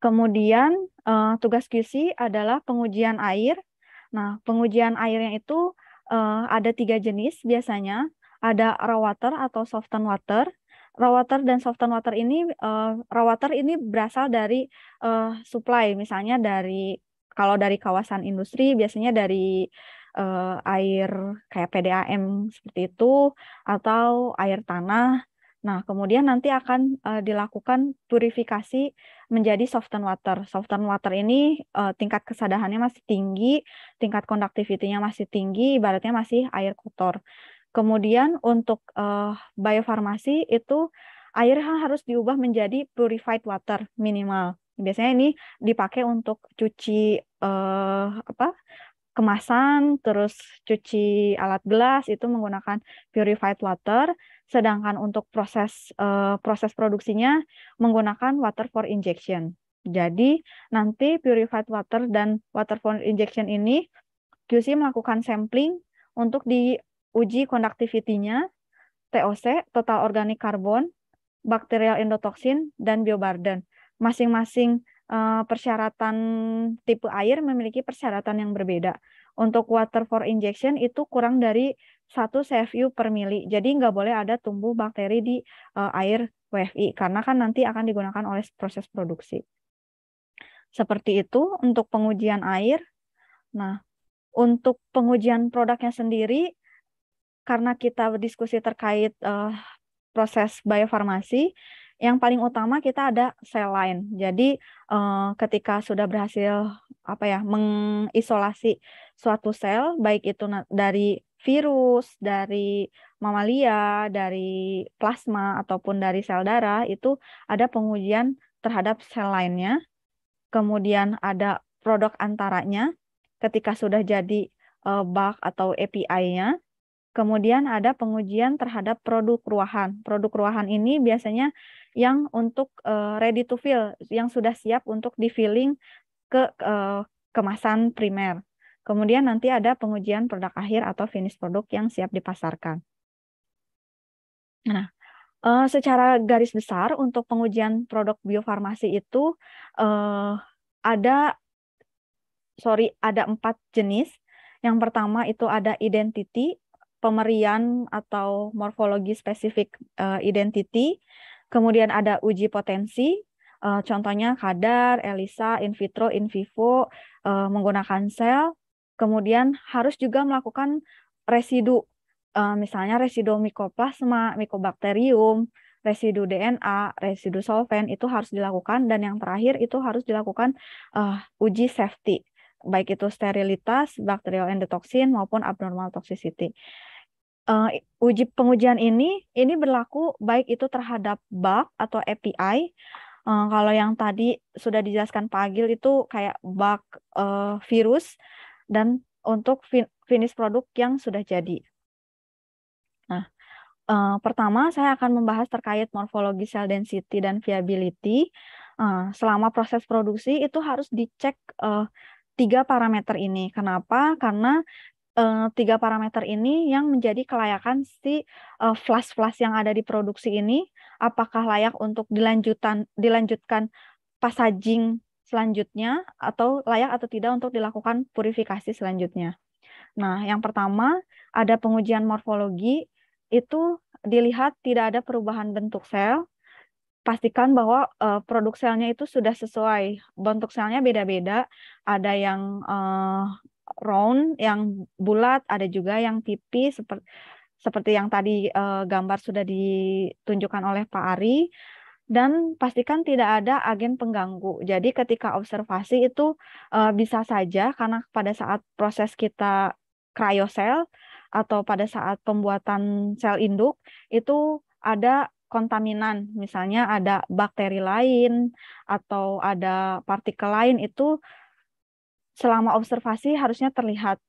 Kemudian uh, tugas QC adalah pengujian air. Nah, pengujian airnya itu uh, ada tiga jenis biasanya. Ada raw water atau softened water. Raw water dan softened water ini, uh, raw water ini berasal dari uh, supply, misalnya dari kalau dari kawasan industri biasanya dari uh, air kayak PDAM seperti itu atau air tanah. Nah, kemudian nanti akan uh, dilakukan purifikasi menjadi softened water. Softened water ini uh, tingkat kesadahannya masih tinggi, tingkat konduktivitinya masih tinggi, ibaratnya masih air kotor. Kemudian untuk uh, biofarmasi itu air harus diubah menjadi purified water minimal. Biasanya ini dipakai untuk cuci uh, apa kemasan, terus cuci alat gelas itu menggunakan purified water, sedangkan untuk proses uh, proses produksinya menggunakan water for injection. Jadi nanti purified water dan water for injection ini QC melakukan sampling untuk diuji konduktivitinya TOC, total organik karbon, bakterial endotoxin dan biobarden. Masing-masing Eh, persyaratan tipe air memiliki persyaratan yang berbeda. Untuk water for injection itu kurang dari satu CFU per mili. Jadi nggak boleh ada tumbuh bakteri di eh, air WFI karena kan nanti akan digunakan oleh proses produksi. Seperti itu untuk pengujian air. Nah, untuk pengujian produknya sendiri karena kita berdiskusi terkait uh, proses biofarmasi, yang paling utama kita ada cell line. Jadi uh, ketika sudah berhasil apa ya mengisolasi suatu sel, baik itu dari virus, dari mamalia, dari plasma ataupun dari sel darah itu ada pengujian terhadap sel lainnya. Kemudian ada produk antaranya ketika sudah jadi uh, bug atau API-nya. Kemudian ada pengujian terhadap produk ruahan. Produk ruahan ini biasanya yang untuk uh, ready to fill, yang sudah siap untuk di filling ke uh, kemasan primer. Kemudian nanti ada pengujian produk akhir atau finish produk yang siap dipasarkan. Nah, uh, secara garis besar untuk pengujian produk biofarmasi itu uh, ada sorry ada empat jenis. Yang pertama itu ada identity, pemerian atau morfologi spesifik uh, identity. Kemudian ada uji potensi, uh, contohnya kadar, ELISA, in vitro, in vivo, uh, menggunakan sel. Kemudian harus juga melakukan residu, uh, misalnya residu mikoplasma, mikobakterium, residu DNA, residu solven itu harus dilakukan dan yang terakhir itu harus dilakukan uh, uji safety baik itu sterilitas, bakterial endotoksin maupun abnormal toxicity uh, uji pengujian ini ini berlaku baik itu terhadap bug atau API. Uh, eh, kalau yang tadi sudah dijelaskan Pak Agil itu kayak bug uh, virus dan untuk fin finish produk yang sudah jadi. Nah, uh, pertama saya akan membahas terkait morfologi sel density dan viability. Uh, selama proses produksi itu harus dicek uh, tiga parameter ini. Kenapa? Karena uh, tiga parameter ini yang menjadi kelayakan si flash eh, flash-flash yang ada di produksi ini apakah layak untuk dilanjutan dilanjutkan passaging selanjutnya atau layak atau tidak untuk dilakukan purifikasi selanjutnya. Nah, yang pertama ada pengujian morfologi itu dilihat tidak ada perubahan bentuk sel. Pastikan bahwa uh, produk selnya itu sudah sesuai. Bentuk selnya beda-beda. Ada yang uh, round yang bulat, ada juga yang tipis seperti seperti yang tadi uh, gambar sudah ditunjukkan oleh Pak Ari dan pastikan tidak ada agen pengganggu. Jadi ketika observasi itu uh, bisa saja karena pada saat proses kita cryosel atau pada saat pembuatan sel induk itu ada kontaminan, misalnya ada bakteri lain atau ada partikel lain itu selama observasi harusnya terlihat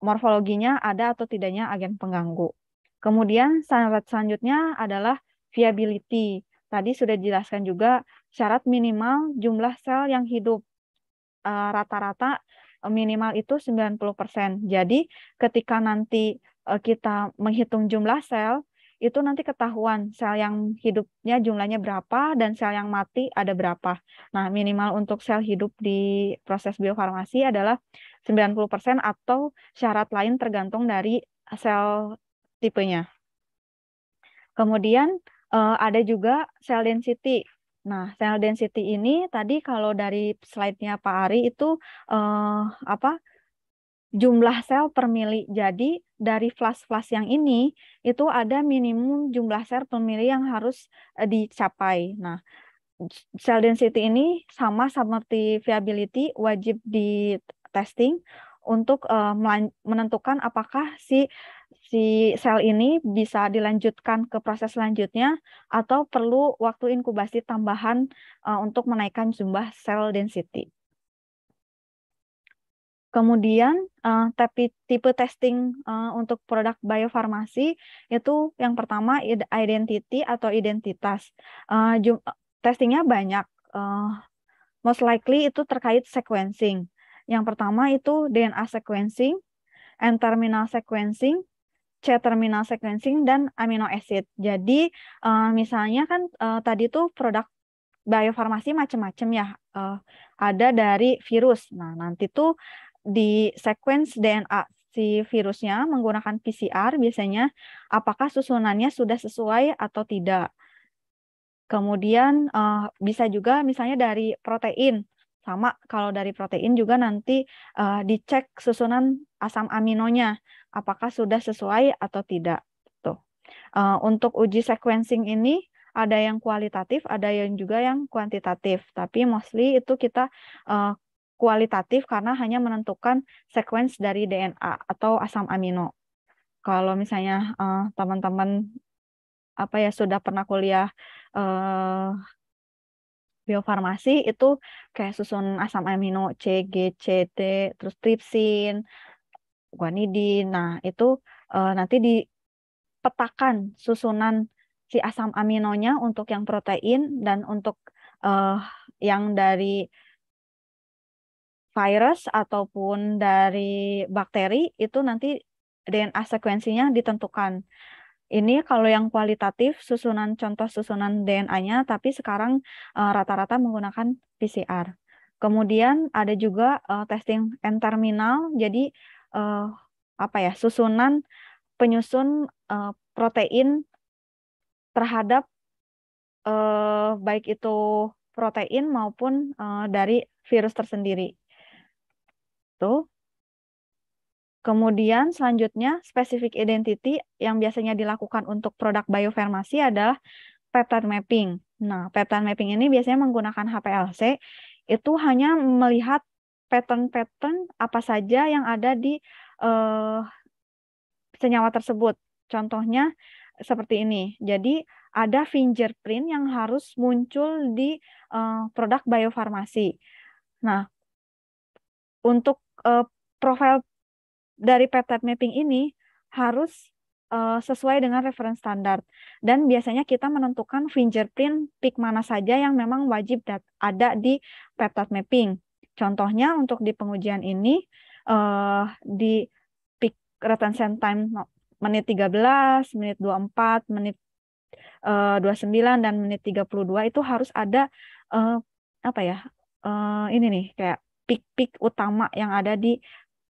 morfologinya ada atau tidaknya agen pengganggu. Kemudian syarat selanjutnya adalah viability. Tadi sudah dijelaskan juga syarat minimal jumlah sel yang hidup. Eh, rata-rata eh, minimal itu 90%. Jadi ketika nanti eh, kita menghitung jumlah sel, itu nanti ketahuan sel yang hidupnya jumlahnya berapa dan sel yang mati ada berapa. Nah, minimal untuk sel hidup di proses biofarmasi adalah 90% atau syarat lain tergantung dari sel tipenya. Kemudian eh, ada juga sel density. Nah, sel density ini tadi kalau dari slide-nya Pak Ari itu eh, apa jumlah sel per mili. Jadi dari flash-flash yang ini itu ada minimum jumlah sel per mili yang harus eh, dicapai. Nah, cell density ini sama seperti viability wajib di testing untuk eh, menentukan apakah si si sel ini bisa dilanjutkan ke proses selanjutnya atau perlu waktu inkubasi tambahan eh, untuk menaikkan jumlah sel density. Kemudian uh, tapi tipe testing uh, untuk produk biofarmasi itu yang pertama identity atau identitas. Uh, testingnya banyak. Uh, most likely itu terkait sequencing. Yang pertama itu DNA sequencing, N-terminal sequencing, C-terminal sequencing, dan amino acid. Jadi uh, misalnya kan uh, tadi tuh produk biofarmasi macam-macam ya. Uh, ada dari virus. Nah, nanti tuh di sequence DNA si virusnya menggunakan PCR biasanya apakah susunannya sudah sesuai atau tidak. Kemudian uh, bisa juga misalnya dari protein sama kalau dari protein juga nanti uh, dicek susunan asam aminonya apakah sudah sesuai atau tidak. Tuh. Uh, untuk uji sequencing ini ada yang kualitatif, ada yang juga yang kuantitatif. Tapi mostly itu kita uh, kualitatif karena hanya menentukan sekuens dari DNA atau asam amino. Kalau misalnya eh, teman-teman uh, apa ya sudah pernah kuliah uh, biofarmasi itu kayak susun asam amino C, G, C, T, terus tripsin, guanidin. Nah, itu uh, nanti dipetakan susunan si asam aminonya untuk yang protein dan untuk uh, yang dari virus ataupun dari bakteri itu nanti DNA sekuensinya ditentukan. Ini kalau yang kualitatif susunan contoh susunan DNA-nya tapi sekarang eh, rata-rata uh, menggunakan PCR. Kemudian ada juga uh, testing N-terminal jadi uh, apa ya susunan penyusun uh, protein terhadap uh, baik itu protein maupun uh, dari virus tersendiri itu. Kemudian selanjutnya spesifik identity yang biasanya dilakukan untuk produk biofarmasi adalah pattern mapping. Nah, pattern mapping ini biasanya menggunakan HPLC itu hanya melihat pattern-pattern apa saja yang ada di uh, senyawa tersebut. Contohnya seperti ini. Jadi ada fingerprint yang harus muncul di uh, produk biofarmasi. Nah, untuk uh, profil dari peptide mapping ini harus uh, sesuai dengan referensi standar dan biasanya kita menentukan fingerprint peak mana saja yang memang wajib ada di peptide mapping. Contohnya untuk di pengujian ini uh, di peak retention time menit 13, menit 24, menit uh, 29 dan menit 32 itu harus ada uh, apa ya? Uh, ini nih kayak Pik-pik utama yang ada di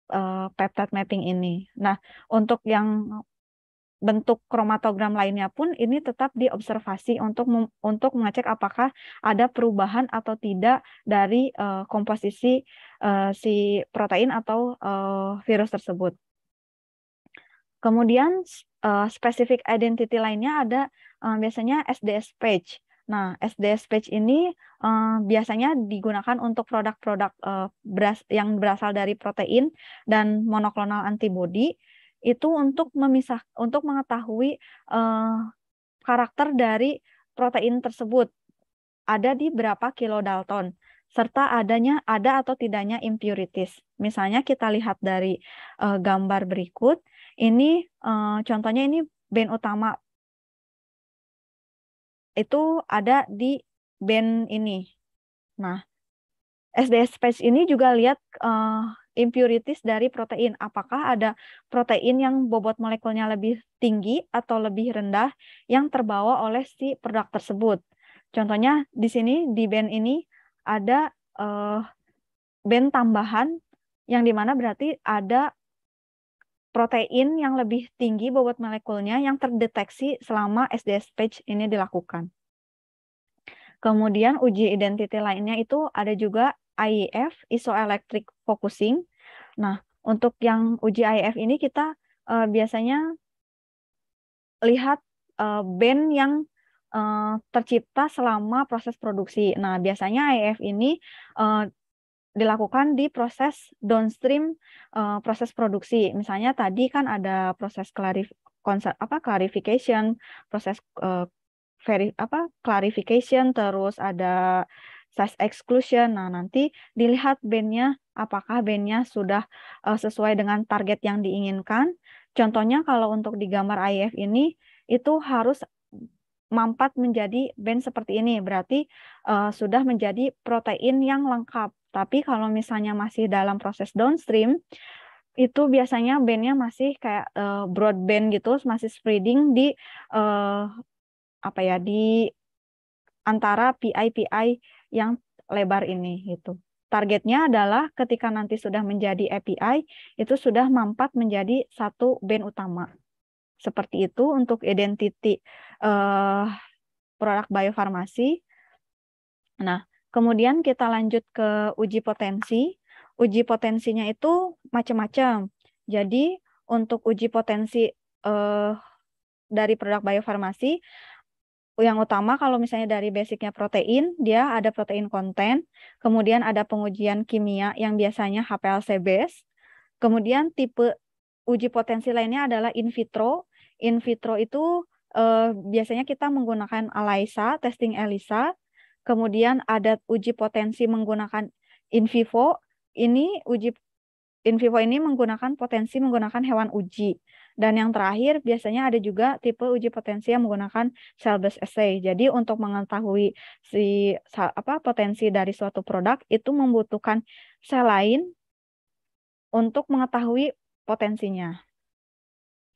uh, peptide mapping ini. Nah, untuk yang bentuk kromatogram lainnya pun ini tetap diobservasi untuk untuk mengecek apakah ada perubahan atau tidak dari uh, komposisi uh, si protein atau uh, virus tersebut. Kemudian uh, specific identity lainnya ada uh, biasanya SDS page. Nah, SDS page ini uh, biasanya digunakan untuk produk-produk uh, beras yang berasal dari protein dan monoklonal antibody itu untuk memisah untuk mengetahui uh, karakter dari protein tersebut ada di berapa kilo dalton serta adanya ada atau tidaknya impurities. Misalnya kita lihat dari uh, gambar berikut, ini uh, contohnya ini band utama itu ada di band ini. Nah, SDS Space ini juga lihat uh, impurities dari protein. Apakah ada protein yang bobot molekulnya lebih tinggi atau lebih rendah yang terbawa oleh si produk tersebut. Contohnya di sini di band ini ada uh, band tambahan yang dimana berarti ada protein yang lebih tinggi bobot molekulnya yang terdeteksi selama SDS page ini dilakukan. Kemudian uji identiti lainnya itu ada juga IEF, isoelectric focusing. Nah, untuk yang uji IEF ini kita uh, biasanya lihat uh, band yang uh, tercipta selama proses produksi. Nah, biasanya IEF ini uh, dilakukan di proses downstream uh, proses produksi. Misalnya tadi kan ada proses klarif konser, apa clarification, proses uh, veri, apa clarification terus ada size exclusion. Nah, nanti dilihat bandnya apakah bandnya sudah uh, sesuai dengan target yang diinginkan. Contohnya kalau untuk di gambar IF ini itu harus mampat menjadi band seperti ini berarti uh, sudah menjadi protein yang lengkap tapi kalau misalnya masih dalam proses downstream, itu biasanya bandnya masih kayak uh, broadband gitu, masih spreading di uh, apa ya di antara PI PI yang lebar ini gitu. Targetnya adalah ketika nanti sudah menjadi API itu sudah mampat menjadi satu band utama. Seperti itu untuk identiti uh, produk biofarmasi. Nah, Kemudian kita lanjut ke uji potensi. Uji potensinya itu macam-macam. Jadi untuk uji potensi eh, dari produk biofarmasi, yang utama kalau misalnya dari basicnya protein, dia ada protein konten, kemudian ada pengujian kimia yang biasanya HPLC base, kemudian tipe uji potensi lainnya adalah in vitro. In vitro itu eh, biasanya kita menggunakan ELISA, testing ELISA, Kemudian ada uji potensi menggunakan in vivo. Ini uji in vivo ini menggunakan potensi menggunakan hewan uji. Dan yang terakhir biasanya ada juga tipe uji potensi yang menggunakan cell-based assay. Jadi untuk mengetahui si apa potensi dari suatu produk itu membutuhkan sel lain untuk mengetahui potensinya.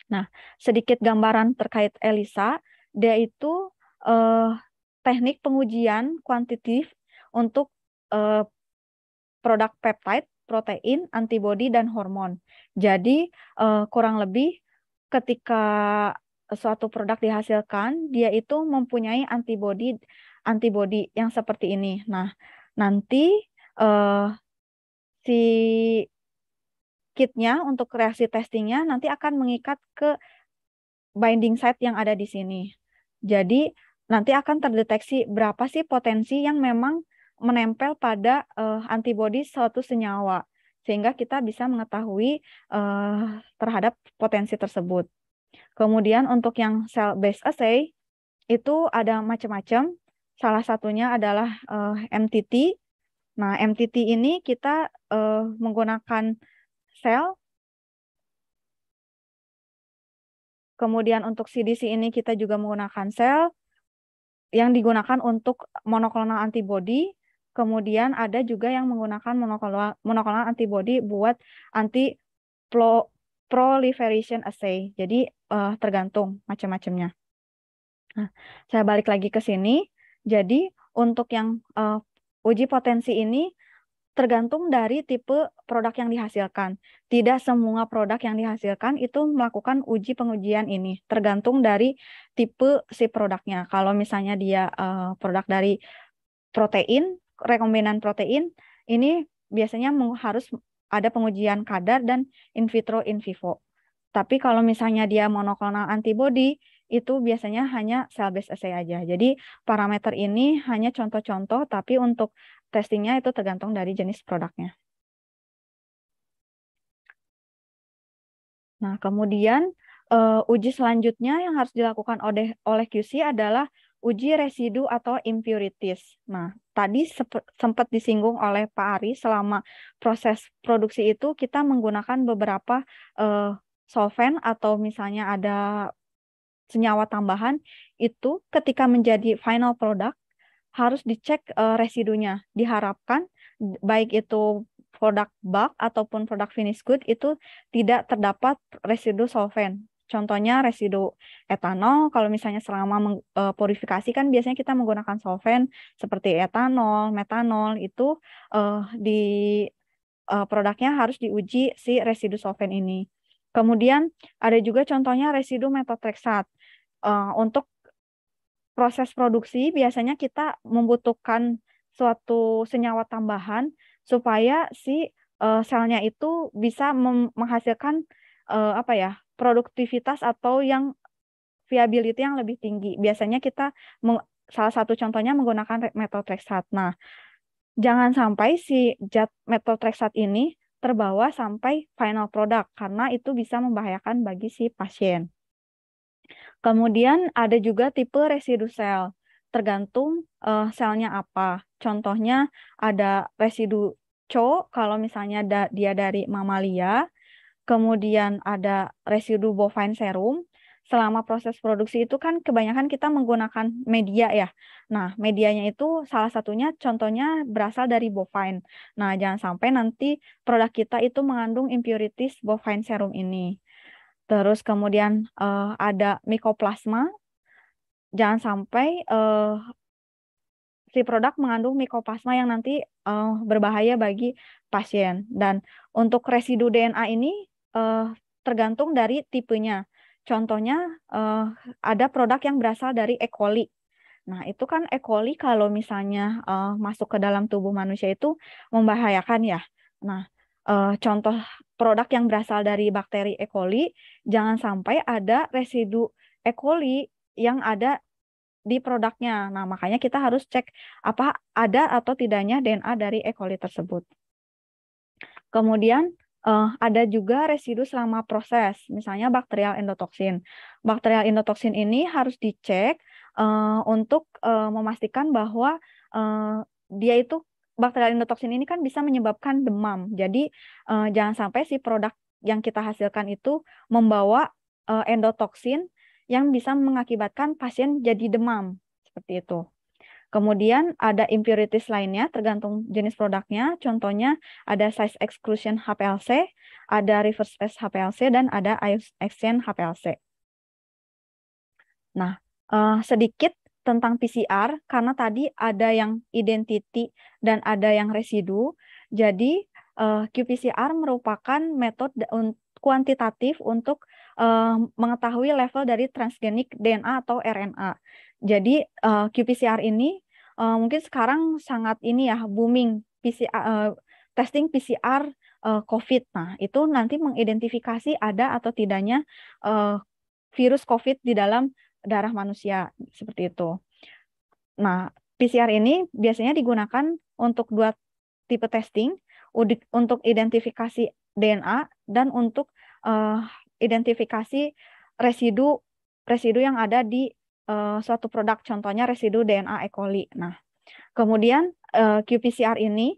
Nah, sedikit gambaran terkait ELISA, dia itu eh, teknik pengujian kuantitatif untuk uh, produk peptide, protein, antibodi dan hormon. Jadi uh, kurang lebih ketika suatu produk dihasilkan, dia itu mempunyai antibodi antibodi yang seperti ini. Nah, nanti uh, si kitnya untuk reaksi testingnya nanti akan mengikat ke binding site yang ada di sini. Jadi nanti akan terdeteksi berapa sih potensi yang memang menempel pada uh, antibodi suatu senyawa sehingga kita bisa mengetahui uh, terhadap potensi tersebut. Kemudian untuk yang cell based assay itu ada macam-macam. Salah satunya adalah uh, eh, MTT. Nah, MTT ini kita uh, menggunakan sel. Kemudian untuk CDC ini kita juga menggunakan sel yang digunakan untuk monoklonal antibody, kemudian ada juga yang menggunakan monoklonal, monoklonal antibody buat anti proliferation assay. Jadi uh, tergantung macam-macamnya. Nah, saya balik lagi ke sini. Jadi untuk yang uh, uji potensi ini tergantung dari tipe produk yang dihasilkan. Tidak semua produk yang dihasilkan itu melakukan uji pengujian ini, tergantung dari tipe si produknya. Kalau misalnya dia uh, produk dari protein, rekombinan protein, ini biasanya harus ada pengujian kadar dan in vitro in vivo. Tapi kalau misalnya dia monoklonal antibody, itu biasanya hanya cell-based assay aja. Jadi parameter ini hanya contoh-contoh, tapi untuk testingnya itu tergantung dari jenis produknya. Nah, kemudian uh, uji selanjutnya yang harus dilakukan oleh, oleh QC adalah uji residu atau impurities. Nah, tadi sempat disinggung oleh Pak Ari selama proses produksi itu kita menggunakan beberapa uh, solvent atau misalnya ada senyawa tambahan itu ketika menjadi final product harus dicek uh, residunya. Diharapkan baik itu produk bak ataupun produk finish good itu tidak terdapat residu solvent. Contohnya residu etanol, kalau misalnya selama uh, purifikasi kan biasanya kita menggunakan solvent seperti etanol, metanol itu uh, di uh, produknya harus diuji si residu solvent ini. Kemudian ada juga contohnya residu metotreksat. Uh, untuk proses produksi biasanya kita membutuhkan suatu senyawa tambahan supaya si uh, selnya itu bisa menghasilkan uh, apa ya produktivitas atau yang viability yang lebih tinggi. Biasanya kita salah satu contohnya menggunakan metotrexat. Nah, jangan sampai si zat metotrexat ini terbawa sampai final produk karena itu bisa membahayakan bagi si pasien. Kemudian ada juga tipe residu sel, tergantung uh, selnya apa. Contohnya ada residu CO kalau misalnya da dia dari mamalia, kemudian ada residu bovine serum. Selama proses produksi itu kan kebanyakan kita menggunakan media ya. Nah, medianya itu salah satunya contohnya berasal dari bovine. Nah, jangan sampai nanti produk kita itu mengandung impurities bovine serum ini. Terus kemudian uh, ada mikoplasma. Jangan sampai uh, si produk mengandung mikoplasma yang nanti uh, berbahaya bagi pasien. Dan untuk residu DNA ini uh, tergantung dari tipenya. Contohnya uh, ada produk yang berasal dari E. coli. Nah, itu kan E. coli kalau misalnya uh, masuk ke dalam tubuh manusia itu membahayakan ya. Nah, uh, contoh produk yang berasal dari bakteri E. coli, jangan sampai ada residu E. coli yang ada di produknya. Nah, makanya kita harus cek apa ada atau tidaknya DNA dari E. coli tersebut. Kemudian uh, ada juga residu selama proses, misalnya bakterial endotoksin. Bakterial endotoksin ini harus dicek uh, untuk uh, memastikan bahwa uh, dia itu Bakteri endotoksin ini kan bisa menyebabkan demam. Jadi uh, jangan sampai si produk yang kita hasilkan itu membawa uh, endotoksin yang bisa mengakibatkan pasien jadi demam seperti itu. Kemudian ada impurities lainnya tergantung jenis produknya. Contohnya ada size exclusion HPLC, ada reverse phase HPLC, dan ada ion exchange HPLC. Nah, uh, sedikit tentang PCR karena tadi ada yang identiti dan ada yang residu. Jadi uh, eh, qPCR merupakan metode un kuantitatif untuk uh, mengetahui level dari transgenik DNA atau RNA. Jadi uh, eh, qPCR ini uh, mungkin sekarang sangat ini ya booming PCR uh, testing PCR uh, COVID. Nah, itu nanti mengidentifikasi ada atau tidaknya uh, virus COVID di dalam darah manusia seperti itu. Nah, PCR ini biasanya digunakan untuk dua tipe testing, untuk identifikasi DNA dan untuk uh, identifikasi residu residu yang ada di uh, suatu produk, contohnya residu DNA E. coli. Nah, kemudian uh, eh, qPCR ini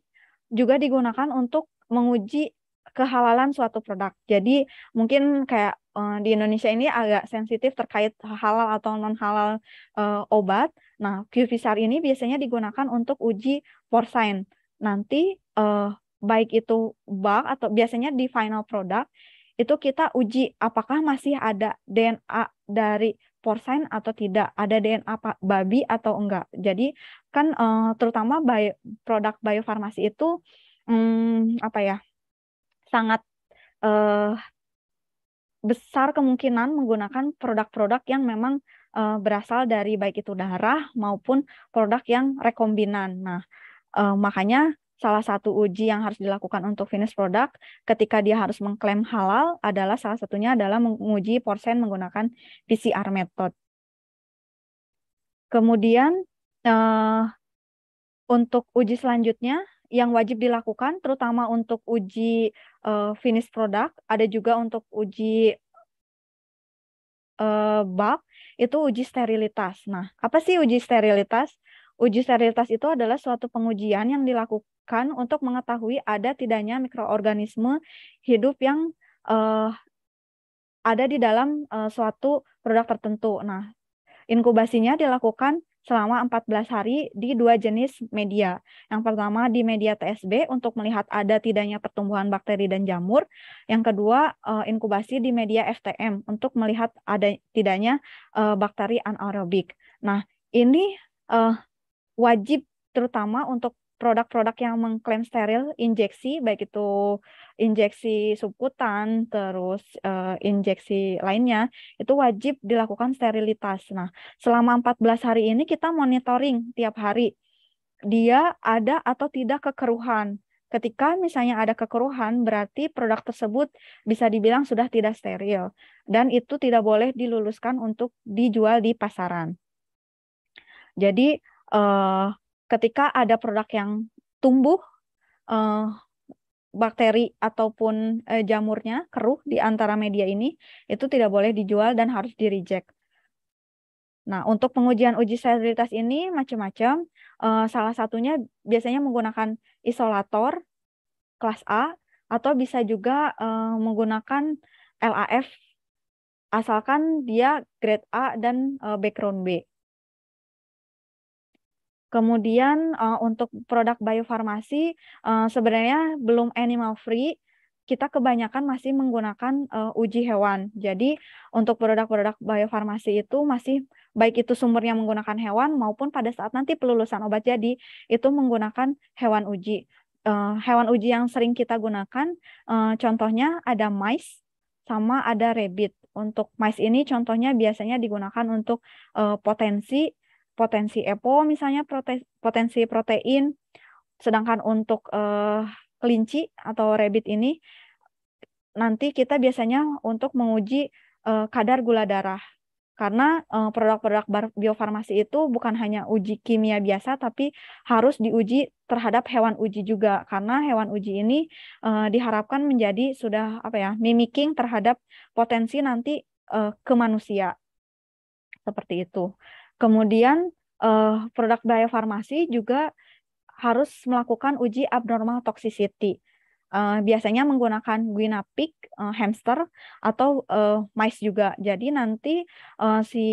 juga digunakan untuk menguji kehalalan suatu produk. Jadi mungkin kayak uh, di Indonesia ini agak sensitif terkait halal atau non halal uh, eh, obat. Nah, QVSAR ini biasanya digunakan untuk uji porsain. Nanti uh, baik itu bug atau biasanya di final product itu kita uji apakah masih ada DNA dari porcine atau tidak, ada DNA babi atau enggak. Jadi kan terutama bio, produk biofarmasi itu um, apa ya? sangat uh, besar kemungkinan menggunakan produk-produk yang memang uh, berasal dari baik itu darah maupun produk yang rekombinan. Nah, uh, makanya salah satu uji yang harus dilakukan untuk finish produk ketika dia harus mengklaim halal adalah salah satunya adalah menguji porsen menggunakan PCR method. Kemudian uh, untuk uji selanjutnya yang wajib dilakukan terutama untuk uji uh, eh, finish product, ada juga untuk uji uh, eh, bug, itu uji sterilitas. Nah, apa sih uji sterilitas? Uji sterilitas itu adalah suatu pengujian yang dilakukan untuk mengetahui ada tidaknya mikroorganisme hidup yang uh, ada di dalam uh, suatu produk tertentu. Nah, inkubasinya dilakukan selama 14 hari di dua jenis media. Yang pertama di media TSB untuk melihat ada tidaknya pertumbuhan bakteri dan jamur. Yang kedua eh, inkubasi di media FTM untuk melihat ada tidaknya eh, bakteri anaerobik. Nah, ini eh, wajib terutama untuk produk-produk yang mengklaim steril injeksi baik itu injeksi subkutan terus uh, injeksi lainnya itu wajib dilakukan sterilitas. Nah, selama 14 hari ini kita monitoring tiap hari dia ada atau tidak kekeruhan. Ketika misalnya ada kekeruhan, berarti produk tersebut bisa dibilang sudah tidak steril dan itu tidak boleh diluluskan untuk dijual di pasaran. Jadi uh, ketika ada produk yang tumbuh uh, bakteri ataupun uh, jamurnya keruh di antara media ini itu tidak boleh dijual dan harus di reject. Nah, untuk pengujian uji sterilitas ini macam-macam. Uh, salah satunya biasanya menggunakan isolator kelas A atau bisa juga uh, menggunakan LAF asalkan dia grade A dan uh, background B. Kemudian uh, untuk produk biofarmasi uh, sebenarnya belum animal free, kita kebanyakan masih menggunakan uh, uji hewan. Jadi untuk produk-produk biofarmasi itu masih baik itu sumbernya menggunakan hewan maupun pada saat nanti pelulusan obat jadi itu menggunakan hewan uji. Uh, hewan uji yang sering kita gunakan uh, contohnya ada mice sama ada rabbit. Untuk mice ini contohnya biasanya digunakan untuk uh, potensi potensi EPO misalnya prote potensi protein sedangkan untuk uh, kelinci atau rabbit ini nanti kita biasanya untuk menguji uh, kadar gula darah karena eh, produk-produk uh, biofarmasi itu bukan hanya uji kimia biasa tapi harus diuji terhadap hewan uji juga karena hewan uji ini uh, diharapkan menjadi sudah apa ya mimicking terhadap potensi nanti uh, ke manusia seperti itu. Kemudian uh, produk biofarmasi juga harus melakukan uji abnormal toxicity. Uh, biasanya menggunakan pig, uh, hamster, atau uh, mice juga. Jadi nanti uh, si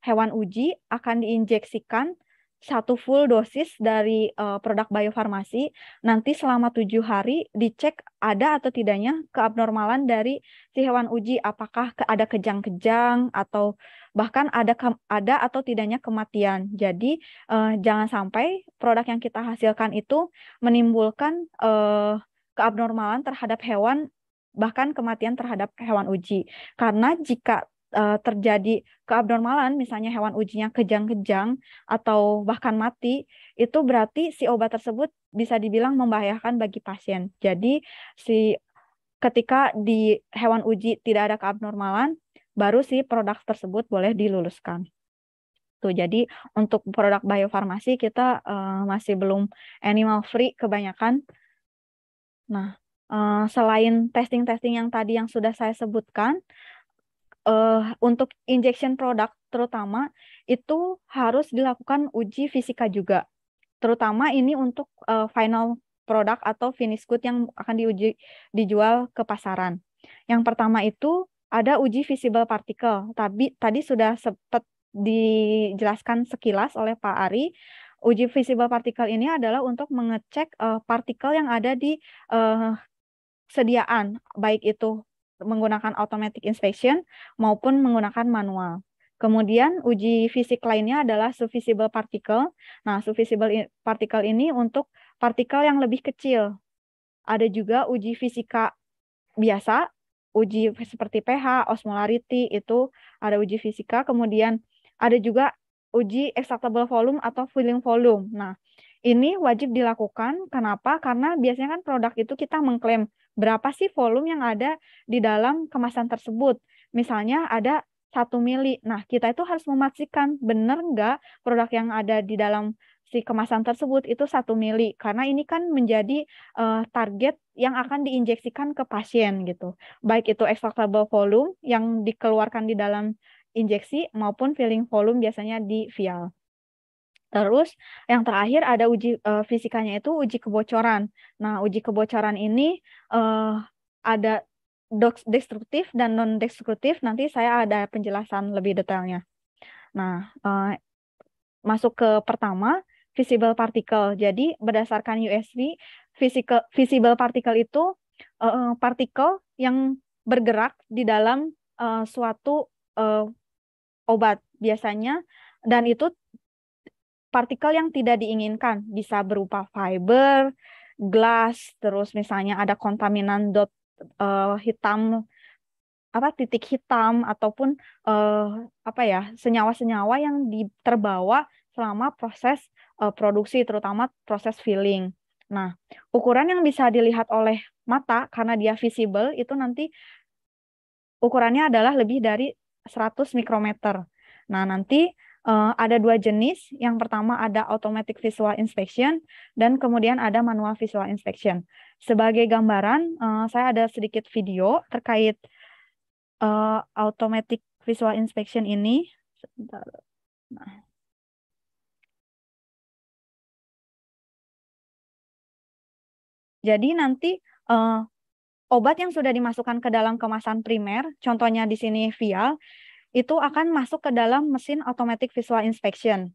hewan uji akan diinjeksikan satu full dosis dari uh, produk biofarmasi. Nanti selama tujuh hari dicek ada atau tidaknya keabnormalan dari si hewan uji, apakah ada kejang-kejang atau bahkan ada ada atau tidaknya kematian. Jadi uh, jangan sampai produk yang kita hasilkan itu menimbulkan uh, keabnormalan terhadap hewan bahkan kematian terhadap hewan uji. Karena jika uh, terjadi keabnormalan, misalnya hewan ujinya kejang-kejang atau bahkan mati, itu berarti si obat tersebut bisa dibilang membahayakan bagi pasien. Jadi si ketika di hewan uji tidak ada keabnormalan, baru si produk tersebut boleh diluluskan. Tuh, jadi untuk produk biofarmasi kita uh, masih belum animal free kebanyakan. Nah, uh, selain testing-testing yang tadi yang sudah saya sebutkan, uh, untuk injection produk terutama itu harus dilakukan uji fisika juga. Terutama ini untuk uh, final produk atau finish good yang akan diuji dijual ke pasaran. Yang pertama itu ada uji visible particle. Tapi tadi sudah sempat dijelaskan sekilas oleh Pak Ari. Uji visible particle ini adalah untuk mengecek uh, eh, partikel yang ada di uh, sediaan, baik itu menggunakan automatic inspection maupun menggunakan manual. Kemudian uji fisik lainnya adalah subvisible particle. Nah, subvisible particle ini untuk partikel yang lebih kecil. Ada juga uji fisika biasa uji seperti pH, osmolarity itu ada uji fisika, kemudian ada juga uji extractable volume atau filling volume. Nah, ini wajib dilakukan. Kenapa? Karena biasanya kan produk itu kita mengklaim berapa sih volume yang ada di dalam kemasan tersebut. Misalnya ada satu mili. Nah, kita itu harus memastikan benar nggak produk yang ada di dalam si kemasan tersebut itu satu mili karena ini kan menjadi uh, target yang akan diinjeksikan ke pasien gitu baik itu extractable volume yang dikeluarkan di dalam injeksi maupun filling volume biasanya di vial terus yang terakhir ada uji uh, fisikanya itu uji kebocoran nah uji kebocoran ini uh, ada destruktif dan non destruktif nanti saya ada penjelasan lebih detailnya nah uh, masuk ke pertama visible particle. Jadi berdasarkan USV, physical, visible particle itu uh, eh, eh, partikel yang bergerak di dalam uh, suatu uh, obat biasanya dan itu partikel yang tidak diinginkan bisa berupa fiber, glass, terus misalnya ada kontaminan dot uh, hitam apa titik hitam ataupun uh, apa ya senyawa-senyawa yang di, terbawa selama proses uh, produksi terutama proses filling. Nah, ukuran yang bisa dilihat oleh mata karena dia visible itu nanti ukurannya adalah lebih dari 100 mikrometer. Nah, nanti uh, ada dua jenis. Yang pertama ada automatic visual inspection dan kemudian ada manual visual inspection. Sebagai gambaran, uh, saya ada sedikit video terkait uh, automatic visual inspection ini. Nah, Jadi nanti uh, obat yang sudah dimasukkan ke dalam kemasan primer, contohnya di sini vial, itu akan masuk ke dalam mesin automatic visual inspection.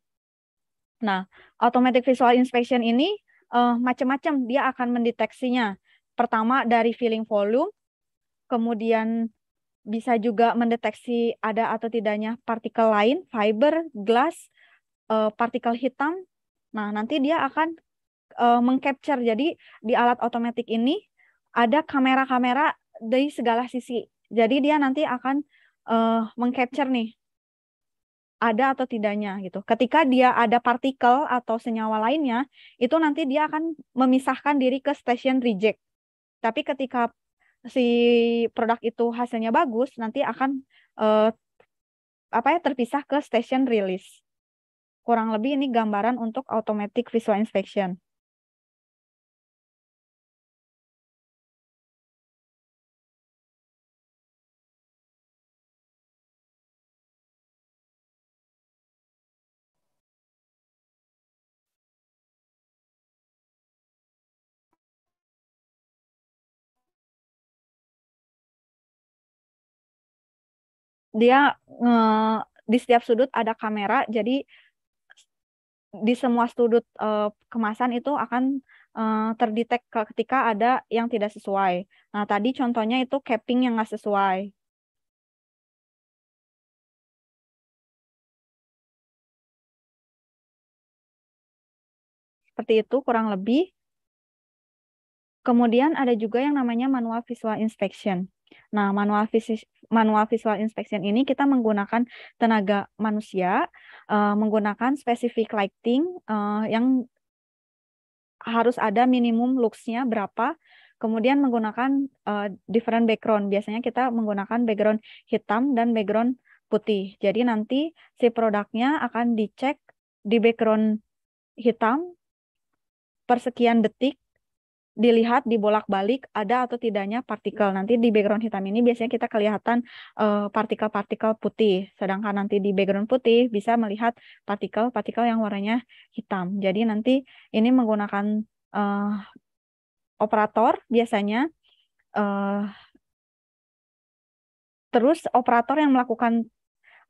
Nah, automatic visual inspection ini uh, macam-macam dia akan mendeteksinya. Pertama dari filling volume, kemudian bisa juga mendeteksi ada atau tidaknya partikel lain, fiber, glass, eh, partikel hitam. Nah, nanti dia akan uh, mengcapture. Jadi di alat otomatis ini ada kamera-kamera dari segala sisi. Jadi dia nanti akan uh, mengcapture nih ada atau tidaknya gitu. Ketika dia ada partikel atau senyawa lainnya, itu nanti dia akan memisahkan diri ke station reject. Tapi ketika si produk itu hasilnya bagus, nanti akan uh, apa ya terpisah ke station release. Kurang lebih ini gambaran untuk automatic visual inspection. dia nge, di setiap sudut ada kamera jadi di semua sudut uh, kemasan itu akan uh, terdetek ketika ada yang tidak sesuai. Nah tadi contohnya itu capping yang nggak sesuai. Seperti itu kurang lebih. Kemudian ada juga yang namanya manual visual inspection. Nah, manual fisik manual visual inspection ini kita menggunakan tenaga manusia, uh, menggunakan specific lighting uh, yang harus ada minimum looks-nya berapa, kemudian menggunakan uh, different background. Biasanya kita menggunakan background hitam dan background putih. Jadi nanti si produknya akan dicek di background hitam persekian detik dilihat di bolak balik ada atau tidaknya partikel. Nanti di background hitam ini biasanya kita kelihatan eh, partikel-partikel uh, putih, sedangkan nanti di background putih bisa melihat partikel-partikel yang warnanya hitam. Jadi nanti ini menggunakan uh, operator biasanya uh, terus operator yang melakukan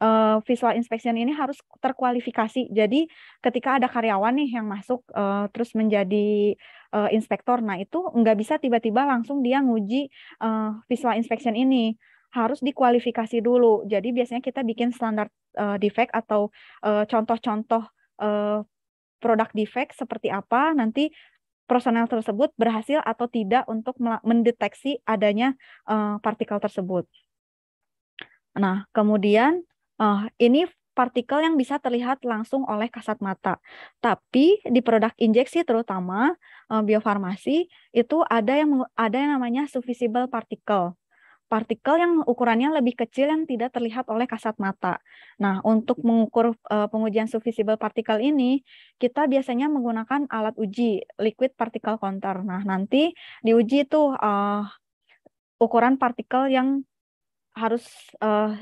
uh, visual inspection ini harus terkualifikasi. Jadi ketika ada karyawan nih yang masuk uh, terus menjadi uh, inspektor, nah itu nggak bisa tiba-tiba langsung dia nguji uh, visual inspection ini harus dikualifikasi dulu. Jadi biasanya kita bikin standar uh, defect atau contoh contoh-contoh uh, produk defect seperti apa nanti personel tersebut berhasil atau tidak untuk mendeteksi adanya uh, partikel tersebut. Nah, kemudian Uh, ini partikel yang bisa terlihat langsung oleh kasat mata. Tapi di produk injeksi terutama uh, biofarmasi itu ada yang ada yang namanya subvisible particle partikel yang ukurannya lebih kecil yang tidak terlihat oleh kasat mata. Nah, untuk mengukur uh, pengujian subvisible partikel ini, kita biasanya menggunakan alat uji liquid particle counter. Nah, nanti diuji itu uh, ukuran partikel yang harus uh,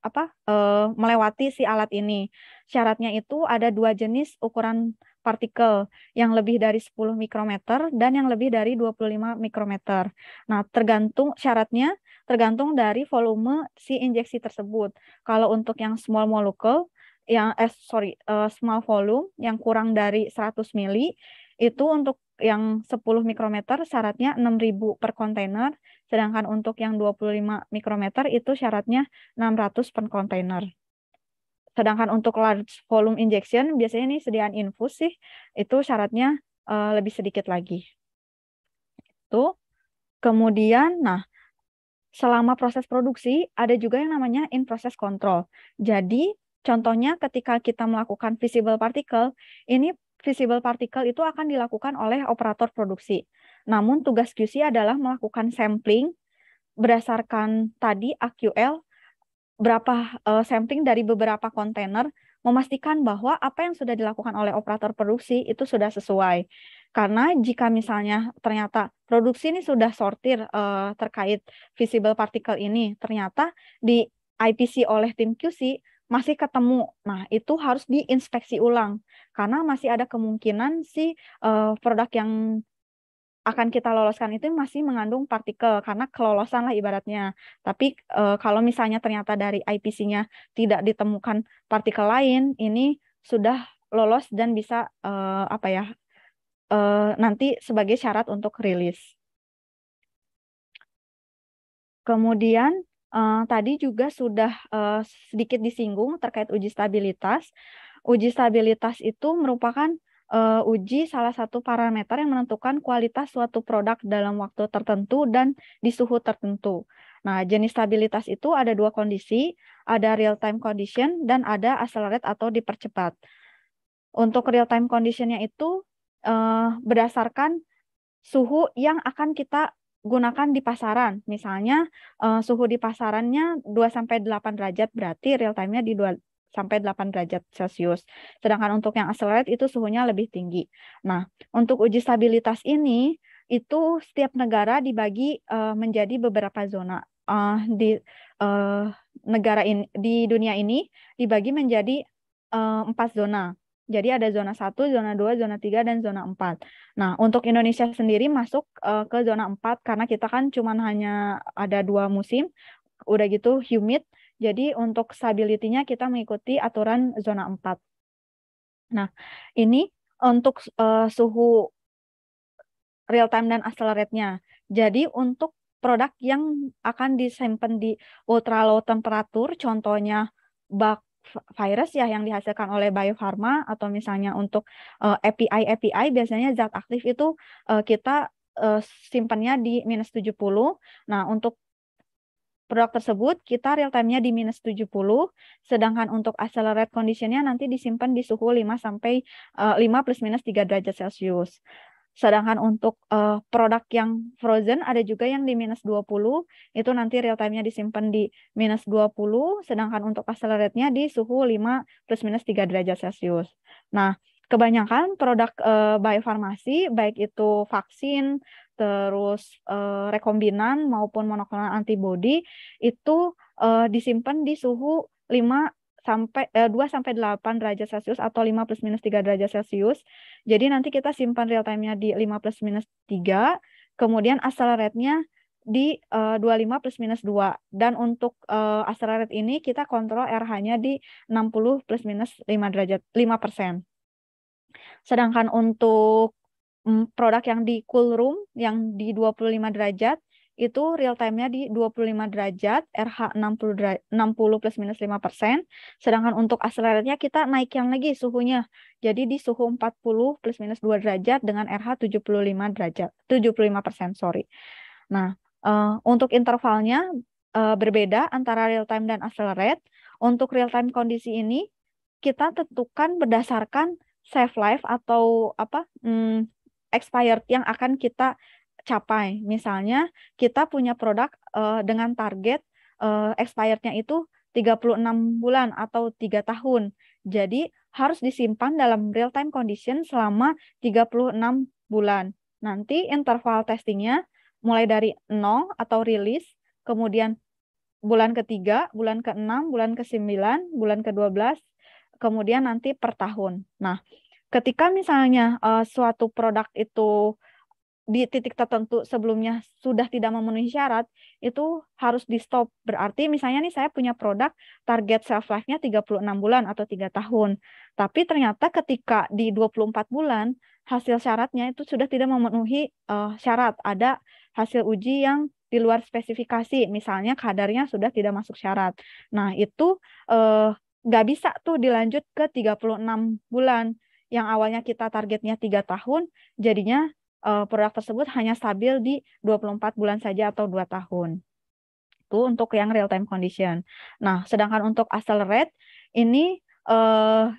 apa uh, melewati si alat ini. Syaratnya itu ada dua jenis ukuran partikel yang lebih dari 10 mikrometer dan yang lebih dari 25 mikrometer. Nah, tergantung syaratnya tergantung dari volume si injeksi tersebut. Kalau untuk yang small molecule yang eh sorry, uh, small volume yang kurang dari 100 mili itu untuk yang 10 mikrometer syaratnya 6.000 per kontainer Sedangkan untuk yang 25 mikrometer itu syaratnya 600 per kontainer. Sedangkan untuk large volume injection biasanya ini sediaan infus sih itu syaratnya uh, lebih sedikit lagi. Itu kemudian nah selama proses produksi ada juga yang namanya in process control. Jadi contohnya ketika kita melakukan visible particle, ini visible particle itu akan dilakukan oleh operator produksi. Namun tugas QC adalah melakukan sampling berdasarkan tadi AQL berapa uh, sampling dari beberapa kontainer memastikan bahwa apa yang sudah dilakukan oleh operator produksi itu sudah sesuai. Karena jika misalnya ternyata produksi ini sudah sortir uh, terkait visible particle ini, ternyata di IPC oleh tim QC masih ketemu. Nah, itu harus diinspeksi ulang karena masih ada kemungkinan si uh, produk yang akan kita loloskan itu masih mengandung partikel karena kelolosan lah ibaratnya. Tapi e, kalau misalnya ternyata dari IPC-nya tidak ditemukan partikel lain, ini sudah lolos dan bisa e, apa ya e, nanti sebagai syarat untuk rilis. Kemudian e, tadi juga sudah e, sedikit disinggung terkait uji stabilitas. Uji stabilitas itu merupakan uh, uji salah satu parameter yang menentukan kualitas suatu produk dalam waktu tertentu dan di suhu tertentu. Nah, jenis stabilitas itu ada dua kondisi, ada real-time condition dan ada accelerate atau dipercepat. Untuk real-time conditionnya itu uh, berdasarkan suhu yang akan kita gunakan di pasaran. Misalnya uh, suhu di pasarannya 2 8 derajat berarti real time-nya di sampai 8 derajat Celcius. Sedangkan untuk yang accelerate itu suhunya lebih tinggi. Nah, untuk uji stabilitas ini itu setiap negara dibagi uh, menjadi beberapa zona. Uh, di uh, negara ini di dunia ini dibagi menjadi empat zona. Jadi ada zona 1, zona 2, zona 3, dan zona 4. Nah, untuk Indonesia sendiri masuk uh, ke zona 4 karena kita kan cuma hanya ada dua musim, udah gitu humid jadi untuk stability-nya kita mengikuti aturan zona 4. Nah, ini untuk uh, suhu real time dan accelerate-nya. Jadi untuk produk yang akan disimpan di ultra low temperature, contohnya bak virus ya yang dihasilkan oleh biofarma atau misalnya untuk uh, eh, API API biasanya zat aktif itu uh, kita uh, simpannya di minus 70. Nah, untuk produk tersebut kita real time-nya di minus 70, sedangkan untuk accelerate condition-nya nanti disimpan di suhu 5 sampai uh, eh, 5 plus minus 3 derajat Celcius. Sedangkan untuk uh, produk yang frozen ada juga yang di minus 20, itu nanti real time-nya disimpan di minus 20, sedangkan untuk accelerate-nya di suhu 5 plus minus 3 derajat Celcius. Nah, kebanyakan produk uh, biofarmasi, baik itu vaksin, terus uh, rekombinan maupun monoklonal antibodi itu uh, disimpan di suhu 5 sampai eh, 2 sampai 8 derajat Celcius atau 5 plus minus 3 derajat Celcius. Jadi nanti kita simpan real time-nya di 5 plus minus 3, kemudian accelerate-nya di uh, eh, 25 plus minus 2 dan untuk uh, accelerate ini kita kontrol RH-nya di 60 plus minus 5 derajat 5%. Sedangkan untuk Mm, produk yang di cool room yang di 25 derajat itu real time-nya di 25 derajat, RH 60 derajat, 60 plus minus 5 persen. Sedangkan untuk acceleratornya kita naikkan lagi suhunya. Jadi di suhu 40 plus minus 2 derajat dengan RH 75 derajat, 75 persen, sorry. Nah, uh, untuk intervalnya uh, berbeda antara real time dan accelerate. Untuk real time kondisi ini kita tentukan berdasarkan safe life atau apa? Hmm, expired yang akan kita capai. Misalnya kita punya produk uh, dengan target uh, expirednya itu 36 bulan atau tiga tahun. Jadi harus disimpan dalam real time condition selama 36 bulan. Nanti interval testingnya mulai dari nol atau rilis, kemudian bulan ketiga, bulan ke-6, bulan ke-9, bulan ke-12, kemudian nanti per tahun. Nah, ketika misalnya uh, suatu produk itu di titik tertentu sebelumnya sudah tidak memenuhi syarat, itu harus di stop. Berarti misalnya nih saya punya produk target shelf life-nya 36 bulan atau 3 tahun. Tapi ternyata ketika di 24 bulan hasil syaratnya itu sudah tidak memenuhi uh, syarat. Ada hasil uji yang di luar spesifikasi, misalnya kadarnya sudah tidak masuk syarat. Nah, itu eh, nggak bisa tuh dilanjut ke 36 bulan yang awalnya kita targetnya tiga tahun, jadinya uh, produk tersebut hanya stabil di 24 bulan saja atau dua tahun. Itu untuk yang real time condition. Nah, sedangkan untuk accelerate ini uh,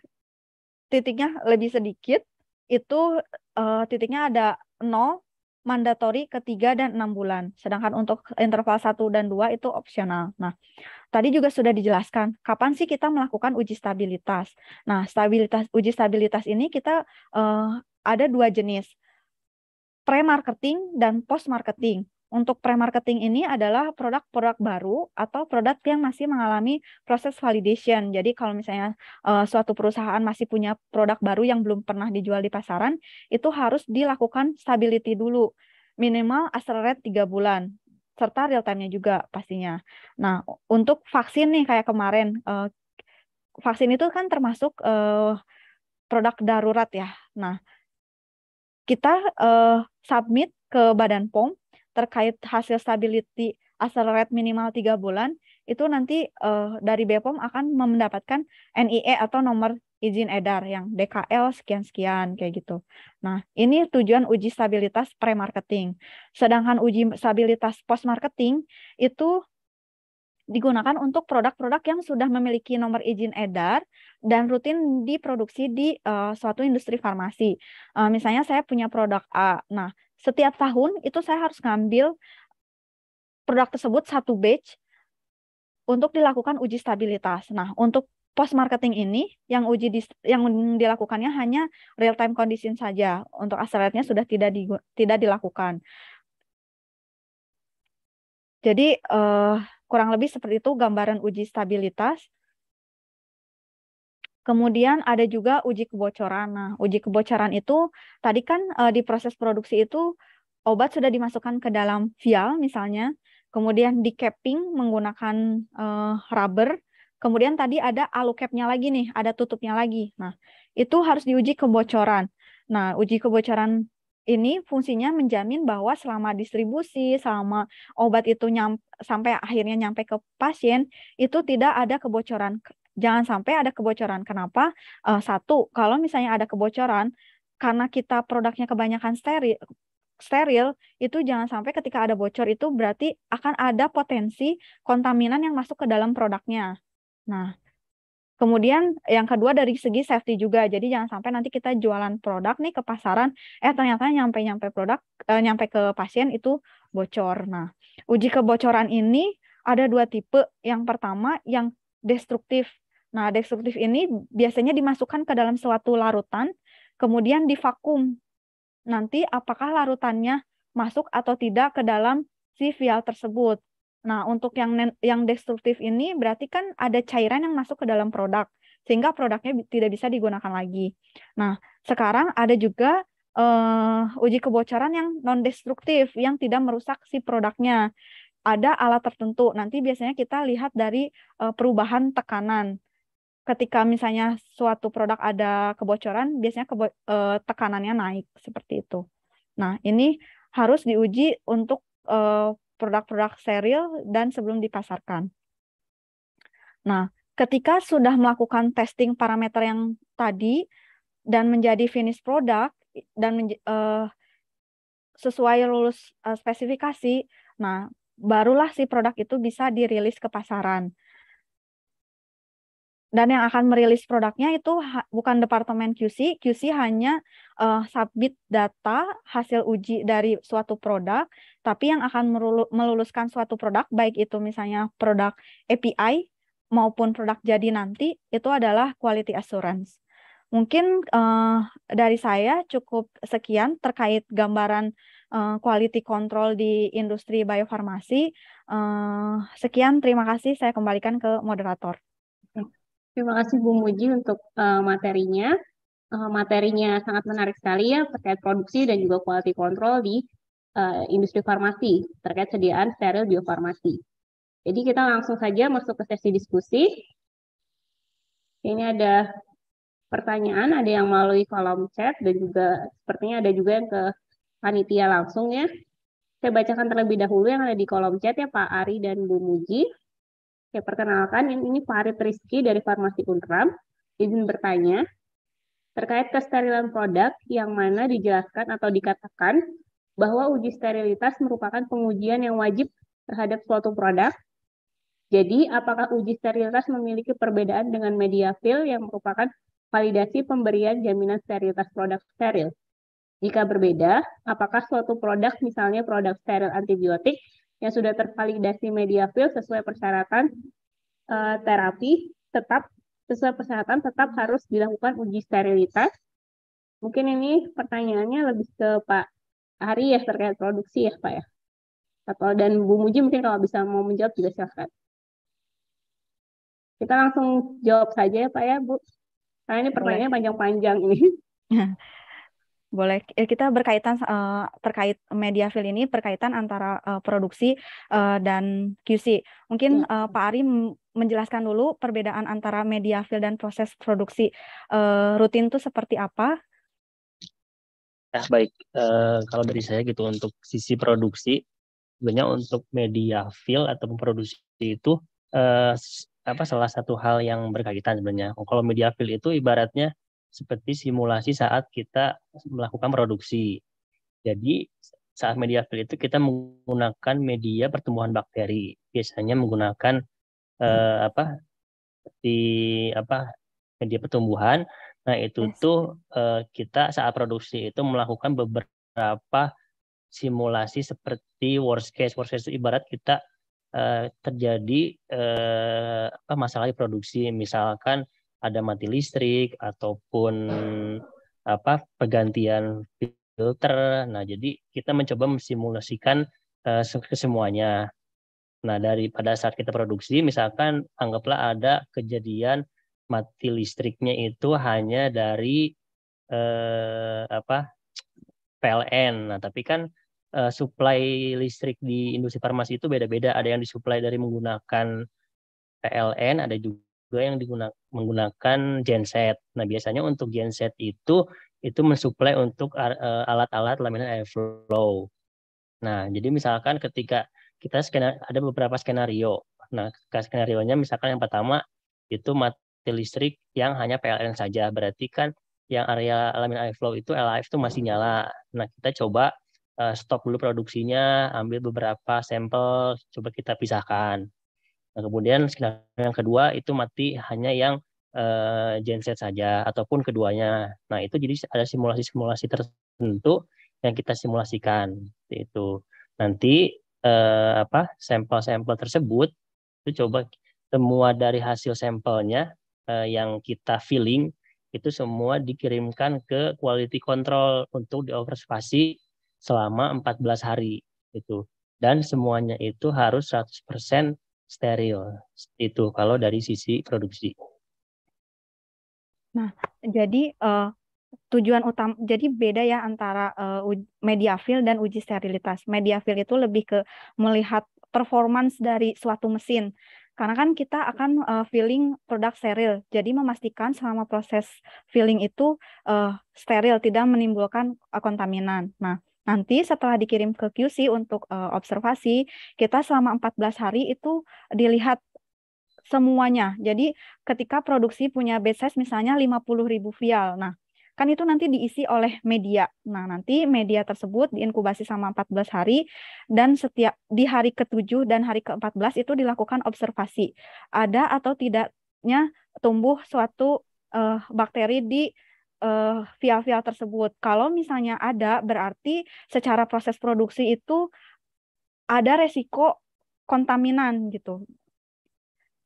titiknya lebih sedikit, itu uh, titiknya ada 0 mandatori ketiga dan enam bulan. Sedangkan untuk interval satu dan dua itu opsional. Nah, Tadi juga sudah dijelaskan kapan sih kita melakukan uji stabilitas. Nah, stabilitas uji stabilitas ini kita uh, ada dua jenis. Pre-marketing dan post-marketing. Untuk pre-marketing ini adalah produk-produk baru atau produk yang masih mengalami proses validation. Jadi kalau misalnya uh, suatu perusahaan masih punya produk baru yang belum pernah dijual di pasaran, itu harus dilakukan stability dulu minimal accelerate 3 bulan serta real time-nya juga pastinya. Nah, untuk vaksin nih kayak kemarin uh, vaksin itu kan termasuk uh, produk darurat ya. Nah, kita uh, submit ke Badan POM terkait hasil stability accelerate minimal tiga bulan itu nanti uh, dari BPOM akan mendapatkan NIE atau nomor izin edar yang DKL sekian-sekian kayak gitu. Nah, ini tujuan uji stabilitas pre-marketing. Sedangkan uji stabilitas post-marketing itu digunakan untuk produk-produk yang sudah memiliki nomor izin edar dan rutin diproduksi di uh, suatu industri farmasi. Uh, misalnya saya punya produk A. Nah, setiap tahun itu saya harus ngambil produk tersebut satu batch untuk dilakukan uji stabilitas. Nah, untuk post marketing ini yang uji di, yang dilakukannya hanya real time condition saja. Untuk aseretnya sudah tidak di, tidak dilakukan. Jadi uh, kurang lebih seperti itu gambaran uji stabilitas. Kemudian ada juga uji kebocoran. Nah, uji kebocoran itu tadi kan uh, di proses produksi itu obat sudah dimasukkan ke dalam vial misalnya, kemudian di capping menggunakan uh, rubber Kemudian tadi ada alukepnya lagi nih, ada tutupnya lagi. Nah, itu harus diuji kebocoran. Nah, uji kebocoran ini fungsinya menjamin bahwa selama distribusi, selama obat itu nyam, sampai akhirnya nyampe ke pasien, itu tidak ada kebocoran. Jangan sampai ada kebocoran. Kenapa? Uh, satu, kalau misalnya ada kebocoran, karena kita produknya kebanyakan steril, steril itu jangan sampai ketika ada bocor itu berarti akan ada potensi kontaminan yang masuk ke dalam produknya. Nah, Kemudian yang kedua dari segi safety juga. Jadi jangan sampai nanti kita jualan produk nih ke pasaran, eh ternyata nyampe-nyampe produk eh, nyampe ke pasien itu bocor. Nah, uji kebocoran ini ada dua tipe. Yang pertama yang destruktif. Nah, destruktif ini biasanya dimasukkan ke dalam suatu larutan, kemudian divakum. Nanti apakah larutannya masuk atau tidak ke dalam si vial tersebut. Nah, untuk yang yang destruktif ini berarti kan ada cairan yang masuk ke dalam produk sehingga produknya tidak bisa digunakan lagi. Nah, sekarang ada juga uh, uji kebocoran yang non destruktif yang tidak merusak si produknya. Ada alat tertentu. Nanti biasanya kita lihat dari uh, perubahan tekanan. Ketika misalnya suatu produk ada kebocoran, biasanya kebo uh, tekanannya naik seperti itu. Nah, ini harus diuji untuk uh, produk-produk serial dan sebelum dipasarkan. Nah, ketika sudah melakukan testing parameter yang tadi dan menjadi finish product dan uh, sesuai lulus uh, eh, spesifikasi, nah barulah si produk itu bisa dirilis ke pasaran dan yang akan merilis produknya itu bukan departemen QC, QC hanya uh, submit data hasil uji dari suatu produk, tapi yang akan meluluskan suatu produk baik itu misalnya produk API maupun produk jadi nanti itu adalah quality assurance. Mungkin uh, dari saya cukup sekian terkait gambaran uh, quality control di industri biofarmasi. Uh, sekian, terima kasih. Saya kembalikan ke moderator. Terima kasih Bu Muji untuk uh, materinya. Uh, materinya sangat menarik sekali ya terkait produksi dan juga quality control di uh, industri farmasi terkait sediaan steril biofarmasi. Jadi kita langsung saja masuk ke sesi diskusi. Ini ada pertanyaan, ada yang melalui kolom chat dan juga sepertinya ada juga yang ke panitia langsung ya. Saya bacakan terlebih dahulu yang ada di kolom chat ya Pak Ari dan Bu Muji. Ya, perkenalkan ini Farid Rizky dari Farmasi Unram. Izin bertanya, terkait kesterilan produk yang mana dijelaskan atau dikatakan bahwa uji sterilitas merupakan pengujian yang wajib terhadap suatu produk. Jadi, apakah uji sterilitas memiliki perbedaan dengan media fill yang merupakan validasi pemberian jaminan sterilitas produk steril? Jika berbeda, apakah suatu produk, misalnya produk steril antibiotik, yang sudah tervalidasi media field sesuai persyaratan uh, terapi tetap sesuai persyaratan tetap harus dilakukan uji sterilitas. Mungkin ini pertanyaannya lebih ke Pak Ari ya terkait produksi ya Pak ya. Atau dan Bu Muji mungkin kalau bisa mau menjawab juga silakan. Kita langsung jawab saja ya Pak ya Bu. Karena ini pertanyaannya panjang-panjang ini. boleh eh, kita berkaitan uh, terkait media fill ini berkaitan antara uh, produksi uh, dan QC. Mungkin uh, Pak Ari menjelaskan dulu perbedaan antara media fill dan proses produksi uh, rutin itu seperti apa? Ya baik, uh, kalau dari saya gitu untuk sisi produksi sebenarnya untuk media fill atau produksi itu uh, apa salah satu hal yang berkaitan sebenarnya. Kalau media fill itu ibaratnya seperti simulasi saat kita melakukan produksi. Jadi saat media fill itu kita menggunakan media pertumbuhan bakteri, biasanya menggunakan eh, apa di apa media pertumbuhan. Nah itu yes. tuh eh, kita saat produksi itu melakukan beberapa simulasi seperti worst case. Worst case itu ibarat kita eh, terjadi eh, apa masalah di produksi, misalkan ada mati listrik ataupun apa pergantian filter. Nah, jadi kita mencoba mensimulasikan uh, semuanya. Nah, dari pada saat kita produksi, misalkan anggaplah ada kejadian mati listriknya itu hanya dari uh, apa PLN. Nah, tapi kan uh, eh, suplai listrik di industri farmasi itu beda-beda. Ada yang disuplai dari menggunakan PLN, ada juga juga yang digunakan menggunakan genset. Nah, biasanya untuk genset itu itu mensuplai untuk eh, alat-alat laminar airflow. Nah, jadi misalkan ketika kita ada beberapa skenario. Nah, skenario nya misalkan yang pertama itu mati listrik yang hanya PLN saja. Berarti kan yang area laminar airflow itu LIF itu masih nyala. Nah, kita coba eh, stop dulu produksinya, ambil beberapa sampel, coba kita pisahkan. Nah, kemudian skenario yang kedua itu mati hanya yang uh, eh, genset saja ataupun keduanya. Nah, itu jadi ada simulasi-simulasi tertentu yang kita simulasikan itu. Nanti uh, apa sampel-sampel tersebut itu coba semua dari hasil sampelnya uh, yang kita feeling itu semua dikirimkan ke quality control untuk diobservasi selama 14 hari itu dan semuanya itu harus 100% steril itu kalau dari sisi produksi. Nah, jadi uh, tujuan utama jadi beda ya antara uh, media fill dan uji sterilitas. Media fill itu lebih ke melihat performance dari suatu mesin. Karena kan kita akan uh, eh, filling produk steril, jadi memastikan selama proses filling itu uh, steril, tidak menimbulkan kontaminan. Nah, Nanti setelah dikirim ke QC untuk uh, observasi, kita selama 14 hari itu dilihat semuanya. Jadi ketika produksi punya batch size misalnya ribu vial. Nah, kan itu nanti diisi oleh media. Nah, nanti media tersebut diinkubasi sama 14 hari dan setiap di hari ke-7 dan hari ke-14 itu dilakukan observasi. Ada atau tidaknya tumbuh suatu uh, bakteri di uh, eh, vial-vial tersebut. Kalau misalnya ada, berarti secara proses produksi itu ada resiko kontaminan gitu.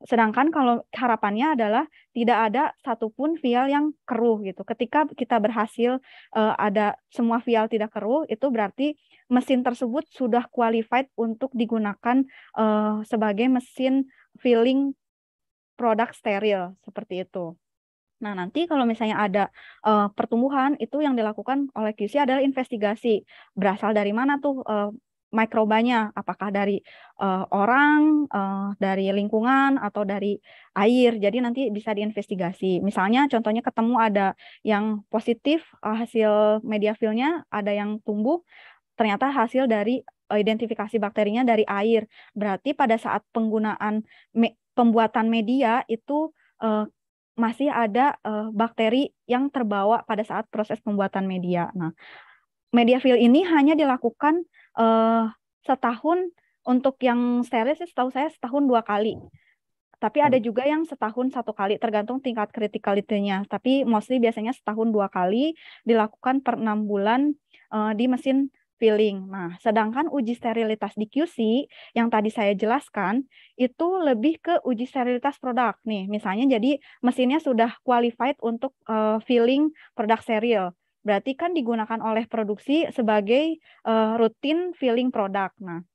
Sedangkan kalau harapannya adalah tidak ada satupun vial yang keruh gitu. Ketika kita berhasil uh, ada semua vial tidak keruh, itu berarti mesin tersebut sudah qualified untuk digunakan uh, sebagai mesin filling produk steril seperti itu. Nah, nanti kalau misalnya ada uh, pertumbuhan, itu yang dilakukan oleh QC adalah investigasi. Berasal dari mana tuh uh, mikrobanya? Apakah dari uh, orang, uh, dari lingkungan, atau dari air? Jadi nanti bisa diinvestigasi. Misalnya contohnya ketemu ada yang positif uh, hasil media filenya, ada yang tumbuh, ternyata hasil dari uh, identifikasi bakterinya dari air. Berarti pada saat penggunaan me pembuatan media itu uh, masih ada uh, bakteri yang terbawa pada saat proses pembuatan media. Nah, media fill ini hanya dilakukan uh, setahun untuk yang steril sih setahu saya setahun dua kali. Tapi ada hmm. juga yang setahun satu kali tergantung tingkat criticality Tapi mostly biasanya setahun dua kali dilakukan per enam bulan uh, di mesin feeling. Nah, sedangkan uji sterilitas di QC yang tadi saya jelaskan itu lebih ke uji sterilitas produk nih. Misalnya jadi mesinnya sudah qualified untuk uh, filling produk serial. Berarti kan digunakan oleh produksi sebagai uh, rutin filling produk. Nah,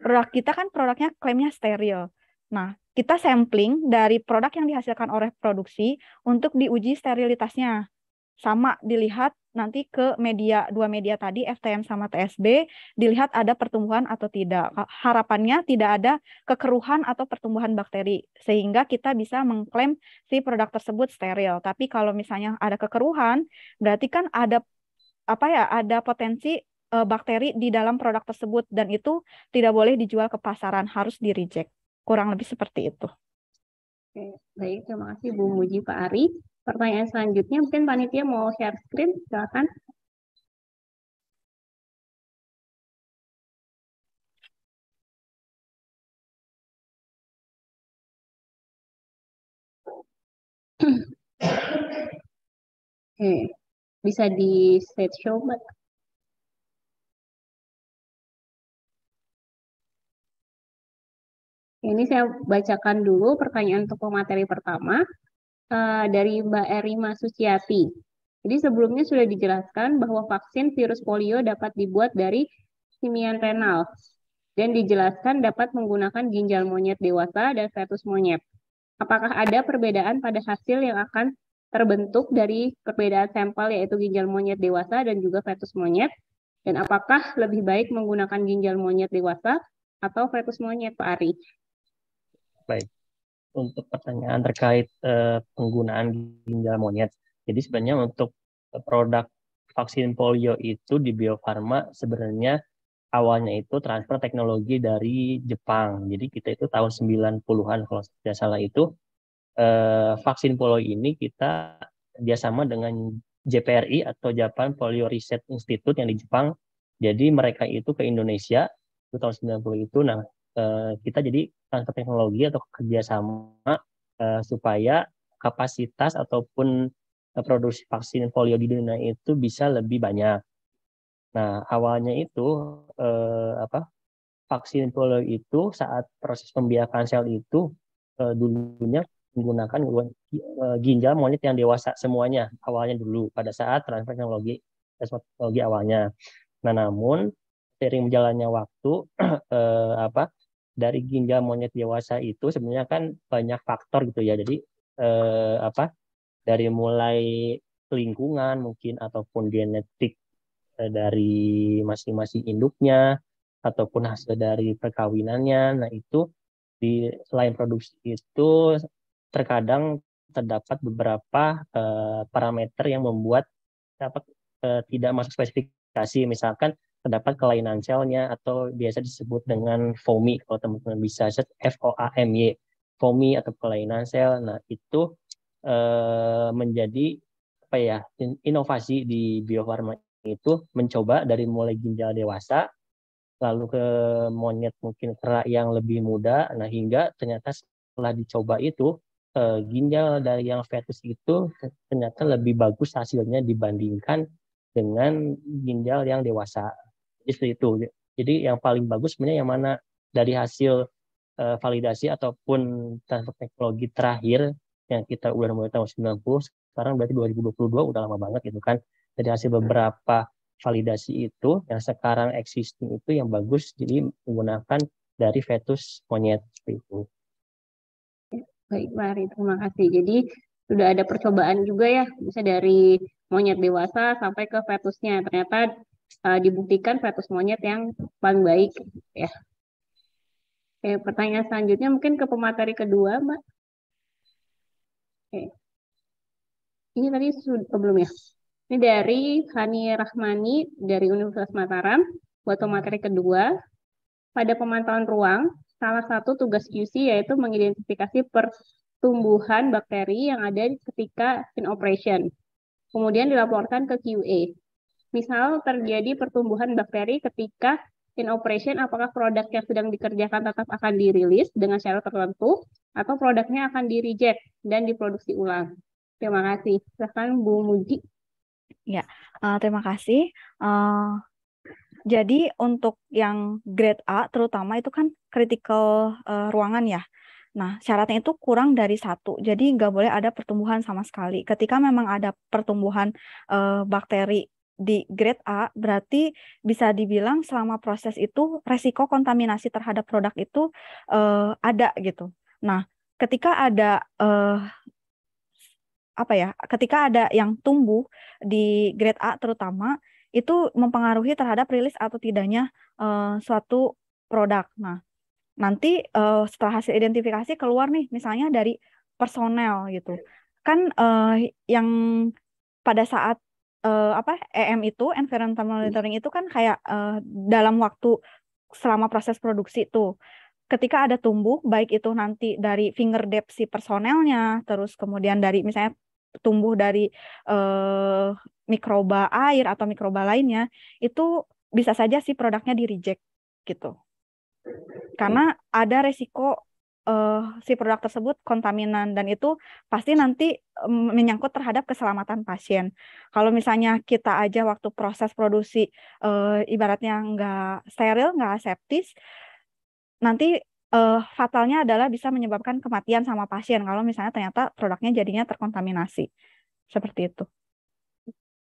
produk kita kan produknya klaimnya steril. Nah, kita sampling dari produk yang dihasilkan oleh produksi untuk diuji sterilitasnya. Sama dilihat nanti ke media dua media tadi FTM sama TSB dilihat ada pertumbuhan atau tidak. Harapannya tidak ada kekeruhan atau pertumbuhan bakteri sehingga kita bisa mengklaim si produk tersebut steril. Tapi kalau misalnya ada kekeruhan berarti kan ada apa ya ada potensi uh, bakteri di dalam produk tersebut dan itu tidak boleh dijual ke pasaran harus di reject kurang lebih seperti itu. Oke, baik terima kasih Bu Muji Pak Ari pertanyaan selanjutnya mungkin panitia mau share screen silakan Oke, okay. bisa di set show, Mbak. Ini saya bacakan dulu pertanyaan untuk materi pertama. Eh, dari Mbak Erima Suciati. Jadi sebelumnya sudah dijelaskan bahwa vaksin virus polio dapat dibuat dari simian renal dan dijelaskan dapat menggunakan ginjal monyet dewasa dan fetus monyet. Apakah ada perbedaan pada hasil yang akan terbentuk dari perbedaan sampel yaitu ginjal monyet dewasa dan juga fetus monyet? Dan apakah lebih baik menggunakan ginjal monyet dewasa atau fetus monyet, Pak Ari? Baik untuk pertanyaan terkait uh, penggunaan ginjal monyet. Jadi sebenarnya untuk produk vaksin polio itu di Bio Farma sebenarnya awalnya itu transfer teknologi dari Jepang. Jadi kita itu tahun 90-an kalau tidak salah itu eh, vaksin polio ini kita kerjasama dengan JPRI atau Japan Polio Research Institute yang di Jepang. Jadi mereka itu ke Indonesia itu tahun 90 itu nah Eh, kita jadi transfer teknologi atau kerjasama eh, supaya kapasitas ataupun eh, produksi vaksin polio di dunia itu bisa lebih banyak. Nah, awalnya itu eh, apa? Vaksin polio itu saat proses pembiakan sel itu eh, dulunya menggunakan ginjal monyet yang dewasa semuanya awalnya dulu pada saat transfer teknologi transfer teknologi awalnya. Nah, namun seiring berjalannya waktu eh, apa dari ginjal monyet dewasa itu sebenarnya kan banyak faktor gitu ya. Jadi eh, apa dari mulai lingkungan mungkin ataupun genetik eh, dari masing-masing induknya ataupun hasil dari perkawinannya. Nah, itu di selain produksi itu terkadang terdapat beberapa eh, parameter yang membuat dapat eh, tidak masuk spesifikasi misalkan terdapat kelainan selnya atau biasa disebut dengan FOMI kalau teman-teman bisa set F O A M Y FOMI atau kelainan sel. Nah itu eh, menjadi apa ya inovasi di biofarma itu mencoba dari mulai ginjal dewasa lalu ke monyet mungkin kera yang lebih muda nah hingga ternyata setelah dicoba itu eh, ginjal dari yang fetus itu ternyata lebih bagus hasilnya dibandingkan dengan ginjal yang dewasa istri itu. Jadi yang paling bagus sebenarnya yang mana dari hasil uh, validasi ataupun transfer teknologi terakhir yang kita udah mulai tahun 90 sekarang berarti 2022 udah lama banget gitu kan Jadi hasil beberapa validasi itu yang sekarang existing itu yang bagus jadi menggunakan dari fetus monyet seperti itu baik Mari terima kasih jadi sudah ada percobaan juga ya bisa dari monyet dewasa sampai ke fetusnya ternyata uh, dibuktikan status monyet yang paling baik ya. Oke, pertanyaan selanjutnya mungkin ke pemateri kedua, Mbak. Oke. Ini tadi sudah oh, belum ya? Ini dari Hani Rahmani dari Universitas Mataram buat pemateri kedua. Pada pemantauan ruang, salah satu tugas QC yaitu mengidentifikasi pertumbuhan bakteri yang ada ketika in operation. Kemudian dilaporkan ke QA. Misal terjadi pertumbuhan bakteri ketika in operation apakah produk yang sedang dikerjakan tetap akan dirilis dengan syarat tertentu atau produknya akan di reject dan diproduksi ulang. Terima kasih. Silahkan Bu Muji. Ya, uh, terima kasih. Uh, jadi untuk yang grade A terutama itu kan critical uh, ruangan ya. Nah, syaratnya itu kurang dari satu, jadi nggak boleh ada pertumbuhan sama sekali. Ketika memang ada pertumbuhan uh, bakteri di grade A berarti bisa dibilang selama proses itu resiko kontaminasi terhadap produk itu uh, ada gitu. Nah, ketika ada uh, apa ya? Ketika ada yang tumbuh di grade A terutama itu mempengaruhi terhadap rilis atau tidaknya uh, suatu produk. Nah, nanti uh, setelah hasil identifikasi keluar nih misalnya dari personel gitu. Kan uh, yang pada saat uh, apa EM itu environmental hmm. monitoring itu kan kayak uh, dalam waktu selama proses produksi itu ketika ada tumbuh baik itu nanti dari finger depth si personelnya terus kemudian dari misalnya tumbuh dari uh, mikroba air atau mikroba lainnya itu bisa saja si produknya di reject gitu karena hmm. ada resiko uh, si produk tersebut kontaminan dan itu pasti nanti um, menyangkut terhadap keselamatan pasien. Kalau misalnya kita aja waktu proses produksi uh, ibaratnya nggak steril, nggak aseptis, nanti uh, fatalnya adalah bisa menyebabkan kematian sama pasien kalau misalnya ternyata produknya jadinya terkontaminasi. Seperti itu.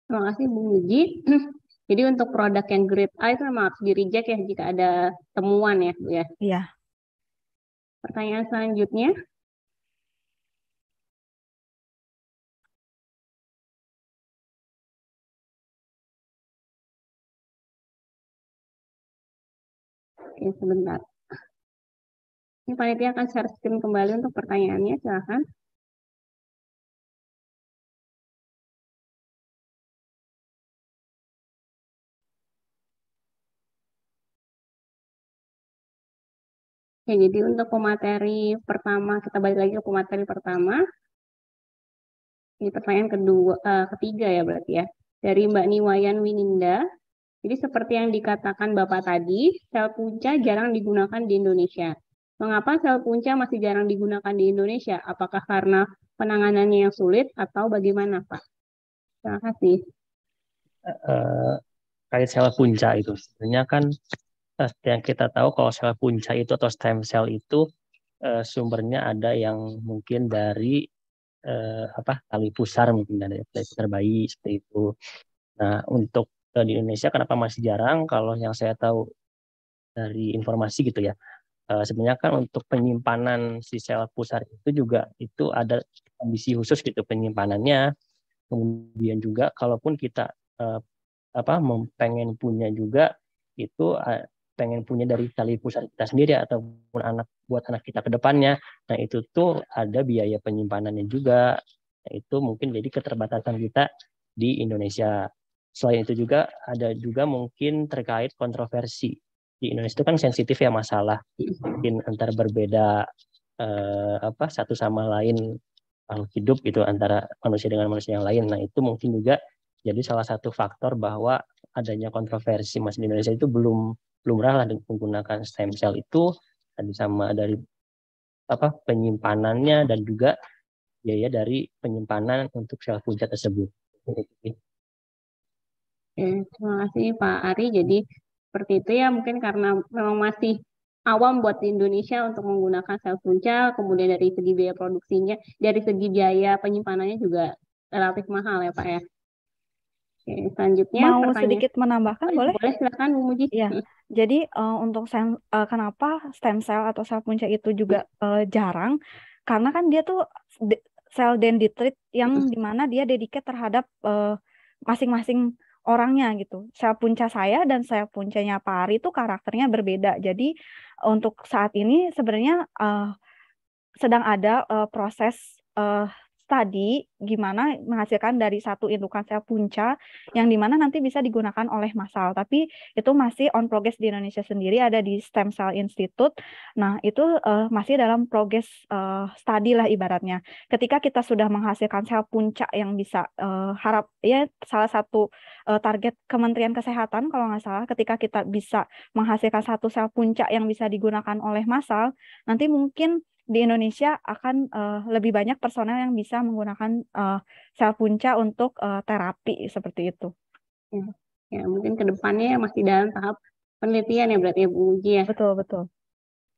Terima kasih Bu Muji. Jadi untuk produk yang grade A itu memang harus di reject ya jika ada temuan ya Bu ya. Iya. Pertanyaan selanjutnya. Oke, ya, sebentar. Ini panitia akan share screen kembali untuk pertanyaannya, silakan. Ya, jadi untuk pemateri pertama, kita balik lagi ke pemateri pertama. Ini pertanyaan kedua, uh, ketiga ya berarti ya. Dari Mbak Niwayan Wininda. Jadi seperti yang dikatakan Bapak tadi, sel punca jarang digunakan di Indonesia. Mengapa sel punca masih jarang digunakan di Indonesia? Apakah karena penanganannya yang sulit atau bagaimana Pak? Terima kasih. Uh, eh, eh, kait sel punca itu sebenarnya kan seperti eh, yang kita tahu kalau sel punca itu atau stem cell itu uh, sumbernya ada yang mungkin dari uh, apa tali pusar mungkin dari tali bayi seperti itu. Nah untuk uh, di Indonesia kenapa masih jarang? Kalau yang saya tahu dari informasi gitu ya. uh, sebenarnya kan untuk penyimpanan si sel pusar itu juga itu ada kondisi khusus gitu penyimpanannya. Kemudian juga kalaupun kita uh, apa pengen punya juga itu pengen punya dari tali pusat kita sendiri ataupun anak buat anak kita ke depannya. Nah, itu tuh ada biaya penyimpanannya juga. Nah, itu mungkin jadi keterbatasan kita di Indonesia. Selain itu juga ada juga mungkin terkait kontroversi. Di Indonesia itu kan sensitif ya masalah mungkin antar berbeda eh, apa satu sama lain hidup itu antara manusia dengan manusia yang lain. Nah, itu mungkin juga jadi salah satu faktor bahwa adanya kontroversi masih di Indonesia itu belum lumrah lah menggunakan stem cell itu tadi sama dari apa penyimpanannya dan juga biaya dari penyimpanan untuk sel punca tersebut. Oke, terima kasih Pak Ari. Jadi seperti itu ya mungkin karena memang masih awam buat di Indonesia untuk menggunakan sel punca, kemudian dari segi biaya produksinya, dari segi biaya penyimpanannya juga relatif mahal ya Pak ya. Oke, selanjutnya mau pertanyaan. sedikit menambahkan oh, iya, boleh? Boleh silakan Bu Muji. Ya. Jadi uh, untuk stem, uh, kenapa stem cell atau sel punca itu juga uh, jarang? Karena kan dia tuh sel dendritrit yang dimana dia dediket terhadap masing-masing uh, orangnya gitu. Sel punca saya dan sel puncanya Pak Ari itu karakternya berbeda. Jadi untuk saat ini sebenarnya uh, sedang ada uh, proses uh, tadi gimana menghasilkan dari satu indukan sel punca yang dimana nanti bisa digunakan oleh massal. Tapi itu masih on progress di Indonesia sendiri ada di Stem Cell Institute. Nah itu uh, masih dalam progress uh, study lah ibaratnya. Ketika kita sudah menghasilkan sel punca yang bisa uh, harap ya salah satu uh, target Kementerian Kesehatan kalau nggak salah ketika kita bisa menghasilkan satu sel punca yang bisa digunakan oleh massal, nanti mungkin di Indonesia akan uh, lebih banyak personel yang bisa menggunakan uh, sel punca untuk uh, terapi seperti itu. Ya, ya mungkin kedepannya masih dalam tahap penelitian ya berarti ya Bu Uji ya. Betul betul.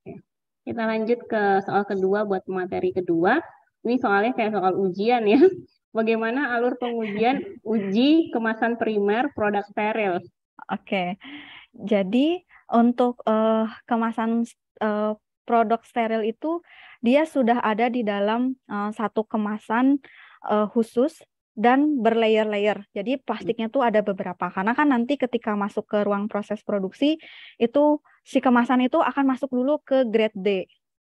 Ya. Kita lanjut ke soal kedua buat materi kedua. Ini soalnya kayak soal ujian ya. Bagaimana alur pengujian uji kemasan primer produk steril? Oke, okay. jadi untuk uh, kemasan uh, produk steril itu dia sudah ada di dalam uh, satu kemasan uh, khusus dan berlayer-layer. Jadi plastiknya tuh ada beberapa karena kan nanti ketika masuk ke ruang proses produksi itu si kemasan itu akan masuk dulu ke grade D.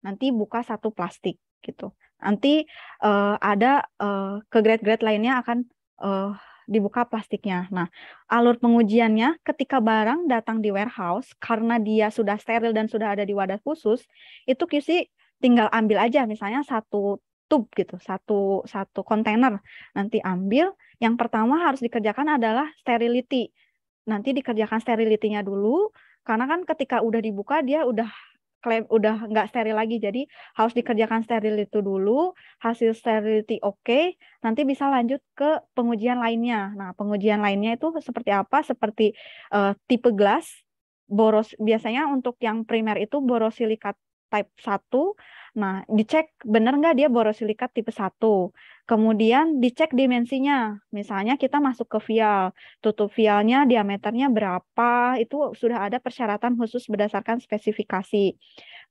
Nanti buka satu plastik gitu. Nanti uh, ada uh, ke grade-grade lainnya akan uh, dibuka plastiknya. Nah, alur pengujiannya ketika barang datang di warehouse karena dia sudah steril dan sudah ada di wadah khusus, itu QC tinggal ambil aja misalnya satu tub gitu, satu satu kontainer. Nanti ambil, yang pertama harus dikerjakan adalah sterility. Nanti dikerjakan sterility-nya dulu karena kan ketika udah dibuka dia udah klaim udah nggak steril lagi jadi harus dikerjakan steril itu dulu hasil sterility oke okay, nanti bisa lanjut ke pengujian lainnya nah pengujian lainnya itu seperti apa seperti uh, tipe gelas boros biasanya untuk yang primer itu borosilikat type 1. Nah, dicek benar nggak dia borosilikat tipe 1. Kemudian dicek dimensinya. Misalnya kita masuk ke vial, tutup vialnya diameternya berapa, itu sudah ada persyaratan khusus berdasarkan spesifikasi.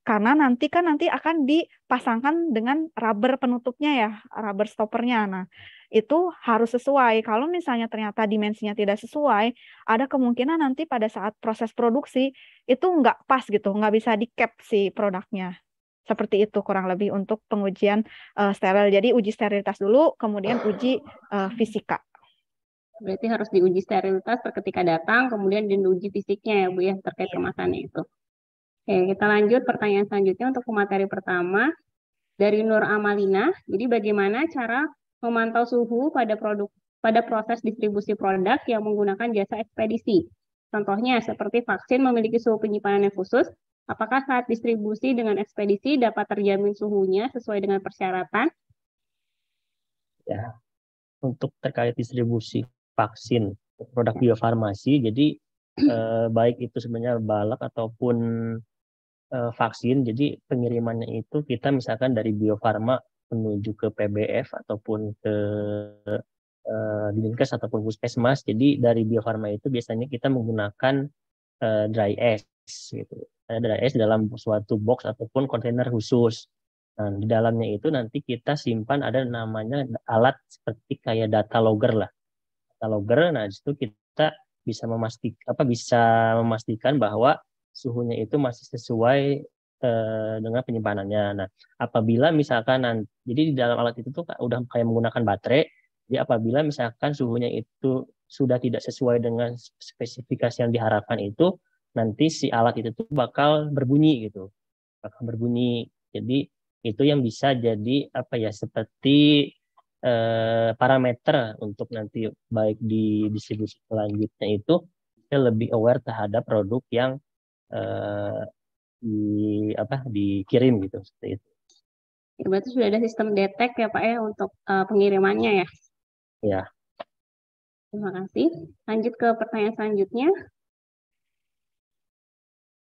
Karena nanti kan nanti akan dipasangkan dengan rubber penutupnya ya, rubber stoppernya. Nah, itu harus sesuai. Kalau misalnya ternyata dimensinya tidak sesuai, ada kemungkinan nanti pada saat proses produksi itu nggak pas gitu, nggak bisa di cap si produknya. Seperti itu kurang lebih untuk pengujian uh, steril. Jadi uji sterilitas dulu, kemudian uji uh, fisika. Berarti harus diuji sterilitas ketika datang, kemudian diuji fisiknya ya Bu ya terkait iya. kemasannya itu. Oke, kita lanjut pertanyaan selanjutnya untuk pemateri pertama dari Nur Amalina. Jadi bagaimana cara memantau suhu pada produk pada proses distribusi produk yang menggunakan jasa ekspedisi. Contohnya seperti vaksin memiliki suhu penyimpanan yang khusus, apakah saat distribusi dengan ekspedisi dapat terjamin suhunya sesuai dengan persyaratan? Ya. Untuk terkait distribusi vaksin produk ya. biofarmasi, jadi eh, baik itu sebenarnya balak ataupun eh, vaksin, jadi pengirimannya itu kita misalkan dari biofarma menuju ke PBF ataupun ke uh, dinkes ataupun puskesmas. Jadi dari biofarma itu biasanya kita menggunakan uh, dry ice gitu. Ada dry ice dalam suatu box ataupun kontainer khusus. Nah, di dalamnya itu nanti kita simpan ada namanya alat seperti kayak data logger lah. Data logger, nah itu kita bisa memastikan apa bisa memastikan bahwa suhunya itu masih sesuai Eh, dengan penyimpanannya. Nah, apabila misalkan nanti, jadi di dalam alat itu tuh udah kayak menggunakan baterai, jadi apabila misalkan suhunya itu sudah tidak sesuai dengan spesifikasi yang diharapkan itu, nanti si alat itu tuh bakal berbunyi gitu, bakal berbunyi. Jadi itu yang bisa jadi apa ya seperti eh, parameter untuk nanti baik di distribusi selanjutnya itu kita lebih aware terhadap produk yang eh, di apa dikirim gitu seperti itu. Ya, berarti sudah ada sistem detek ya Pak ya untuk uh, pengirimannya ya. Ya. Terima kasih. Lanjut ke pertanyaan selanjutnya.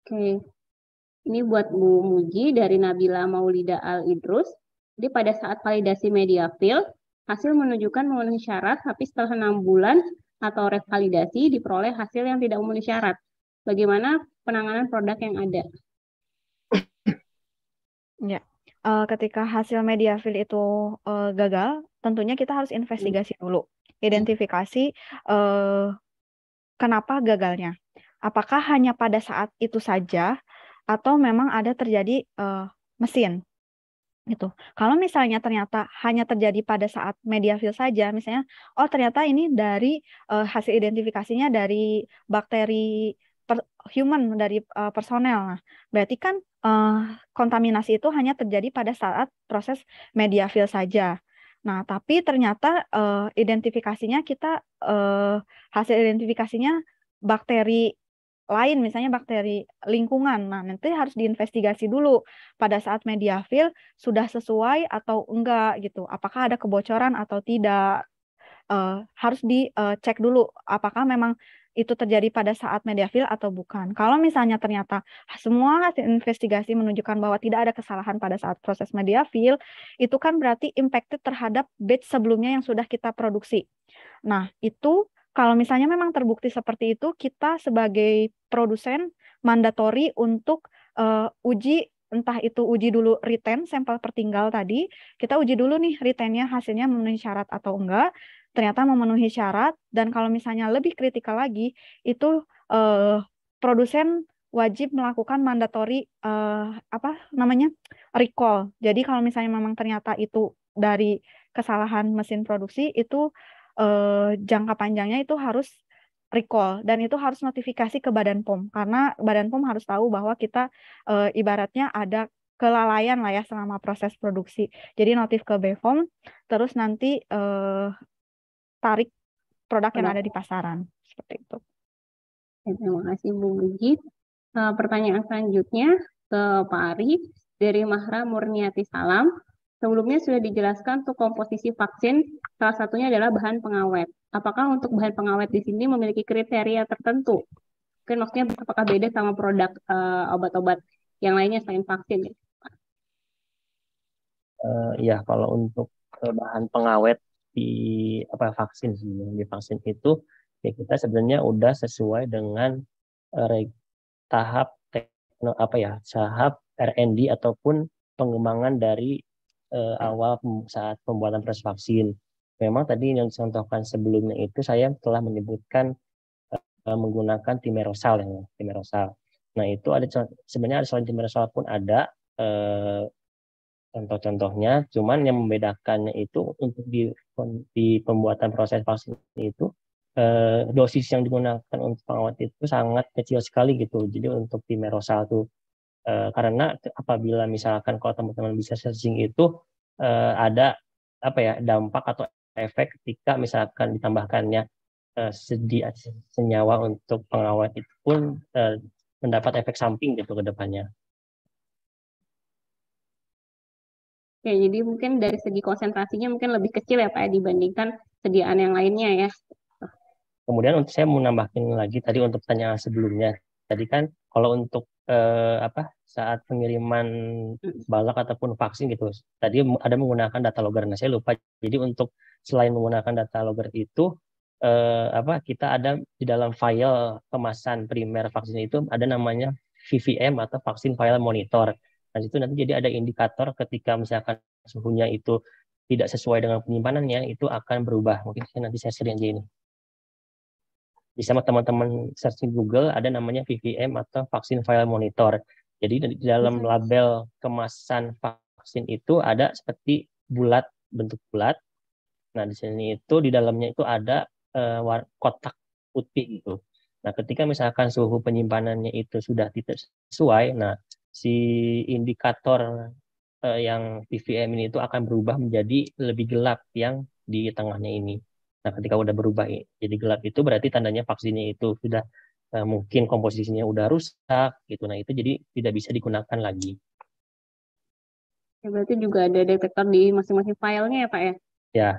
Oke. Ini buat Bu Muji dari Nabila Maulida Al Idrus. Jadi pada saat validasi media fill, hasil menunjukkan memenuhi syarat, tapi setelah enam bulan atau revalidasi diperoleh hasil yang tidak memenuhi syarat. Bagaimana penanganan produk yang ada? Ya, uh, ketika hasil media fill itu uh, gagal, tentunya kita harus hmm. investigasi hmm. dulu, identifikasi uh, kenapa gagalnya. Apakah hanya pada saat itu saja, atau memang ada terjadi uh, mesin gitu. Kalau misalnya ternyata hanya terjadi pada saat media fill saja, misalnya, oh ternyata ini dari uh, hasil identifikasinya dari bakteri per, human dari uh, personel. Nah, berarti kan uh, kontaminasi itu hanya terjadi pada saat proses media fill saja. Nah, tapi ternyata uh, identifikasinya kita uh, hasil identifikasinya bakteri lain misalnya bakteri lingkungan. Nah, nanti harus diinvestigasi dulu pada saat media fill sudah sesuai atau enggak gitu. Apakah ada kebocoran atau tidak? Uh, harus dicek uh, dulu apakah memang itu terjadi pada saat media mediafil atau bukan. Kalau misalnya ternyata semua hasil investigasi menunjukkan bahwa tidak ada kesalahan pada saat proses media mediafil, itu kan berarti impacted terhadap batch sebelumnya yang sudah kita produksi. Nah, itu kalau misalnya memang terbukti seperti itu, kita sebagai produsen mandatori untuk uh, uji entah itu uji dulu retain sampel pertinggal tadi, kita uji dulu nih retainnya hasilnya memenuhi syarat atau enggak ternyata memenuhi syarat dan kalau misalnya lebih kritikal lagi itu uh, produsen wajib melakukan mandatory uh, apa namanya recall. Jadi kalau misalnya memang ternyata itu dari kesalahan mesin produksi itu uh, jangka panjangnya itu harus recall dan itu harus notifikasi ke Badan POM karena Badan POM harus tahu bahwa kita uh, ibaratnya ada kelalaian lah ya selama proses produksi. Jadi notif ke BPOM terus nanti uh, tarik produk yang ada di pasaran seperti itu. Terima kasih Bu Mujib. Eh, pertanyaan selanjutnya ke Pak Ari dari Mahra Murniati Salam. Sebelumnya sudah dijelaskan untuk komposisi vaksin, salah satunya adalah bahan pengawet. Apakah untuk bahan pengawet di sini memiliki kriteria tertentu? Mungkin maksudnya apakah beda sama produk uh, obat-obat yang lainnya selain vaksin? Uh, ya, eh, iya, kalau untuk bahan pengawet di apa vaksin sebenarnya di vaksin itu ya kita sebenarnya udah sesuai dengan eh, tahap tekno, apa ya tahap R&D ataupun pengembangan dari eh, awal saat pembuatan proses vaksin. Memang tadi yang dicontohkan sebelumnya itu saya telah menyebutkan eh, menggunakan timerosal ya timerosal. Nah itu ada sebenarnya ada selain timerosal pun ada eh, contoh-contohnya. Cuman yang membedakannya itu untuk di, di pembuatan proses vaksin itu eh, dosis yang digunakan untuk pengawet itu sangat kecil sekali gitu. Jadi untuk di Merosal itu eh, karena apabila misalkan kalau teman-teman bisa searching itu eh, ada apa ya dampak atau efek ketika misalkan ditambahkannya eh, sedi, senyawa untuk pengawet itu pun eh, mendapat efek samping gitu ke depannya. Oke ya, jadi mungkin dari segi konsentrasinya mungkin lebih kecil ya Pak ya, dibandingkan sediaan yang lainnya ya. Kemudian untuk saya mau nambahkan lagi tadi untuk pertanyaan sebelumnya. Tadi kan kalau untuk eh, apa saat pengiriman mm. balak ataupun vaksin gitu, tadi ada menggunakan data logger. Nah, saya lupa. Jadi untuk selain menggunakan data logger itu eh, apa kita ada di dalam file kemasan primer vaksin itu ada namanya VVM atau vaksin file monitor. Nah, itu nanti jadi ada indikator ketika misalkan suhunya itu tidak sesuai dengan penyimpanannya, itu akan berubah. Mungkin nanti saya sering aja ini. Bisa sama teman-teman searching Google, ada namanya VVM atau Vaksin File Monitor. Jadi di dalam mm-hmm. label kemasan vaksin itu ada seperti bulat, bentuk bulat. Nah, di sini itu di dalamnya itu ada eh, kotak putih gitu. Nah, ketika misalkan suhu penyimpanannya itu sudah tidak sesuai, nah si indikator uh, yang PVM ini itu akan berubah menjadi lebih gelap yang di tengahnya ini. Nah, ketika udah berubah jadi gelap itu berarti tandanya vaksinnya itu sudah uh, mungkin komposisinya udah rusak gitu. Nah, itu jadi tidak bisa digunakan lagi. Ya, berarti juga ada detektor di masing-masing filenya ya, Pak ya? Ya.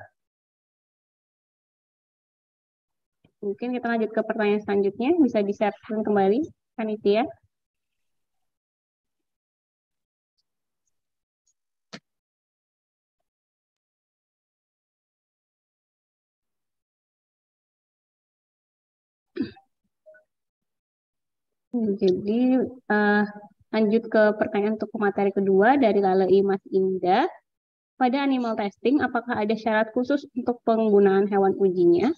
Mungkin kita lanjut ke pertanyaan selanjutnya. Bisa di-share kembali, Panitia. Jadi uh, lanjut ke pertanyaan untuk materi kedua dari Lalei Mas Indah. Pada animal testing, apakah ada syarat khusus untuk penggunaan hewan ujinya?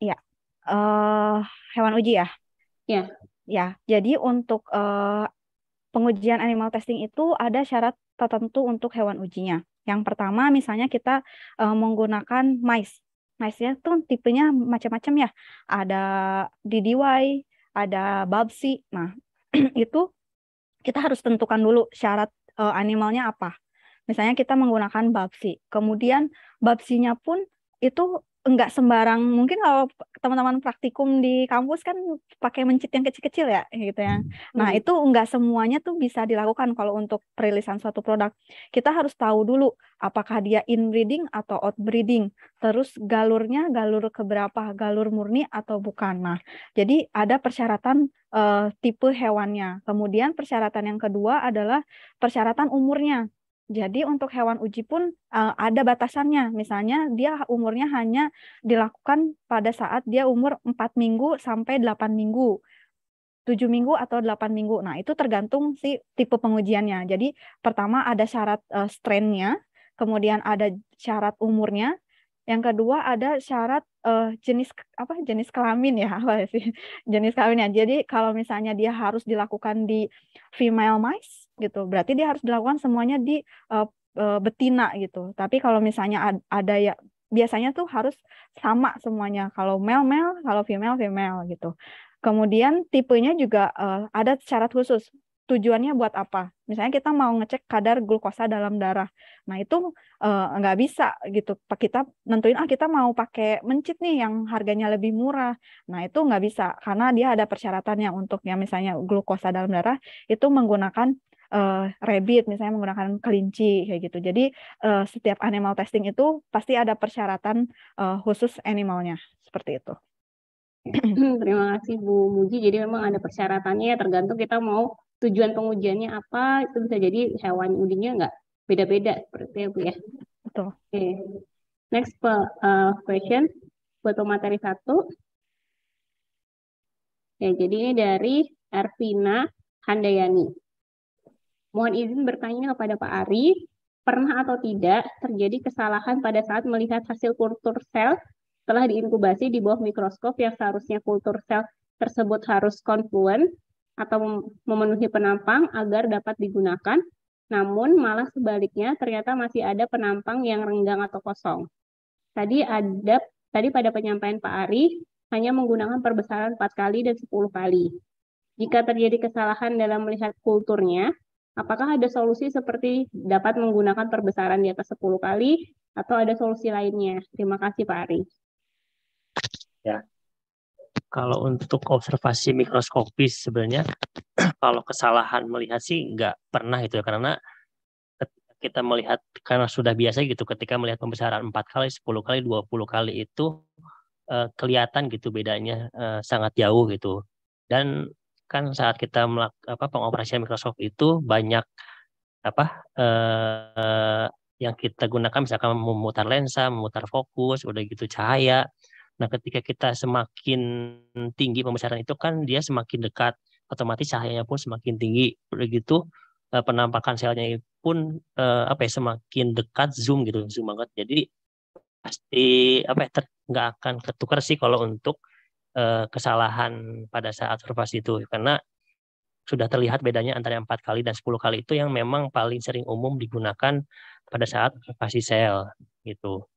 Ya, uh, hewan uji ya? Ya. Ya, jadi untuk uh, pengujian animal testing itu ada syarat tertentu untuk hewan ujinya. Yang pertama misalnya kita uh, menggunakan mice nice tuh tipenya macam-macam ya. Ada DDY, ada Babsi. Nah, itu kita harus tentukan dulu syarat uh, animalnya apa. Misalnya kita menggunakan Babsi. Kemudian Babsinya pun itu nggak sembarang mungkin kalau teman-teman praktikum di kampus kan pakai mencit yang kecil-kecil ya gitu ya. Hmm. Nah, hmm. itu nggak semuanya tuh bisa dilakukan kalau untuk perilisan suatu produk. Kita harus tahu dulu apakah dia inbreeding atau outbreeding, terus galurnya galur keberapa, galur murni atau bukan. Nah, jadi ada persyaratan uh, tipe hewannya. Kemudian persyaratan yang kedua adalah persyaratan umurnya. Jadi untuk hewan uji pun uh, ada batasannya. Misalnya dia umurnya hanya dilakukan pada saat dia umur 4 minggu sampai 8 minggu. 7 minggu atau 8 minggu. Nah, itu tergantung si tipe pengujiannya. Jadi pertama ada syarat uh, strain-nya, kemudian ada syarat umurnya, yang kedua ada syarat uh, jenis apa jenis kelamin ya apa sih jenis kelaminnya. Jadi kalau misalnya dia harus dilakukan di female mice gitu berarti dia harus dilakukan semuanya di uh, uh, betina gitu tapi kalau misalnya ada, ada ya biasanya tuh harus sama semuanya kalau male male kalau female female gitu kemudian tipenya juga uh, ada syarat khusus tujuannya buat apa misalnya kita mau ngecek kadar glukosa dalam darah nah itu nggak uh, bisa gitu kita nentuin ah kita mau pakai mencit nih yang harganya lebih murah nah itu nggak bisa karena dia ada persyaratannya untuk yang misalnya glukosa dalam darah itu menggunakan uh, rabbit misalnya menggunakan kelinci kayak gitu. Jadi uh, setiap animal testing itu pasti ada persyaratan uh, khusus animalnya seperti itu. Hmm, terima kasih Bu Muji. Jadi memang ada persyaratannya ya, tergantung kita mau tujuan pengujiannya apa itu bisa jadi hewan udinya nggak beda-beda seperti itu ya. ya. Betul. Oke. Okay. Next uh, question buat materi satu. Ya, jadi ini dari Ervina Handayani. Mohon izin bertanya kepada Pak Ari, pernah atau tidak terjadi kesalahan pada saat melihat hasil kultur sel telah diinkubasi di bawah mikroskop yang seharusnya kultur sel tersebut harus konfluen atau memenuhi penampang agar dapat digunakan, namun malah sebaliknya ternyata masih ada penampang yang renggang atau kosong. Tadi ada tadi pada penyampaian Pak Ari hanya menggunakan perbesaran 4 kali dan 10 kali. Jika terjadi kesalahan dalam melihat kulturnya, Apakah ada solusi seperti dapat menggunakan perbesaran di atas 10 kali atau ada solusi lainnya? Terima kasih Pak Ari. Ya. Kalau untuk observasi mikroskopis sebenarnya kalau kesalahan melihat sih nggak pernah gitu ya karena kita melihat karena sudah biasa gitu ketika melihat pembesaran 4 kali, 10 kali, 20 kali itu eh, kelihatan gitu bedanya eh, sangat jauh gitu. Dan kan saat kita melakukan apa pengoperasian Microsoft itu banyak apa eh, yang kita gunakan misalkan memutar lensa, memutar fokus, udah gitu cahaya. Nah, ketika kita semakin tinggi pembesaran itu kan dia semakin dekat, otomatis cahayanya pun semakin tinggi. Udah gitu eh, penampakan selnya pun eh, apa ya semakin dekat zoom gitu, zoom banget. Jadi pasti apa ya nggak akan ketukar sih kalau untuk Eh, kesalahan pada saat observasi itu karena sudah terlihat bedanya antara empat kali dan 10 kali itu yang memang paling sering umum digunakan pada saat observasi sel gitu.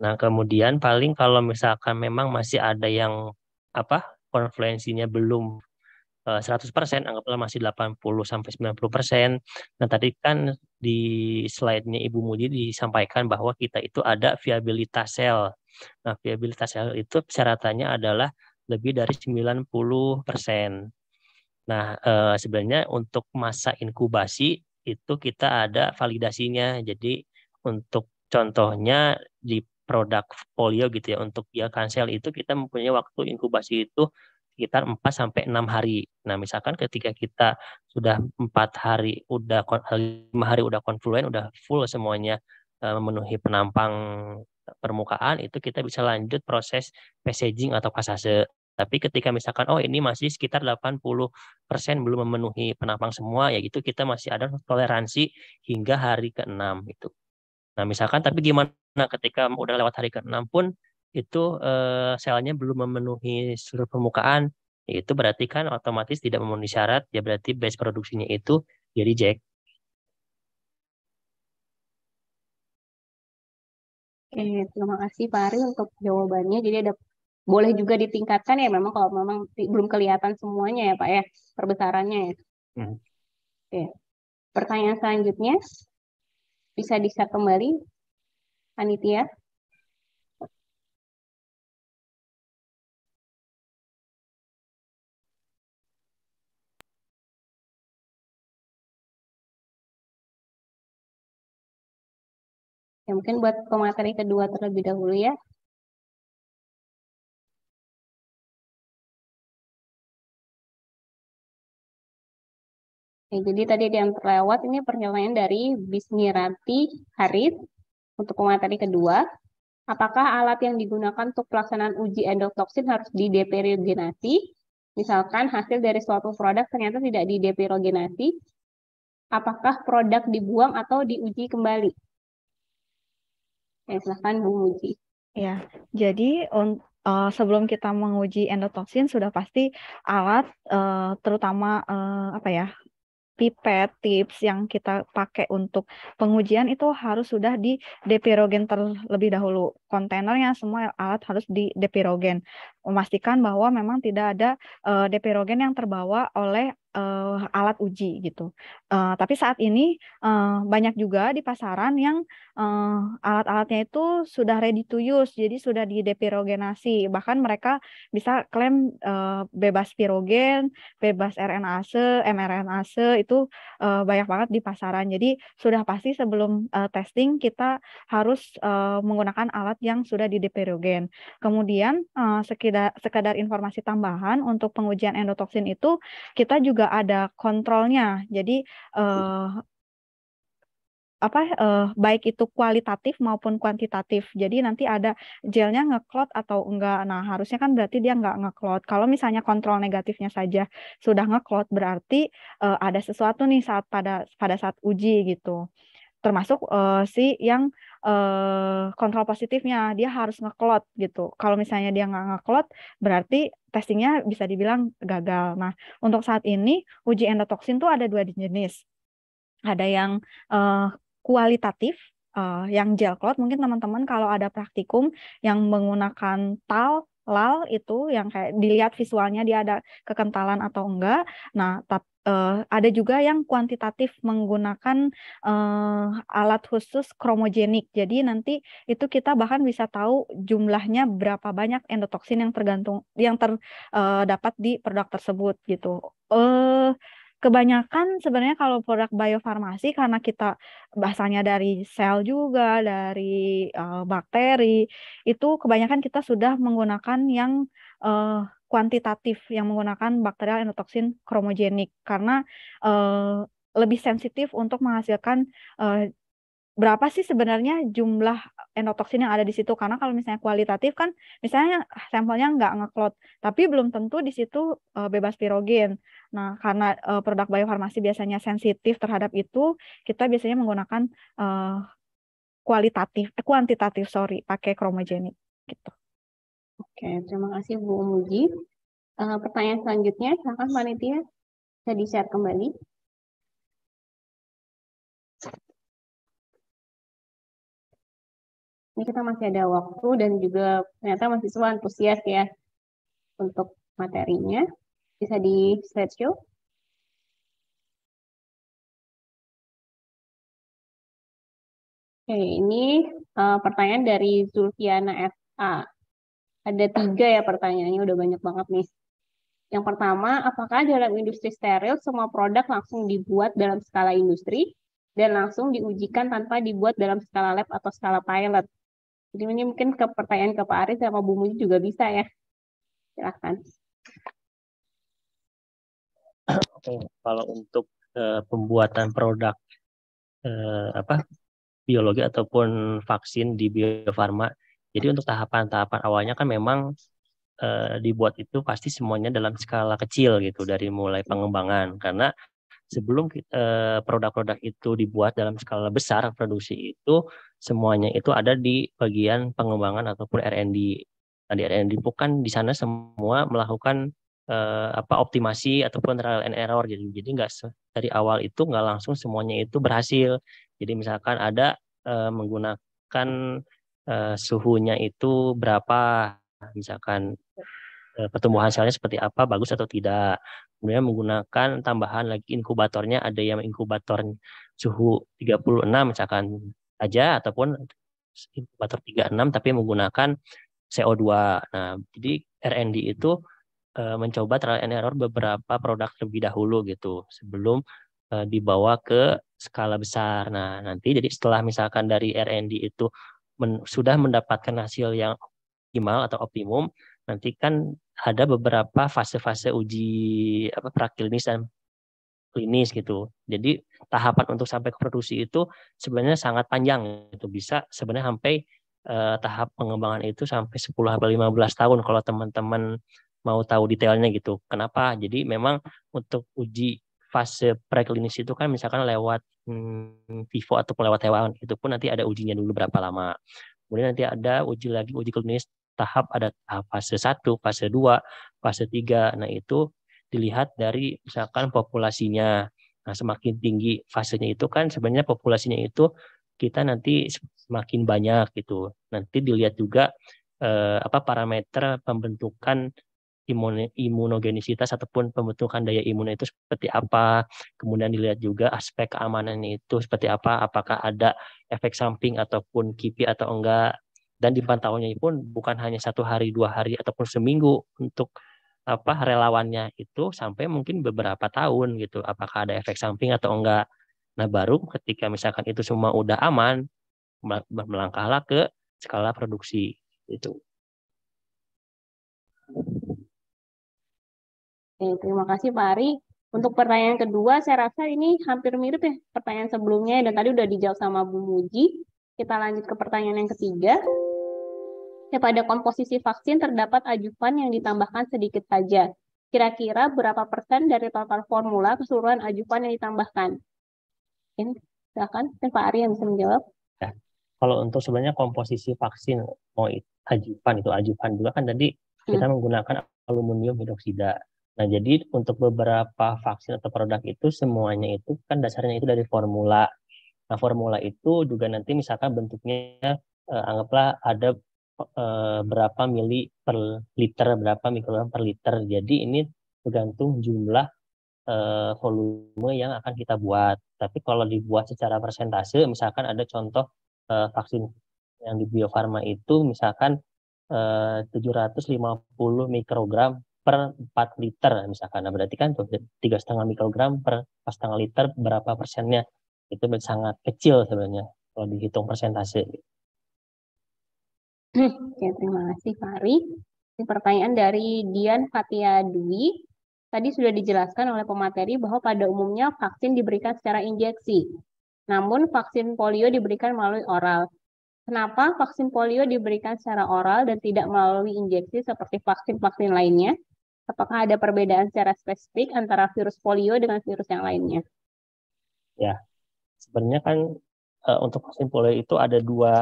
Nah, kemudian paling kalau misalkan memang masih ada yang apa konfluensinya belum 100%, eh, anggaplah masih 80 sampai 90%. Nah, tadi kan di slide-nya Ibu Mudi disampaikan bahwa kita itu ada viabilitas sel. Nah, viabilitas sel itu persyaratannya adalah lebih dari 90%. Nah, eh, sebenarnya untuk masa inkubasi itu kita ada validasinya. Jadi untuk contohnya di produk polio gitu ya untuk ya kansel itu kita mempunyai waktu inkubasi itu sekitar 4 sampai 6 hari. Nah, misalkan ketika kita sudah 4 hari udah 5 eh, hari udah konfluen, udah full semuanya eh, memenuhi penampang permukaan, itu kita bisa lanjut proses packaging atau kasase. Tapi ketika misalkan oh ini masih sekitar 80% belum memenuhi penampang semua ya gitu kita masih ada toleransi hingga hari ke-6 itu. Nah, misalkan tapi gimana ketika udah lewat hari ke-6 pun itu eh, selnya belum memenuhi seluruh permukaan, itu berarti kan otomatis tidak memenuhi syarat, ya berarti base produksinya itu jadi reject. Oke, terima kasih Pak Ari untuk jawabannya. Jadi ada boleh juga ditingkatkan ya memang kalau memang belum kelihatan semuanya ya Pak ya, perbesarannya ya. Hmm. Oke. Pertanyaan selanjutnya bisa di kembali panitia. Ya, mungkin buat pemateri kedua terlebih dahulu ya. Ya, jadi tadi yang terlewat, ini pertanyaan dari Bismirati Haris untuk pemateri kedua. Apakah alat yang digunakan untuk pelaksanaan uji endotoksin harus didepirogenasi? Misalkan hasil dari suatu produk ternyata tidak didepirogenasi, apakah produk dibuang atau diuji kembali? Ya, silahkan Bu Muji. Ya, jadi on, uh, eh, sebelum kita menguji endotoksin sudah pasti alat uh, terutama uh, apa ya pipet tips yang kita pakai untuk pengujian itu harus sudah di depirogen terlebih dahulu. Kontainernya semua alat harus di depirogen. Memastikan bahwa memang tidak ada uh, depirogen yang terbawa oleh uh, alat uji gitu. Uh, tapi saat ini uh, banyak juga di pasaran yang uh, alat-alatnya itu sudah ready to use, jadi sudah didepirogenasi. Bahkan mereka bisa klaim uh, bebas pirogen, bebas RNase, mRNase itu uh, banyak banget di pasaran. Jadi sudah pasti sebelum uh, testing kita harus uh, menggunakan alat yang sudah didepirogen. Kemudian uh, sekedar, sekedar informasi tambahan untuk pengujian endotoksin itu kita juga juga ada kontrolnya. Jadi uh, apa uh, baik itu kualitatif maupun kuantitatif. Jadi nanti ada gelnya ngeklot atau enggak. Nah, harusnya kan berarti dia enggak ngeklot. Kalau misalnya kontrol negatifnya saja sudah ngeklot berarti uh, ada sesuatu nih saat pada pada saat uji gitu termasuk uh, si yang uh, kontrol positifnya dia harus ngeklot gitu. Kalau misalnya dia nggak ngeklot, berarti testingnya bisa dibilang gagal. Nah, untuk saat ini uji endotoksin tuh ada dua jenis. Ada yang uh, kualitatif uh, yang gel clot. mungkin teman-teman kalau ada praktikum yang menggunakan tal lal itu yang kayak dilihat visualnya dia ada kekentalan atau enggak. Nah, tapi uh, eh, ada juga yang kuantitatif menggunakan uh, alat khusus kromogenik. Jadi nanti itu kita bahkan bisa tahu jumlahnya berapa banyak endotoksin yang tergantung yang terdapat eh, uh, di produk tersebut gitu. Uh, kebanyakan sebenarnya kalau produk biofarmasi karena kita bahasanya dari sel juga dari uh, bakteri itu kebanyakan kita sudah menggunakan yang uh, kuantitatif yang menggunakan bakterial endotoksin kromogenik karena uh, lebih sensitif untuk menghasilkan uh, berapa sih sebenarnya jumlah endotoksin yang ada di situ karena kalau misalnya kualitatif kan misalnya ah, sampelnya nggak ngeklot tapi belum tentu di situ uh, bebas pirogen nah karena uh, produk biofarmasi biasanya sensitif terhadap itu kita biasanya menggunakan uh, kualitatif eh, kuantitatif sorry pakai kromogenik gitu oke terima kasih Bu Muji uh, pertanyaan selanjutnya silakan panitia bisa di share kembali ini kita masih ada waktu dan juga ternyata masih mahasiswa antusias ya untuk materinya. Bisa di slideshow. Oke, ini uh, pertanyaan dari Zulfiana FA. Ada tiga ya pertanyaannya, udah banyak banget nih. Yang pertama, apakah dalam industri steril semua produk langsung dibuat dalam skala industri dan langsung diujikan tanpa dibuat dalam skala lab atau skala pilot? Jadi ini mungkin ke pertanyaan ke Pak Aris sama Bu Muji juga bisa ya. Silakan. Oke, kalau untuk uh, pembuatan produk uh, apa biologi ataupun vaksin di biofarma, jadi untuk tahapan-tahapan awalnya kan memang uh, dibuat itu pasti semuanya dalam skala kecil gitu dari mulai pengembangan karena sebelum produk-produk itu dibuat dalam skala besar produksi itu semuanya itu ada di bagian pengembangan ataupun R&D. Nah, di R&D bukan di sana semua melakukan eh, apa optimasi ataupun trial and error. Jadi gitu. jadi nggak dari awal itu nggak langsung semuanya itu berhasil. Jadi misalkan ada eh, menggunakan eh, suhunya itu berapa, misalkan eh, pertumbuhan selnya seperti apa, bagus atau tidak. Kemudian menggunakan tambahan lagi inkubatornya, ada yang inkubator suhu 36 misalkan aja ataupun inkubator 36 tapi menggunakan CO2. Nah, jadi R&D itu e, mencoba trial and error beberapa produk terlebih dahulu gitu sebelum e, dibawa ke skala besar. Nah, nanti jadi setelah misalkan dari R&D itu men, sudah mendapatkan hasil yang optimal atau optimum, nanti kan ada beberapa fase-fase uji apa praklinis dan klinis gitu. Jadi tahapan untuk sampai ke produksi itu sebenarnya sangat panjang itu bisa sebenarnya sampai eh, tahap pengembangan itu sampai 10 sampai 15 tahun kalau teman-teman mau tahu detailnya gitu. Kenapa? Jadi memang untuk uji fase preklinis itu kan misalkan lewat hmm, vivo atau lewat hewan itu pun nanti ada ujinya dulu berapa lama. Kemudian nanti ada uji lagi uji klinis tahap ada tahap fase 1, fase 2, fase 3. Nah, itu dilihat dari misalkan populasinya. Nah, semakin tinggi fasenya itu kan sebenarnya populasinya itu kita nanti semakin banyak gitu. Nanti dilihat juga eh, apa parameter pembentukan imun imunogenisitas ataupun pembentukan daya imun itu seperti apa. Kemudian dilihat juga aspek keamanan itu seperti apa, apakah ada efek samping ataupun kipi atau enggak. Dan pantauannya pun bukan hanya satu hari, dua hari ataupun seminggu untuk apa relawannya itu sampai mungkin beberapa tahun gitu apakah ada efek samping atau enggak nah baru ketika misalkan itu semua udah aman melangkahlah ke skala produksi itu terima kasih Pak Ari. Untuk pertanyaan kedua, saya rasa ini hampir mirip ya pertanyaan sebelumnya dan tadi udah dijawab sama Bu Muji. Kita lanjut ke pertanyaan yang ketiga. Pada komposisi vaksin terdapat ajuvan yang ditambahkan sedikit saja. Kira-kira berapa persen dari total formula keseluruhan ajuvan yang ditambahkan? Mungkin silakan Pak Ari yang bisa menjawab. Ya. Kalau untuk sebenarnya komposisi vaksin mau ajuvan itu ajuvan juga kan tadi hmm. kita hmm. menggunakan aluminium hidroksida. Nah, jadi untuk beberapa vaksin atau produk itu semuanya itu kan dasarnya itu dari formula. Nah, formula itu juga nanti misalkan bentuknya eh, anggaplah ada Eh, berapa mili per liter, berapa mikrogram per liter. Jadi ini tergantung jumlah eh, volume yang akan kita buat. Tapi kalau dibuat secara persentase, misalkan ada contoh eh, vaksin yang di Bio Farma itu misalkan 750 mikrogram per 4 liter misalkan. Nah, berarti kan tiga setengah mikrogram per setengah liter berapa persennya itu sangat kecil sebenarnya kalau dihitung persentase. Gitu. Hmm, oke, terima kasih Fahri. Ini pertanyaan dari Dian Fatia Dwi. Tadi sudah dijelaskan oleh pemateri bahwa pada umumnya vaksin diberikan secara injeksi. Namun vaksin polio diberikan melalui oral. Kenapa vaksin polio diberikan secara oral dan tidak melalui injeksi seperti vaksin-vaksin lainnya? Apakah ada perbedaan secara spesifik antara virus polio dengan virus yang lainnya? Ya, sebenarnya kan eh, untuk vaksin polio itu ada dua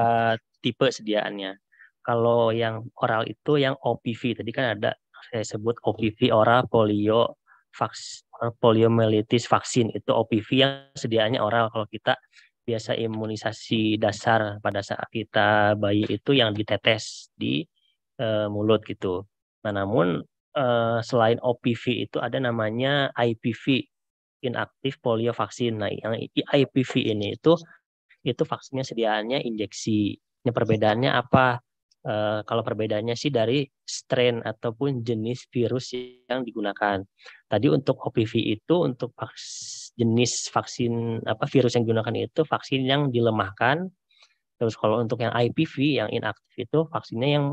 tipe sediaannya. Kalau yang oral itu yang OPV tadi kan ada saya sebut OPV oral polio vaks eh, poliomyelitis vaksin itu OPV yang sediaannya oral kalau kita biasa imunisasi dasar pada saat kita bayi itu yang ditetes di e, mulut gitu. Nah, namun e, selain OPV itu ada namanya IPV inaktif polio vaksin. Nah, yang IPV ini itu itu vaksinnya sediaannya injeksi. Ini perbedaannya apa? Eh, kalau perbedaannya sih dari strain ataupun jenis virus yang digunakan. Tadi untuk OPV itu untuk vaksin, jenis vaksin apa virus yang digunakan itu vaksin yang dilemahkan. Terus kalau untuk yang IPV yang inaktif itu vaksinnya yang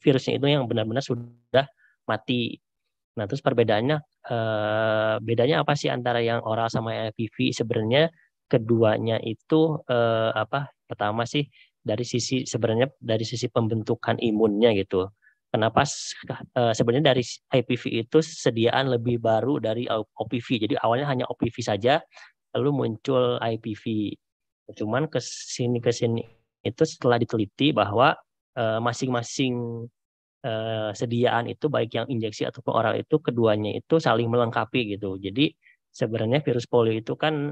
virusnya itu yang benar-benar sudah mati. Nah, terus perbedaannya eh, bedanya apa sih antara yang oral sama yang IPV? Sebenarnya keduanya itu eh, apa? Pertama sih dari sisi sebenarnya dari sisi pembentukan imunnya gitu. Kenapa eh, sebenarnya dari IPV itu sediaan lebih baru dari OPV. Jadi awalnya hanya OPV saja, lalu muncul IPV. Cuman ke sini ke sini itu setelah diteliti bahwa eh, masing-masing eh, sediaan itu baik yang injeksi ataupun oral itu keduanya itu saling melengkapi gitu. Jadi sebenarnya virus polio itu kan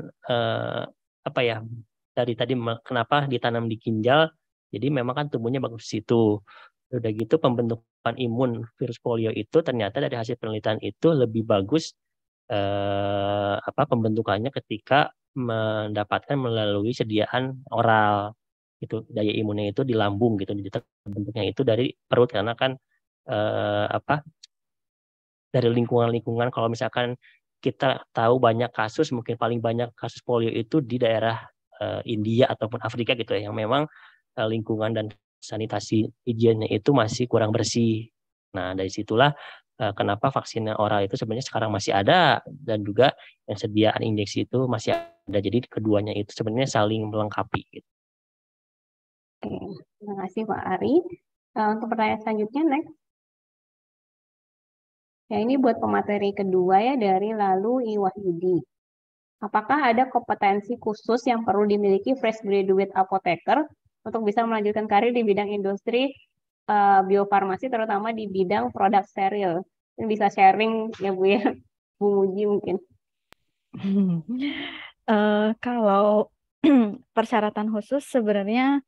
apa ya dari tadi kenapa ditanam di ginjal jadi memang kan tumbuhnya bagus di situ udah gitu pembentukan imun virus polio itu ternyata dari hasil penelitian itu lebih bagus eh, apa pembentukannya ketika mendapatkan melalui sediaan oral itu daya imunnya itu di lambung gitu jadi bentuknya itu dari perut karena kan eh, apa dari lingkungan-lingkungan kalau misalkan kita tahu banyak kasus mungkin paling banyak kasus polio itu di daerah uh, India ataupun Afrika gitu ya yang memang uh, lingkungan dan sanitasi higiennya itu masih kurang bersih. Nah dari situlah uh, kenapa vaksin oral itu sebenarnya sekarang masih ada dan juga yang sediaan injeksi itu masih ada. Jadi keduanya itu sebenarnya saling melengkapi. Gitu. Oke, terima kasih Pak Ari. untuk pertanyaan selanjutnya next. Ya ini buat pemateri kedua ya dari lalu Iwahyudi. Apakah ada kompetensi khusus yang perlu dimiliki fresh graduate apoteker untuk bisa melanjutkan karir di bidang industri uh, biofarmasi, terutama di bidang produk steril? Ini bisa sharing ya Bu ya, Bu Muji mungkin. uh, kalau persyaratan khusus sebenarnya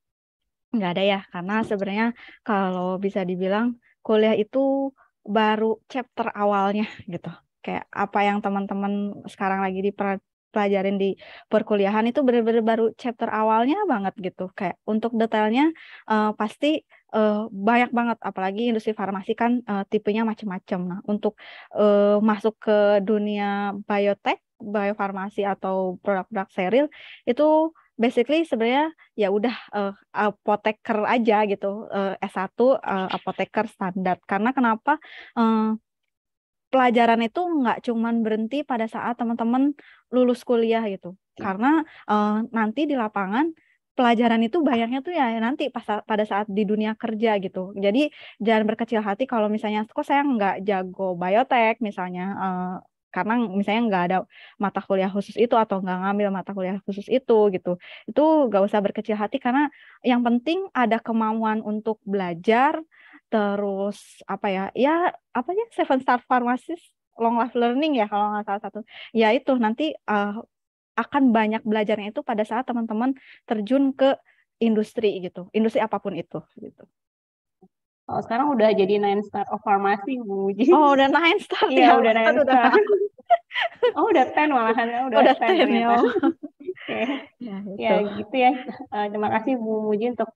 nggak ada ya, karena sebenarnya kalau bisa dibilang kuliah itu baru chapter awalnya gitu kayak apa yang teman-teman sekarang lagi diper, pelajarin di perkuliahan itu benar-benar baru chapter awalnya banget gitu kayak untuk detailnya uh, pasti uh, banyak banget apalagi industri farmasi kan uh, tipenya macam-macam nah untuk uh, masuk ke dunia biotech biofarmasi atau produk-produk steril itu basically sebenarnya ya udah uh, apoteker aja gitu uh, S1 uh, apoteker standar karena kenapa uh, pelajaran itu nggak cuman berhenti pada saat teman-teman lulus kuliah gitu. hmm. Karena uh, nanti di lapangan pelajaran itu banyaknya tuh ya nanti pas pada saat di dunia kerja gitu. Jadi jangan berkecil hati kalau misalnya kok saya nggak jago biotek misalnya uh, karena misalnya nggak ada mata kuliah khusus itu atau nggak ngambil mata kuliah khusus itu gitu itu nggak usah berkecil hati karena yang penting ada kemauan untuk belajar terus apa ya ya apa ya seven star pharmacist long life learning ya kalau nggak salah satu ya itu nanti uh, akan banyak belajarnya itu pada saat teman-teman terjun ke industri gitu industri apapun itu gitu Oh, sekarang udah jadi nine star of pharmacy Bu. oh, udah nine star. ya, ya. udah nine star. Udah, oh, udah ten malahan. Ya, udah, udah ten, ten ya. okay. ya, gitu. ya, gitu ya. Eh, terima kasih Bu Muji untuk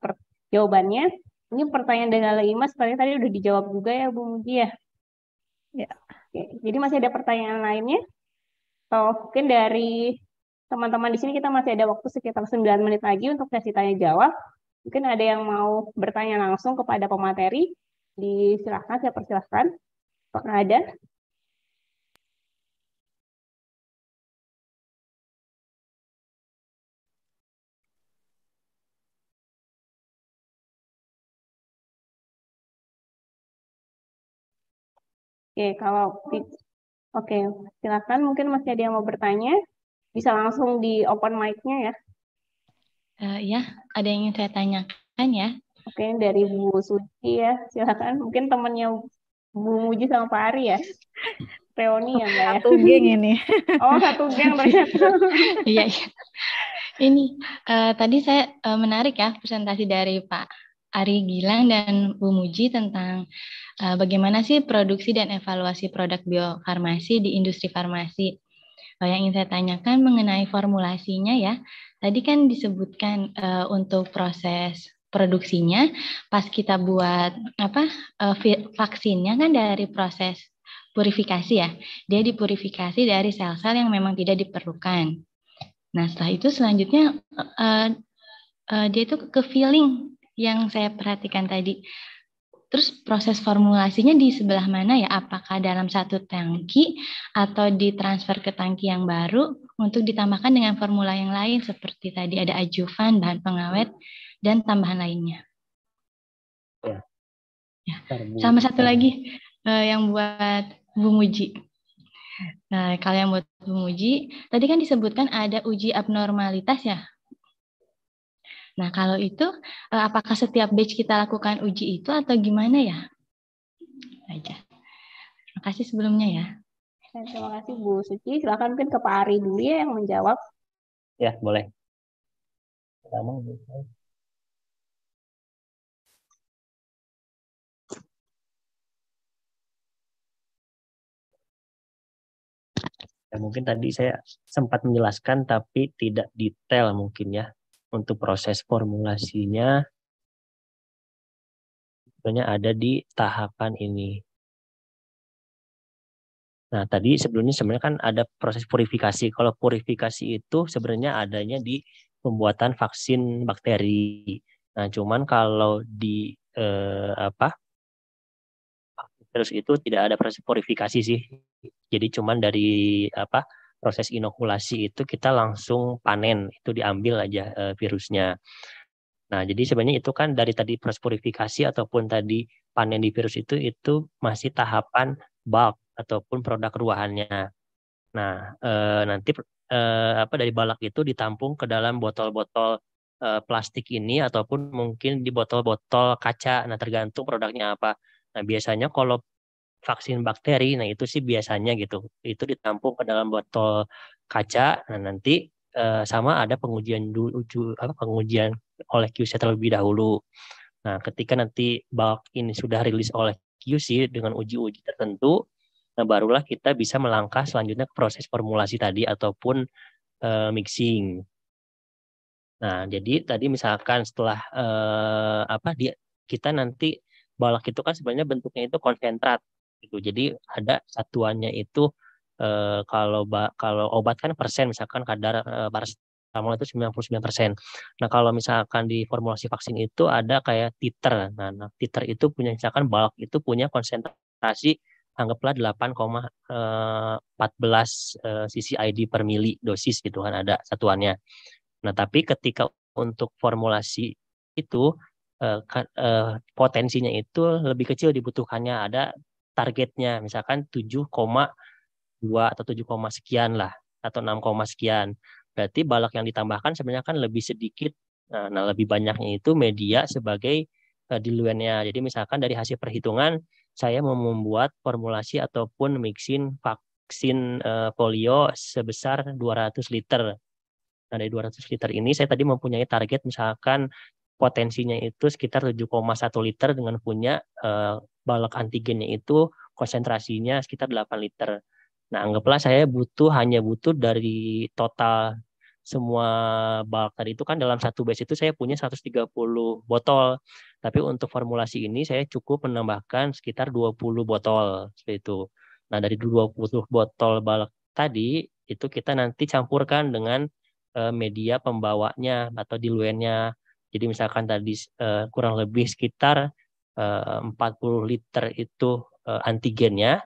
jawabannya. Ini pertanyaan dari lagi mas, pertanyaan tadi udah dijawab juga ya Bu Mugi ya. Ya. jadi masih ada pertanyaan lainnya? Atau mungkin dari teman-teman di sini kita masih ada waktu sekitar 9 menit lagi untuk sesi tanya jawab. Mungkin ada yang mau bertanya langsung kepada pemateri, disilahkan saya persilahkan. Apakah ada? Oke, kalau oke, silakan mungkin masih ada yang mau bertanya, bisa langsung di open mic-nya ya. Uh, ya, ada yang ingin saya tanyakan ya. Oke, dari Bu Suci ya, silakan. Mungkin temannya Bu Muji sama Pak Ari ya. Reuni ya, Mbak. Ya. Satu geng ini. Oh, satu geng ternyata. iya, iya. Ini uh, tadi saya uh, menarik ya presentasi dari Pak Ari Gilang dan Bu Muji tentang uh, bagaimana sih produksi dan evaluasi produk biofarmasi di industri farmasi. Oh, yang ingin saya tanyakan mengenai formulasinya ya. Tadi kan disebutkan uh, untuk proses produksinya, pas kita buat apa uh, vaksinnya kan dari proses purifikasi ya. Dia dipurifikasi dari sel-sel yang memang tidak diperlukan. Nah setelah itu selanjutnya uh, uh, dia itu ke filling yang saya perhatikan tadi. Terus proses formulasinya di sebelah mana ya? Apakah dalam satu tangki atau ditransfer ke tangki yang baru untuk ditambahkan dengan formula yang lain seperti tadi ada ajuvan, bahan pengawet, dan tambahan lainnya. Ya. ya. Sama satu lagi uh, yang buat Bu Muji. Nah, kalau yang buat Bu Muji, tadi kan disebutkan ada uji abnormalitas ya Nah, kalau itu eh, apakah setiap batch kita lakukan uji itu atau gimana ya? Aja. Terima kasih sebelumnya ya. Eh, terima kasih Bu Suci. Silakan mungkin ke Pak Ari dulu ya yang menjawab. Ya, boleh. Pertama, Ya, mungkin tadi saya sempat menjelaskan tapi tidak detail mungkin ya untuk proses formulasinya sebenarnya ada di tahapan ini. Nah, tadi sebelumnya sebenarnya kan ada proses purifikasi. Kalau purifikasi itu sebenarnya adanya di pembuatan vaksin bakteri. Nah, cuman kalau di eh, apa? Terus itu tidak ada proses purifikasi sih. Jadi cuman dari apa? proses inokulasi itu kita langsung panen, itu diambil aja e, virusnya. Nah, jadi sebenarnya itu kan dari tadi proses purifikasi ataupun tadi panen di virus itu itu masih tahapan bulk ataupun produk ruahannya. Nah, e, nanti e, apa dari balak itu ditampung ke dalam botol-botol e, plastik ini ataupun mungkin di botol-botol kaca. Nah, tergantung produknya apa. Nah, biasanya kalau vaksin bakteri. Nah, itu sih biasanya gitu. Itu ditampung ke dalam botol kaca. Nah, nanti eh, sama ada pengujian dulu apa pengujian oleh QC terlebih dahulu. Nah, ketika nanti bulk ini sudah rilis oleh QC dengan uji-uji tertentu, nah barulah kita bisa melangkah selanjutnya ke proses formulasi tadi ataupun eh, mixing. Nah, jadi tadi misalkan setelah eh, apa dia kita nanti balak itu kan sebenarnya bentuknya itu konsentrat gitu. Jadi ada satuannya itu eh, kalau kalau obat kan persen misalkan kadar eh, paracetamol itu 99 persen. Nah kalau misalkan di formulasi vaksin itu ada kayak titer. Nah, nah titer itu punya misalkan bulk itu punya konsentrasi anggaplah 8,14 eh, eh, ID per mili dosis gitu kan ada satuannya. Nah, tapi ketika untuk formulasi itu eh, potensinya itu lebih kecil dibutuhkannya ada targetnya misalkan 7,2 atau 7, sekian lah atau 6, sekian. Berarti balok yang ditambahkan sebenarnya kan lebih sedikit. Nah, nah lebih banyaknya itu media sebagai uh, diluennya. Jadi misalkan dari hasil perhitungan saya mau membuat formulasi ataupun mixing vaksin uh, polio sebesar 200 liter. Nah, dari 200 liter ini saya tadi mempunyai target misalkan potensinya itu sekitar 7,1 liter dengan punya uh, balok antigennya itu konsentrasinya sekitar 8 liter. Nah, anggaplah saya butuh hanya butuh dari total semua balok tadi itu kan dalam satu base itu saya punya 130 botol. Tapi untuk formulasi ini saya cukup menambahkan sekitar 20 botol seperti itu. Nah, dari 20 botol balok tadi itu kita nanti campurkan dengan eh, media pembawanya atau diluennya jadi misalkan tadi uh, kurang lebih sekitar eh, uh, 40 liter itu uh, antigennya.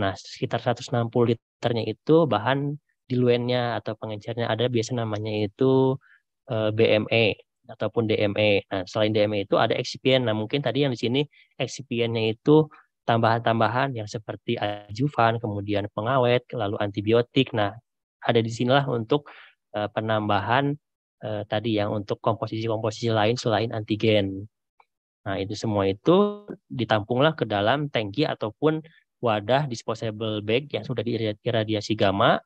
Nah, sekitar 160 liternya itu bahan diluennya atau pengencernya ada biasa namanya itu uh, BME ataupun DME. Nah, selain DME itu ada excipient. Nah, mungkin tadi yang di sini excipientnya itu tambahan-tambahan yang seperti adjuvan, kemudian pengawet, lalu antibiotik. Nah, ada di sinilah untuk uh, penambahan eh, tadi yang untuk komposisi-komposisi lain selain antigen. Nah, itu semua itu ditampunglah ke dalam tangki ataupun wadah disposable bag yang sudah diiradiasi gamma.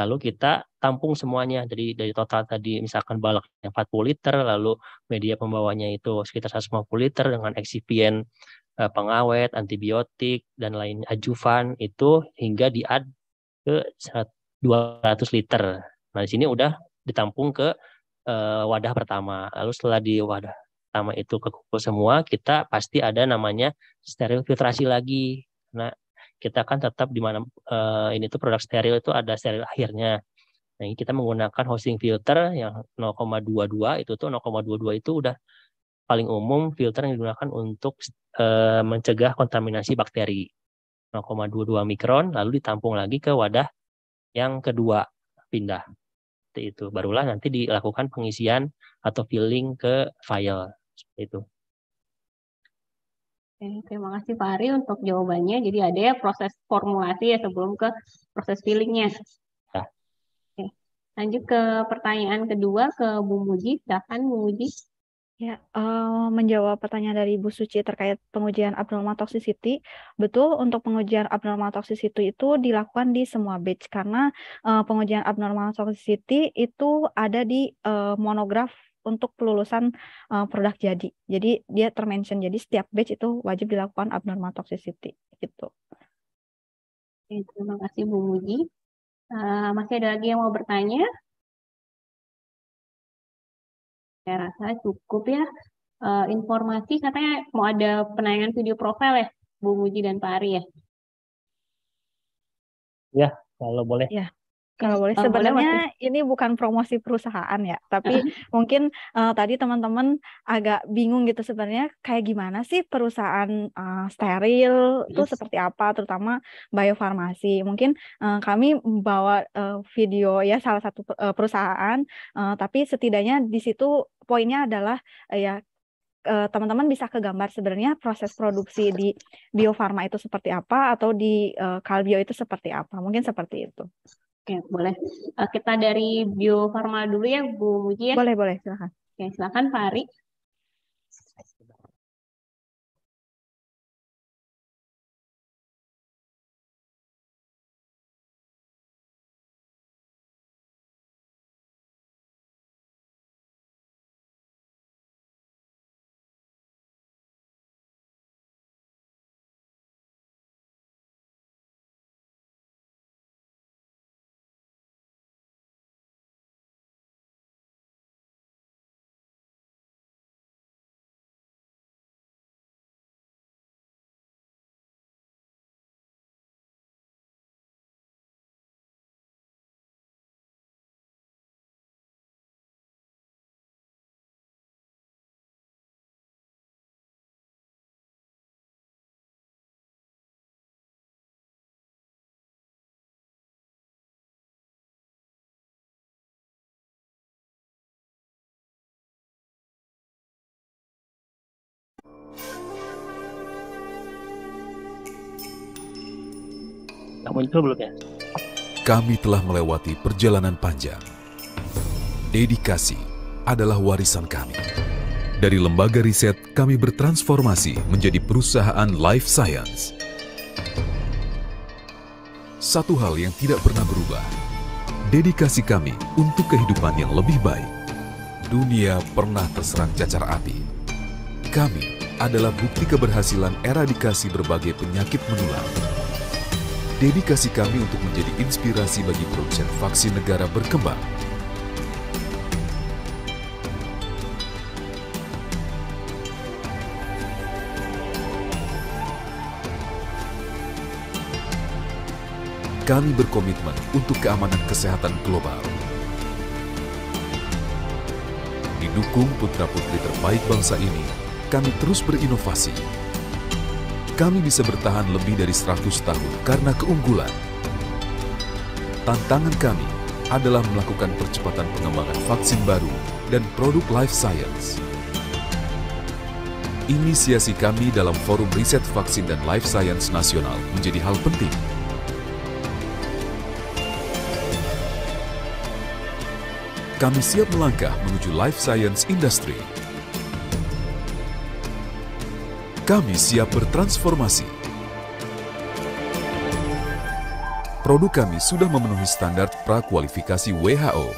Lalu kita tampung semuanya dari dari total tadi misalkan balaknya 40 liter, lalu media pembawanya itu sekitar 150 liter dengan eksipien eh, pengawet, antibiotik dan lain ajuvan itu hingga diad ke 200 liter. Nah, di sini udah ditampung ke uh, wadah pertama. Lalu setelah di wadah pertama itu kekumpul semua, kita pasti ada namanya steril filtrasi lagi. Nah, kita kan tetap di mana uh, ini tuh produk steril itu ada steril akhirnya. Nah, kita menggunakan housing filter yang 0,22 itu tuh 0,22 itu udah paling umum filter yang digunakan untuk e, mencegah kontaminasi bakteri. 0,22 mikron lalu ditampung lagi ke wadah yang kedua pindah seperti itu. Barulah nanti dilakukan pengisian atau filling ke file seperti itu. Oke, terima kasih Pak Ari untuk jawabannya. Jadi ada ya proses formulasi ya sebelum ke proses fillingnya. Ya. Oke. Lanjut ke pertanyaan kedua ke Bu Muji. Silakan Bu Muji. Ya, uh, menjawab pertanyaan dari Bu Suci terkait pengujian abnormal toxicity, betul untuk pengujian abnormal toxicity itu dilakukan di semua batch karena uh, pengujian abnormal toxicity itu ada di uh, monograf untuk pelulusan uh, produk jadi. Jadi dia termention. Jadi setiap batch itu wajib dilakukan abnormal toxicity gitu. terima kasih Bu Muji. Uh, masih ada lagi yang mau bertanya? Ya, saya rasa cukup ya uh, informasi katanya mau ada penayangan video profil ya Bu Muji dan Pak Ari ya. Ya, kalau boleh. Ya. Kalau boleh oh, sebenarnya boleh, ini bukan promosi perusahaan ya, tapi mungkin uh, tadi teman-teman agak bingung gitu sebenarnya kayak gimana sih perusahaan uh, steril yes. seperti apa, terutama biofarmasi. Mungkin uh, kami bawa uh, video ya salah satu perusahaan, uh, tapi setidaknya di situ poinnya adalah uh, ya teman-teman bisa kegambar sebenarnya proses produksi di biofarma itu seperti apa atau di uh, kalbio itu seperti apa mungkin seperti itu Ya, boleh. Eh, kita dari Bio Farma dulu ya, Bu Muji ya. Boleh, boleh, silakan. Oke, silakan Pak Ari. muncul ya? Kami telah melewati perjalanan panjang. Dedikasi adalah warisan kami. Dari lembaga riset, kami bertransformasi menjadi perusahaan life science. Satu hal yang tidak pernah berubah, dedikasi kami untuk kehidupan yang lebih baik. Dunia pernah terserang cacar api. Kami adalah bukti keberhasilan eradikasi berbagai penyakit menular. Dedikasi kami untuk menjadi inspirasi bagi produsen vaksin negara berkembang kami berkomitmen untuk keamanan kesehatan global. Didukung putra-putri terbaik bangsa ini kami terus berinovasi. Kami bisa bertahan lebih dari 100 tahun karena keunggulan. Tantangan kami adalah melakukan percepatan pengembangan vaksin baru dan produk life science. Inisiasi kami dalam Forum Riset Vaksin dan Life Science Nasional menjadi hal penting. Kami siap melangkah menuju life science industry. Kami siap bertransformasi. Produk kami sudah memenuhi standar prakualifikasi WHO.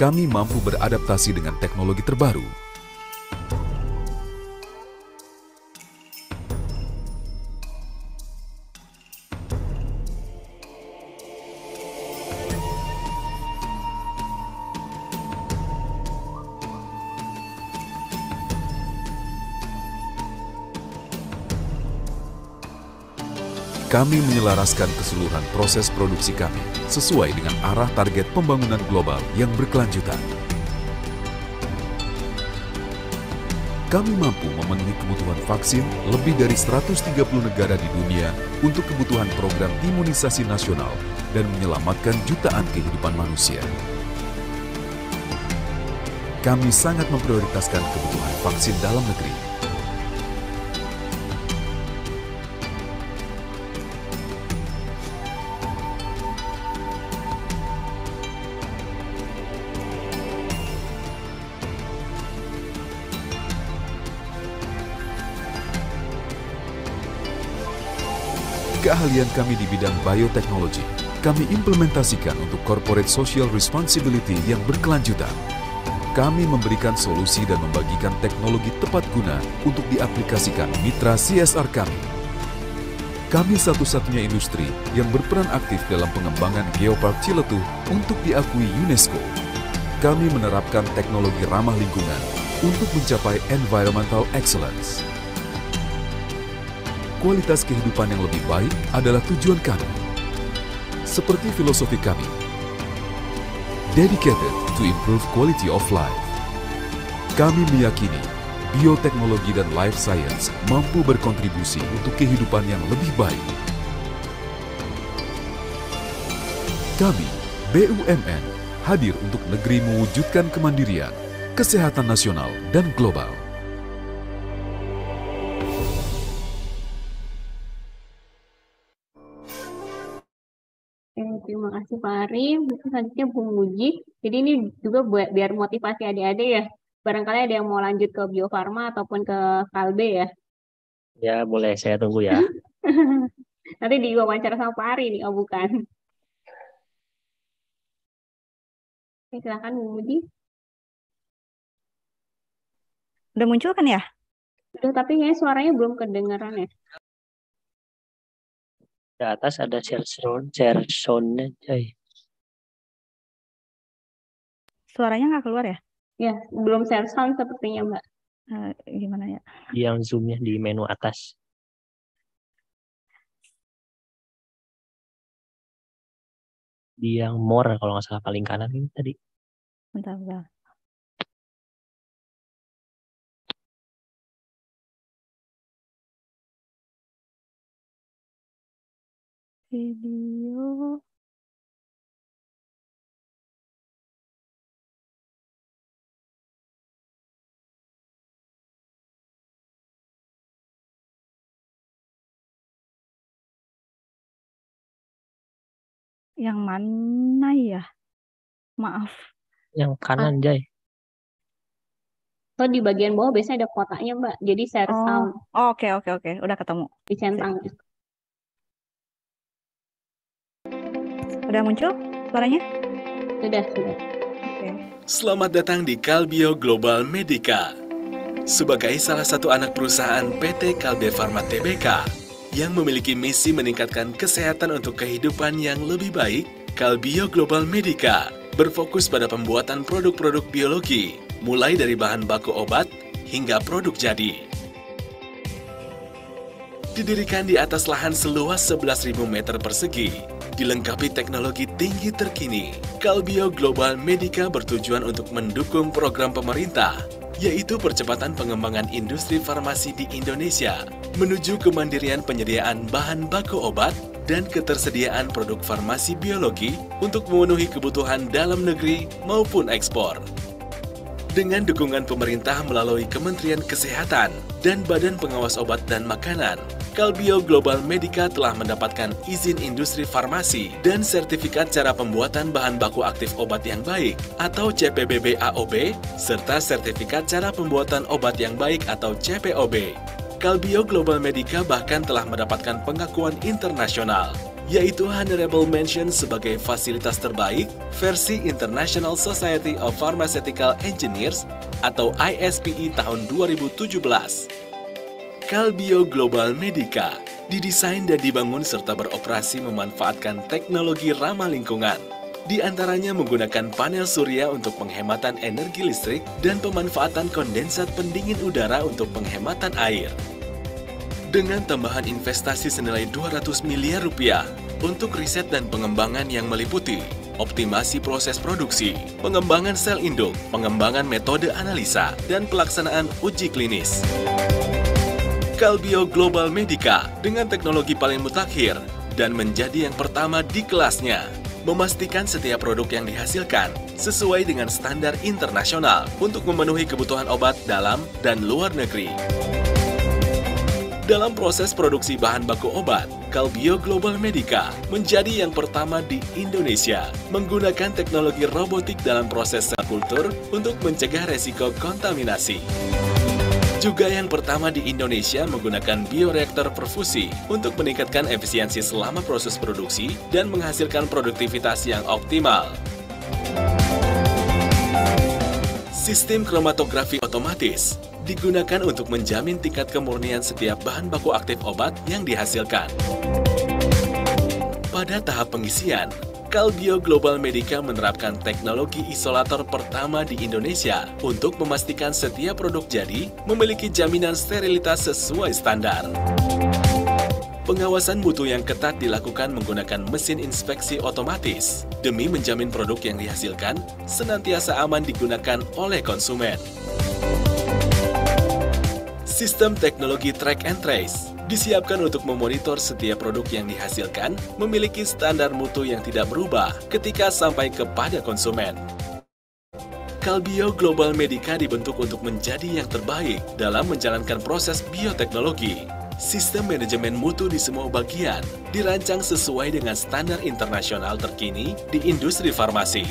Kami mampu beradaptasi dengan teknologi terbaru kami menyelaraskan keseluruhan proses produksi kami sesuai dengan arah target pembangunan global yang berkelanjutan. Kami mampu memenuhi kebutuhan vaksin lebih dari 130 negara di dunia untuk kebutuhan program imunisasi nasional dan menyelamatkan jutaan kehidupan manusia. Kami sangat memprioritaskan kebutuhan vaksin dalam negeri keahlian kami di bidang bioteknologi, kami implementasikan untuk corporate social responsibility yang berkelanjutan. Kami memberikan solusi dan membagikan teknologi tepat guna untuk diaplikasikan mitra CSR kami. Kami satu-satunya industri yang berperan aktif dalam pengembangan Geopark Ciletu untuk diakui UNESCO. Kami menerapkan teknologi ramah lingkungan untuk mencapai environmental excellence kualitas kehidupan yang lebih baik adalah tujuan kami. Seperti filosofi kami, dedicated to improve quality of life. Kami meyakini bioteknologi dan life science mampu berkontribusi untuk kehidupan yang lebih baik. Kami, BUMN, hadir untuk negeri mewujudkan kemandirian, kesehatan nasional, dan global. Ini mungkin selanjutnya Bung Muji. Jadi ini juga buat biar motivasi adik-adik ya. Barangkali ada yang mau lanjut ke Bio Farma ataupun ke Kalbe ya. Ya, boleh. Saya tunggu ya. Nanti diwawancara sama Pak Ari nih, oh bukan. Oke, silakan Bung Muji. Udah muncul kan ya? Udah, tapi kayaknya suaranya belum kedengeran ya di atas ada share sound share soundnya coy eh, Suaranya nggak keluar ya? Ya, belum share sound sepertinya, Mbak. Uh, gimana ya? Yang zoomnya di menu atas. Di yang more, kalau nggak salah paling kanan ini tadi. Bentar, bentar. Video yang mana ya? Maaf. Yang kanan, ah. Jay. Oh, di bagian bawah biasanya ada kotaknya, Mbak. Jadi share oh. sound. Oh, oke, okay, oke, okay, oke. Okay. Udah ketemu. Di centang. Udah muncul suaranya? Sudah, sudah. Selamat datang di Kalbio Global Medica. Sebagai salah satu anak perusahaan PT Kalbe Farma Tbk, yang memiliki misi meningkatkan kesehatan untuk kehidupan yang lebih baik, Kalbio Global Medica berfokus pada pembuatan produk-produk biologi, mulai dari bahan baku obat hingga produk jadi. Didirikan di atas lahan seluas 11.000 meter persegi, dilengkapi teknologi tinggi terkini, Kalbio Global Medica bertujuan untuk mendukung program pemerintah yaitu percepatan pengembangan industri farmasi di Indonesia menuju kemandirian penyediaan bahan baku obat dan ketersediaan produk farmasi biologi untuk memenuhi kebutuhan dalam negeri maupun ekspor. Dengan dukungan pemerintah melalui Kementerian Kesehatan dan Badan Pengawas Obat dan Makanan, Kalbio Global Medica telah mendapatkan izin industri farmasi dan sertifikat cara pembuatan bahan baku aktif obat yang baik atau CPBB AOB serta sertifikat cara pembuatan obat yang baik atau CPOB. Kalbio Global Medica bahkan telah mendapatkan pengakuan internasional yaitu Honorable Mention sebagai fasilitas terbaik versi International Society of Pharmaceutical Engineers atau ISPE tahun 2017. Kalbio Global Medica didesain dan dibangun serta beroperasi memanfaatkan teknologi ramah lingkungan. Di antaranya menggunakan panel surya untuk penghematan energi listrik dan pemanfaatan kondensat pendingin udara untuk penghematan air. Dengan tambahan investasi senilai 200 miliar rupiah untuk riset dan pengembangan yang meliputi optimasi proses produksi, pengembangan sel induk, pengembangan metode analisa, dan pelaksanaan uji klinis. Kalbio Global Medica dengan teknologi paling mutakhir dan menjadi yang pertama di kelasnya. Memastikan setiap produk yang dihasilkan sesuai dengan standar internasional untuk memenuhi kebutuhan obat dalam dan luar negeri. Dalam proses produksi bahan baku obat, Kalbio Global Medica menjadi yang pertama di Indonesia menggunakan teknologi robotik dalam proses sel kultur untuk mencegah resiko kontaminasi juga yang pertama di Indonesia menggunakan bioreaktor perfusi untuk meningkatkan efisiensi selama proses produksi dan menghasilkan produktivitas yang optimal. Sistem kromatografi otomatis digunakan untuk menjamin tingkat kemurnian setiap bahan baku aktif obat yang dihasilkan. Pada tahap pengisian, Kaldio Global Medica menerapkan teknologi isolator pertama di Indonesia untuk memastikan setiap produk jadi memiliki jaminan sterilitas sesuai standar. Pengawasan mutu yang ketat dilakukan menggunakan mesin inspeksi otomatis demi menjamin produk yang dihasilkan senantiasa aman digunakan oleh konsumen. Sistem teknologi track and trace disiapkan untuk memonitor setiap produk yang dihasilkan memiliki standar mutu yang tidak berubah ketika sampai kepada konsumen. Kalbio Global Medica dibentuk untuk menjadi yang terbaik dalam menjalankan proses bioteknologi. Sistem manajemen mutu di semua bagian dirancang sesuai dengan standar internasional terkini di industri farmasi.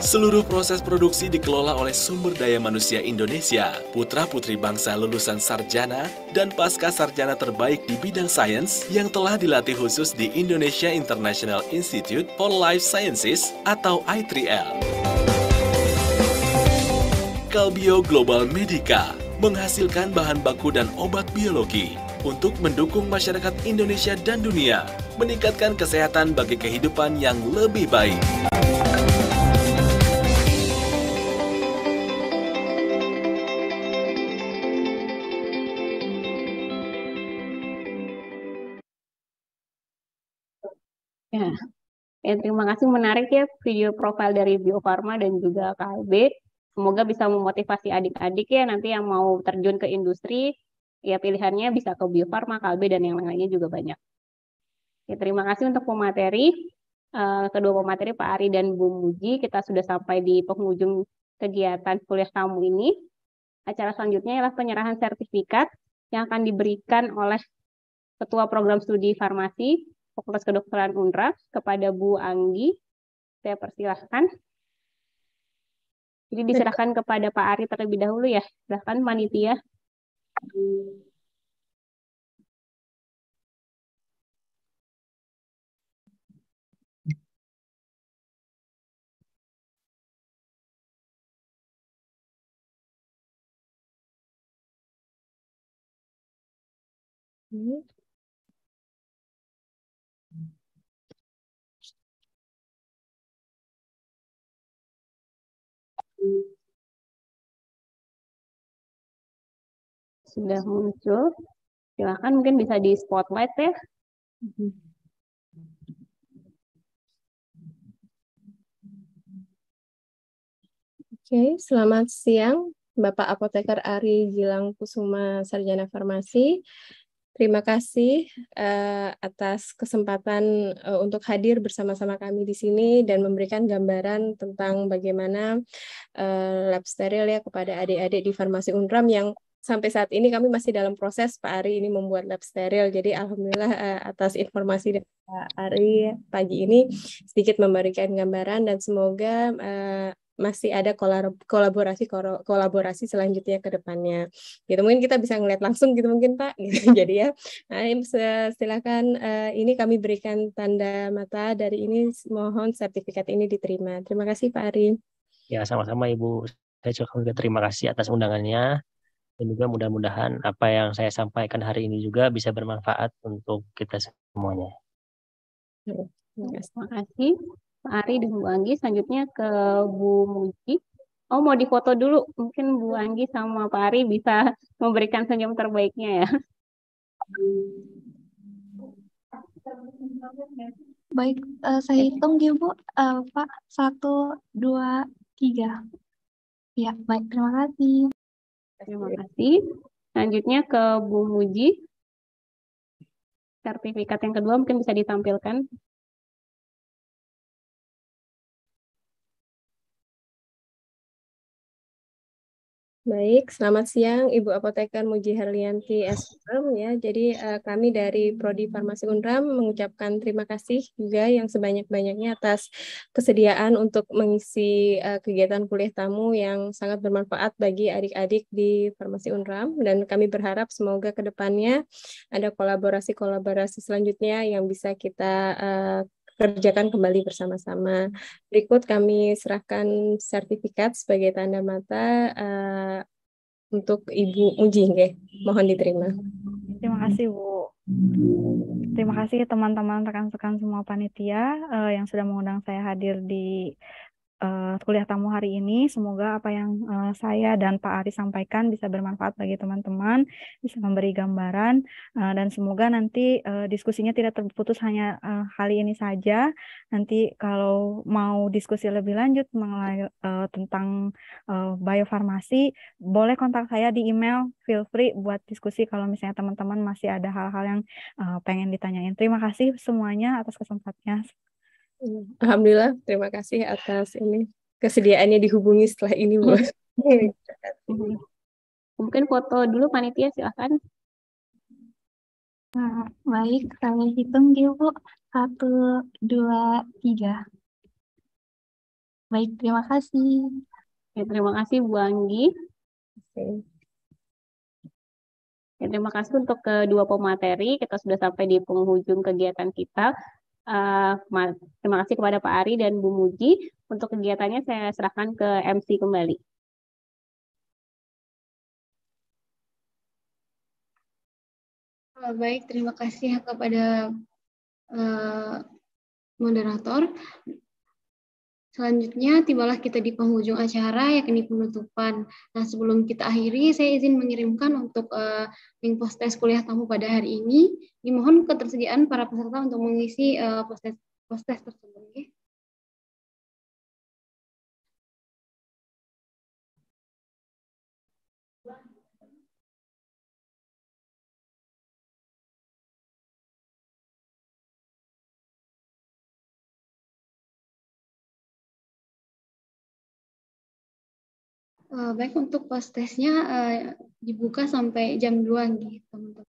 Seluruh proses produksi dikelola oleh sumber daya manusia Indonesia, putra-putri bangsa lulusan sarjana dan pasca sarjana terbaik di bidang sains yang telah dilatih khusus di Indonesia International Institute for Life Sciences atau I3L. Kalbio Global Medica menghasilkan bahan baku dan obat biologi untuk mendukung masyarakat Indonesia dan dunia, meningkatkan kesehatan bagi kehidupan yang lebih baik. Ya, terima kasih menarik ya video profil dari Bio Farma dan juga KLB. Semoga bisa memotivasi adik-adik ya nanti yang mau terjun ke industri, ya pilihannya bisa ke Bio Farma, KLB, dan yang lainnya juga banyak. Ya, terima kasih untuk pemateri. Eh, kedua pemateri Pak Ari dan Bu Muji, kita sudah sampai di penghujung kegiatan kuliah kamu ini. Acara selanjutnya ialah penyerahan sertifikat yang akan diberikan oleh Ketua Program Studi Farmasi Fakultas Kedokteran UNRAF kepada Bu Anggi. Saya persilahkan. Jadi diserahkan kepada Pak Ari terlebih dahulu ya. Silahkan manitia. Mm-hmm. sudah muncul. silakan mungkin bisa di spotlight ya. Oke, selamat siang Bapak Apoteker Ari Gilang Kusuma Sarjana Farmasi. Terima kasih uh, atas kesempatan uh, untuk hadir bersama-sama kami di sini dan memberikan gambaran tentang bagaimana uh, lab steril ya kepada adik-adik di Farmasi Unram yang sampai saat ini kami masih dalam proses Pak Ari ini membuat lab steril. Jadi alhamdulillah eh, atas informasi dari Pak Ari pagi ini sedikit memberikan gambaran dan semoga eh, masih ada kolaborasi kolaborasi selanjutnya ke depannya. Gitu mungkin kita bisa ngeliat langsung gitu mungkin Pak. Gitu. Jadi ya, nah, silakan eh, ini kami berikan tanda mata dari ini mohon sertifikat ini diterima. Terima kasih Pak Ari. Ya sama-sama Ibu. Saya juga terima kasih atas undangannya dan juga mudah-mudahan apa yang saya sampaikan hari ini juga bisa bermanfaat untuk kita semuanya. Terima kasih Pak Ari dan Bu Anggi. Selanjutnya ke Bu Muji. Oh mau difoto dulu, mungkin Bu Anggi sama Pak Ari bisa memberikan senyum terbaiknya ya. Baik, uh, saya hitung ya Bu. Uh, Pak, satu, dua, tiga. Ya, baik. Terima kasih. Terima iya. kasih. Selanjutnya ke Bu Muji. Sertifikat yang kedua mungkin bisa ditampilkan. Baik, selamat siang Ibu Apoteker Muji Herlianti SPM ya. Jadi uh, kami dari Prodi Farmasi Unram mengucapkan terima kasih juga yang sebanyak-banyaknya atas kesediaan untuk mengisi uh, kegiatan kuliah tamu yang sangat bermanfaat bagi adik-adik di Farmasi Unram dan kami berharap semoga ke depannya ada kolaborasi-kolaborasi selanjutnya yang bisa kita uh, kerjakan kembali bersama-sama. Berikut kami serahkan sertifikat sebagai tanda mata uh, untuk Ibu Uji, ya. mohon diterima. Terima kasih Bu. Terima kasih teman-teman rekan-rekan semua panitia uh, yang sudah mengundang saya hadir di uh, kuliah tamu hari ini. Semoga apa yang uh, saya dan Pak Ari sampaikan bisa bermanfaat bagi teman-teman, bisa memberi gambaran, uh, dan semoga nanti uh, diskusinya tidak terputus hanya uh, kali ini saja. Nanti kalau mau diskusi lebih lanjut mengenai uh, tentang uh, biofarmasi, boleh kontak saya di email. Feel free buat diskusi kalau misalnya teman-teman masih ada hal-hal yang uh, pengen ditanyain. Terima kasih semuanya atas kesempatannya. Alhamdulillah, terima kasih atas ini kesediaannya dihubungi setelah ini, Bu. Hmm. Mungkin foto dulu panitia silahkan. Nah, baik, saya hitung ya, Bu. Satu, dua, tiga. Baik, terima kasih. Ya, terima kasih Bu Anggi. Oke. Ya, terima kasih untuk kedua pemateri. Kita sudah sampai di penghujung kegiatan kita. Eh, terima kasih kepada Pak Ari dan Bu Muji. Untuk kegiatannya saya serahkan ke MC kembali. Eh, baik, terima kasih kepada uh, moderator. Selanjutnya, tibalah kita di penghujung acara, yakni penutupan. Nah, sebelum kita akhiri, saya izin mengirimkan untuk uh, link test kuliah tamu pada hari ini. Dimohon ketersediaan para peserta untuk mengisi uh, eh, post test tersebut. Okay? Ya. Eh, baik untuk post testnya eh, dibuka sampai jam 2 nih gitu, teman-teman.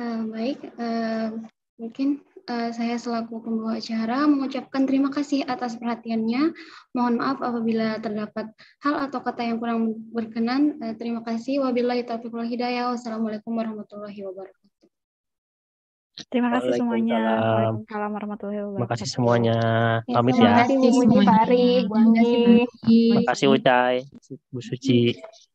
Eh, baik, uh, mungkin uh, saya selaku pembawa acara mengucapkan terima kasih atas perhatiannya. Mohon maaf apabila terdapat hal atau kata yang kurang berkenan. Uh, terima kasih. Wabillahi taufiq wal hidayah. Wassalamualaikum warahmatullahi wabarakatuh. Terima kasih semuanya. Waalaikumsalam warahmatullahi wabarakatuh. Terima kasih semuanya. Ya, Pamit ya. Terima kasih Bu Ari. Terima kasih Ucai, Bu Suci.